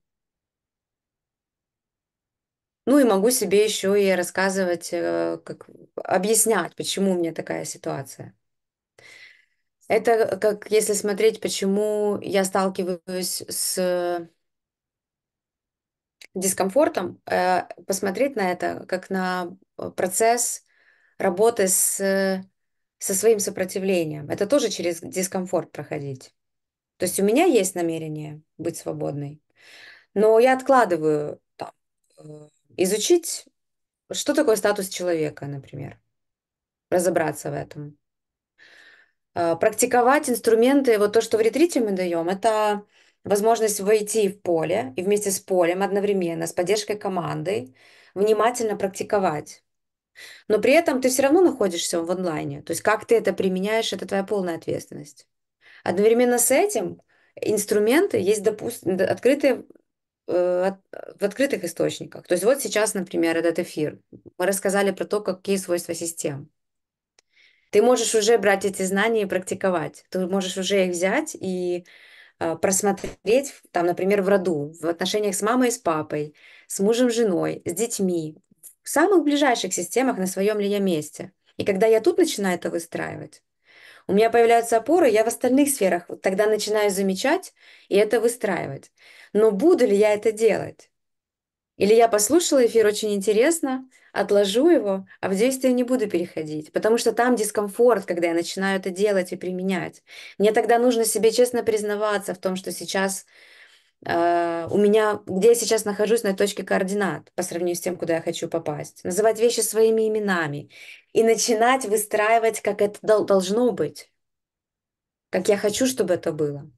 Ну и могу себе еще и рассказывать, э, как, объяснять, почему у меня такая ситуация. Это э, как если смотреть, почему я сталкиваюсь с дискомфортом, э, посмотреть на это как на э, процесс работы с, со своим сопротивлением. Это тоже через дискомфорт проходить. То есть у меня есть намерение быть свободной, но я откладываю там, э, изучить, что такое статус человека, например, разобраться в этом. Практиковать инструменты, вот то, что в ретрите мы даем, это возможность войти в поле и вместе с полем одновременно, с поддержкой команды, внимательно практиковать. Но при этом ты все равно находишься в онлайне. То есть как ты это применяешь, это твоя полная ответственность. Одновременно с этим инструменты есть, допустим, открытые э, в открытых источниках. То есть вот сейчас, например, этот эфир. Мы рассказали про то, какие свойства систем. Ты можешь уже брать эти знания и практиковать. Ты можешь уже их взять и Э, просмотреть, там, например, в роду, в отношениях с мамой и с папой, с мужем, женой, с детьми, в самых ближайших системах, на своем ли я месте. И когда я тут начинаю это выстраивать, у меня появляются опоры, я в остальных сферах вот тогда начинаю замечать и это выстраивать. Но буду ли я это делать? Или я послушала эфир, очень интересно, отложу его, а в действие не буду переходить, потому что там дискомфорт, когда я начинаю это делать и применять. Мне тогда нужно себе честно признаваться в том, что сейчас э, у меня, где я сейчас нахожусь на точке координат по сравнению с тем, куда я хочу попасть. Называть вещи своими именами и начинать выстраивать, как это должно быть, как я хочу, чтобы это было.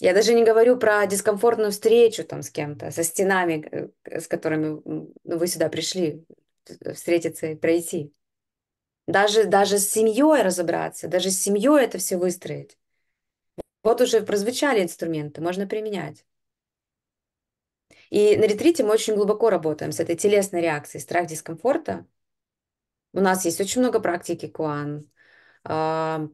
Я даже не говорю про дискомфортную встречу там с кем-то, со стенами, э, с которыми ну, вы сюда пришли э, встретиться и пройти. Даже, даже с семьей разобраться, даже с семьей это все выстроить. Вот уже прозвучали инструменты, можно применять. И на ретрите мы очень глубоко работаем с этой телесной реакцией, страх дискомфорта. У нас есть очень много практики куан, а,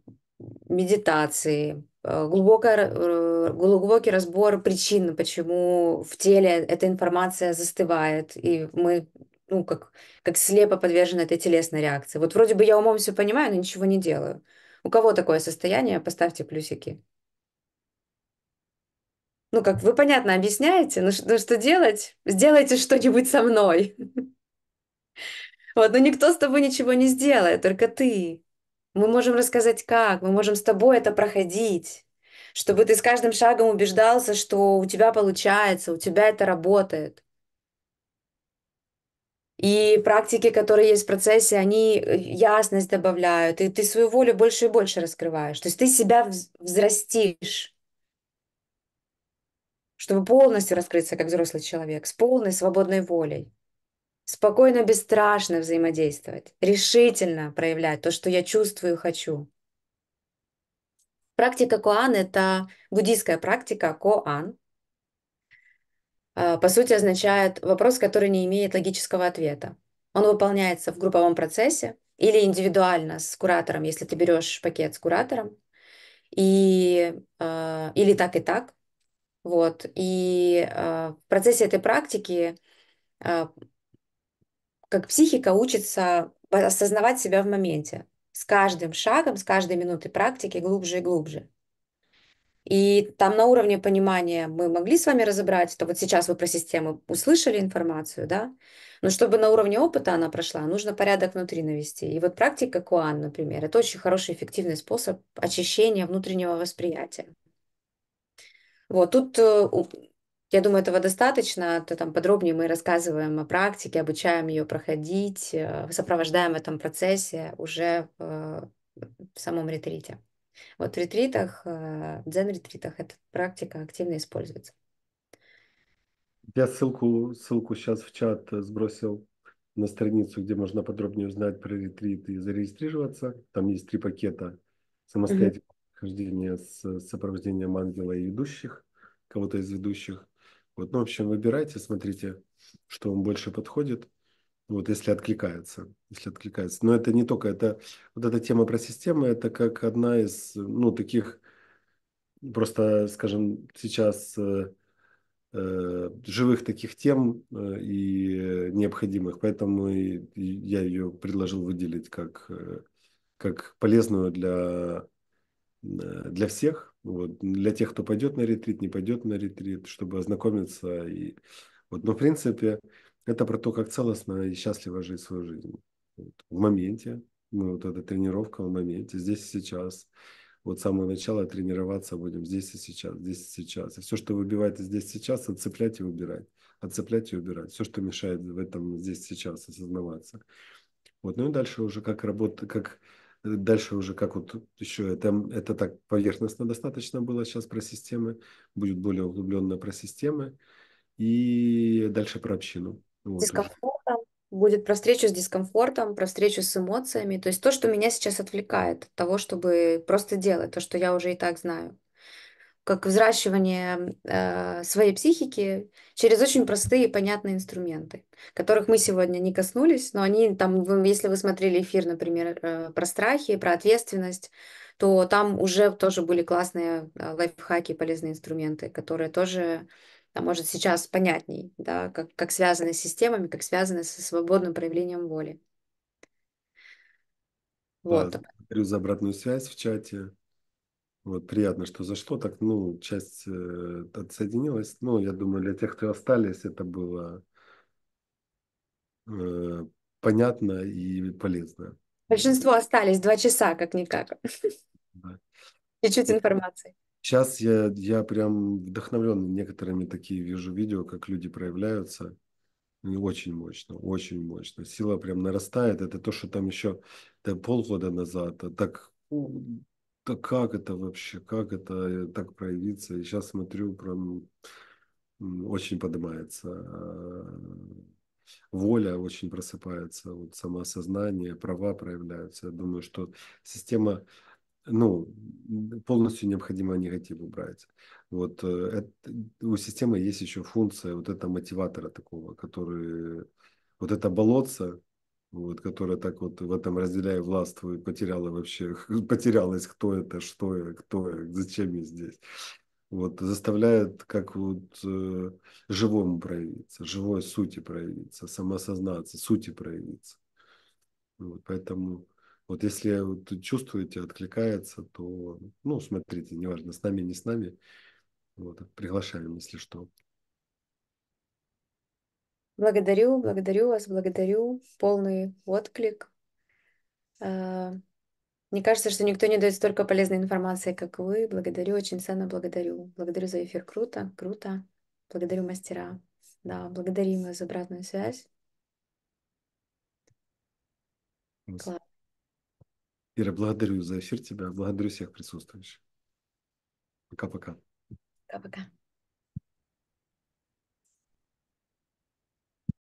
медитации, Э, глубокая, э, глубокий разбор причин, почему в теле эта информация застывает, и мы ну, как, как слепо подвержены этой телесной реакции. Вот вроде бы я умом все понимаю, но ничего не делаю. У кого такое состояние? Поставьте плюсики. Ну, как вы понятно объясняете, ну, ну что делать? Сделайте что-нибудь со мной. Вот, но никто с тобой ничего не сделает, только ты. Мы можем рассказать как, мы можем с тобой это проходить, чтобы ты с каждым шагом убеждался, что у тебя получается, у тебя это работает. И практики, которые есть в процессе, они э, ясность добавляют, и ты свою волю больше и больше раскрываешь. То есть ты себя взрастишь, чтобы полностью раскрыться как взрослый человек, с полной свободной волей спокойно, бесстрашно взаимодействовать, решительно проявлять то, что я чувствую и хочу. Практика Коан – это буддийская практика Коан. А, по сути, означает вопрос, который не имеет логического ответа. Он выполняется в групповом процессе или индивидуально с куратором, если ты берешь пакет с куратором, и, а, или так и так. Вот. И а, в процессе этой практики как психика учится осознавать себя в моменте. С каждым шагом, с каждой минутой практики глубже и глубже. И там на уровне понимания мы могли с вами разобрать, то вот сейчас вы про систему услышали информацию, да, но чтобы на уровне опыта она прошла, нужно порядок внутри навести. И вот практика Куан, например, это очень хороший эффективный способ очищения внутреннего восприятия. Вот тут э, я думаю, этого достаточно, то там подробнее мы рассказываем о практике, обучаем ее проходить, э, сопровождаем в этом процессе уже в, э, в самом ретрите. Вот в ретритах, э, в дзен-ретритах эта практика активно используется. Я ссылку, ссылку сейчас в чат сбросил на страницу, где можно подробнее узнать про ретрит и зарегистрироваться. Там есть три пакета самостоятельного mm-hmm. с сопровождением ангела и ведущих, кого-то из ведущих. Вот, ну, в общем, выбирайте, смотрите, что вам больше подходит. Вот если откликается, если откликается. Но это не только, это вот эта тема про системы, это как одна из, ну, таких, просто, скажем, сейчас э, э живых таких тем э, и необходимых. Поэтому и, и я ее предложил выделить как, э, как полезную для, э, для всех, вот. Для тех, кто пойдет на ретрит, не пойдет на ретрит, чтобы ознакомиться. И... Вот. Но, в принципе, это про то, как целостно и счастливо жить свою жизнь. Вот. В моменте, ну, вот эта тренировка в моменте, здесь и сейчас. Вот с самого начала тренироваться будем здесь и сейчас, здесь и сейчас. И все, что выбивает здесь и сейчас, отцеплять и убирать. Отцеплять и убирать. Все, что мешает в этом здесь и сейчас осознаваться. Вот. Ну и дальше уже как работа, как Дальше уже как вот еще это, это так поверхностно достаточно было сейчас про системы, будет более углубленно про системы и дальше про общину. Вот. Дискомфортом, будет про встречу с дискомфортом, про встречу с эмоциями, то есть то, что меня сейчас отвлекает от того, чтобы просто делать, то, что я уже и так знаю как взращивание э, своей психики через очень простые и понятные инструменты, которых мы сегодня не коснулись, но они там, вы, если вы смотрели эфир, например, э, про страхи, про ответственность, то там уже тоже были классные э, лайфхаки, полезные инструменты, которые тоже, а может, сейчас понятней, да, как, как связаны с системами, как связаны со свободным проявлением воли. Вот. Благодарю за обратную связь в чате. Вот приятно, что зашло. Так, ну, часть э, отсоединилась. Ну, я думаю, для тех, кто остались, это было э, понятно и полезно. Большинство остались два часа, как-никак. Да. И чуть э, информации. Сейчас я, я прям вдохновлен некоторыми такие вижу видео, как люди проявляются. И очень мощно, очень мощно. Сила прям нарастает. Это то, что там еще да, полгода назад. А так да как это вообще, как это так проявиться? И сейчас смотрю, прям очень поднимается э, воля очень просыпается, вот самоосознание, права проявляются. Я думаю, что система ну, полностью необходимо негатив убрать. Вот э, это, у системы есть еще функция вот это мотиватора такого, который вот это болотце, вот, которая так вот в этом разделяя властву и потеряла вообще, потерялась, кто это, что я, кто я, зачем я здесь. Вот, заставляет как вот э, живому проявиться, живой сути проявиться, самосознаться, сути проявиться. Вот, поэтому вот если вот, чувствуете, откликается, то, ну, смотрите, неважно, с нами, не с нами, вот, приглашаем, если что. Благодарю, благодарю вас, благодарю. Полный отклик. А, мне кажется, что никто не дает столько полезной информации, как вы. Благодарю, очень ценно благодарю. Благодарю за эфир. Круто, круто. Благодарю мастера. Да, благодарим вас за обратную связь. Класс. Ира, благодарю за эфир тебя, благодарю всех присутствующих. Пока-пока. Пока-пока.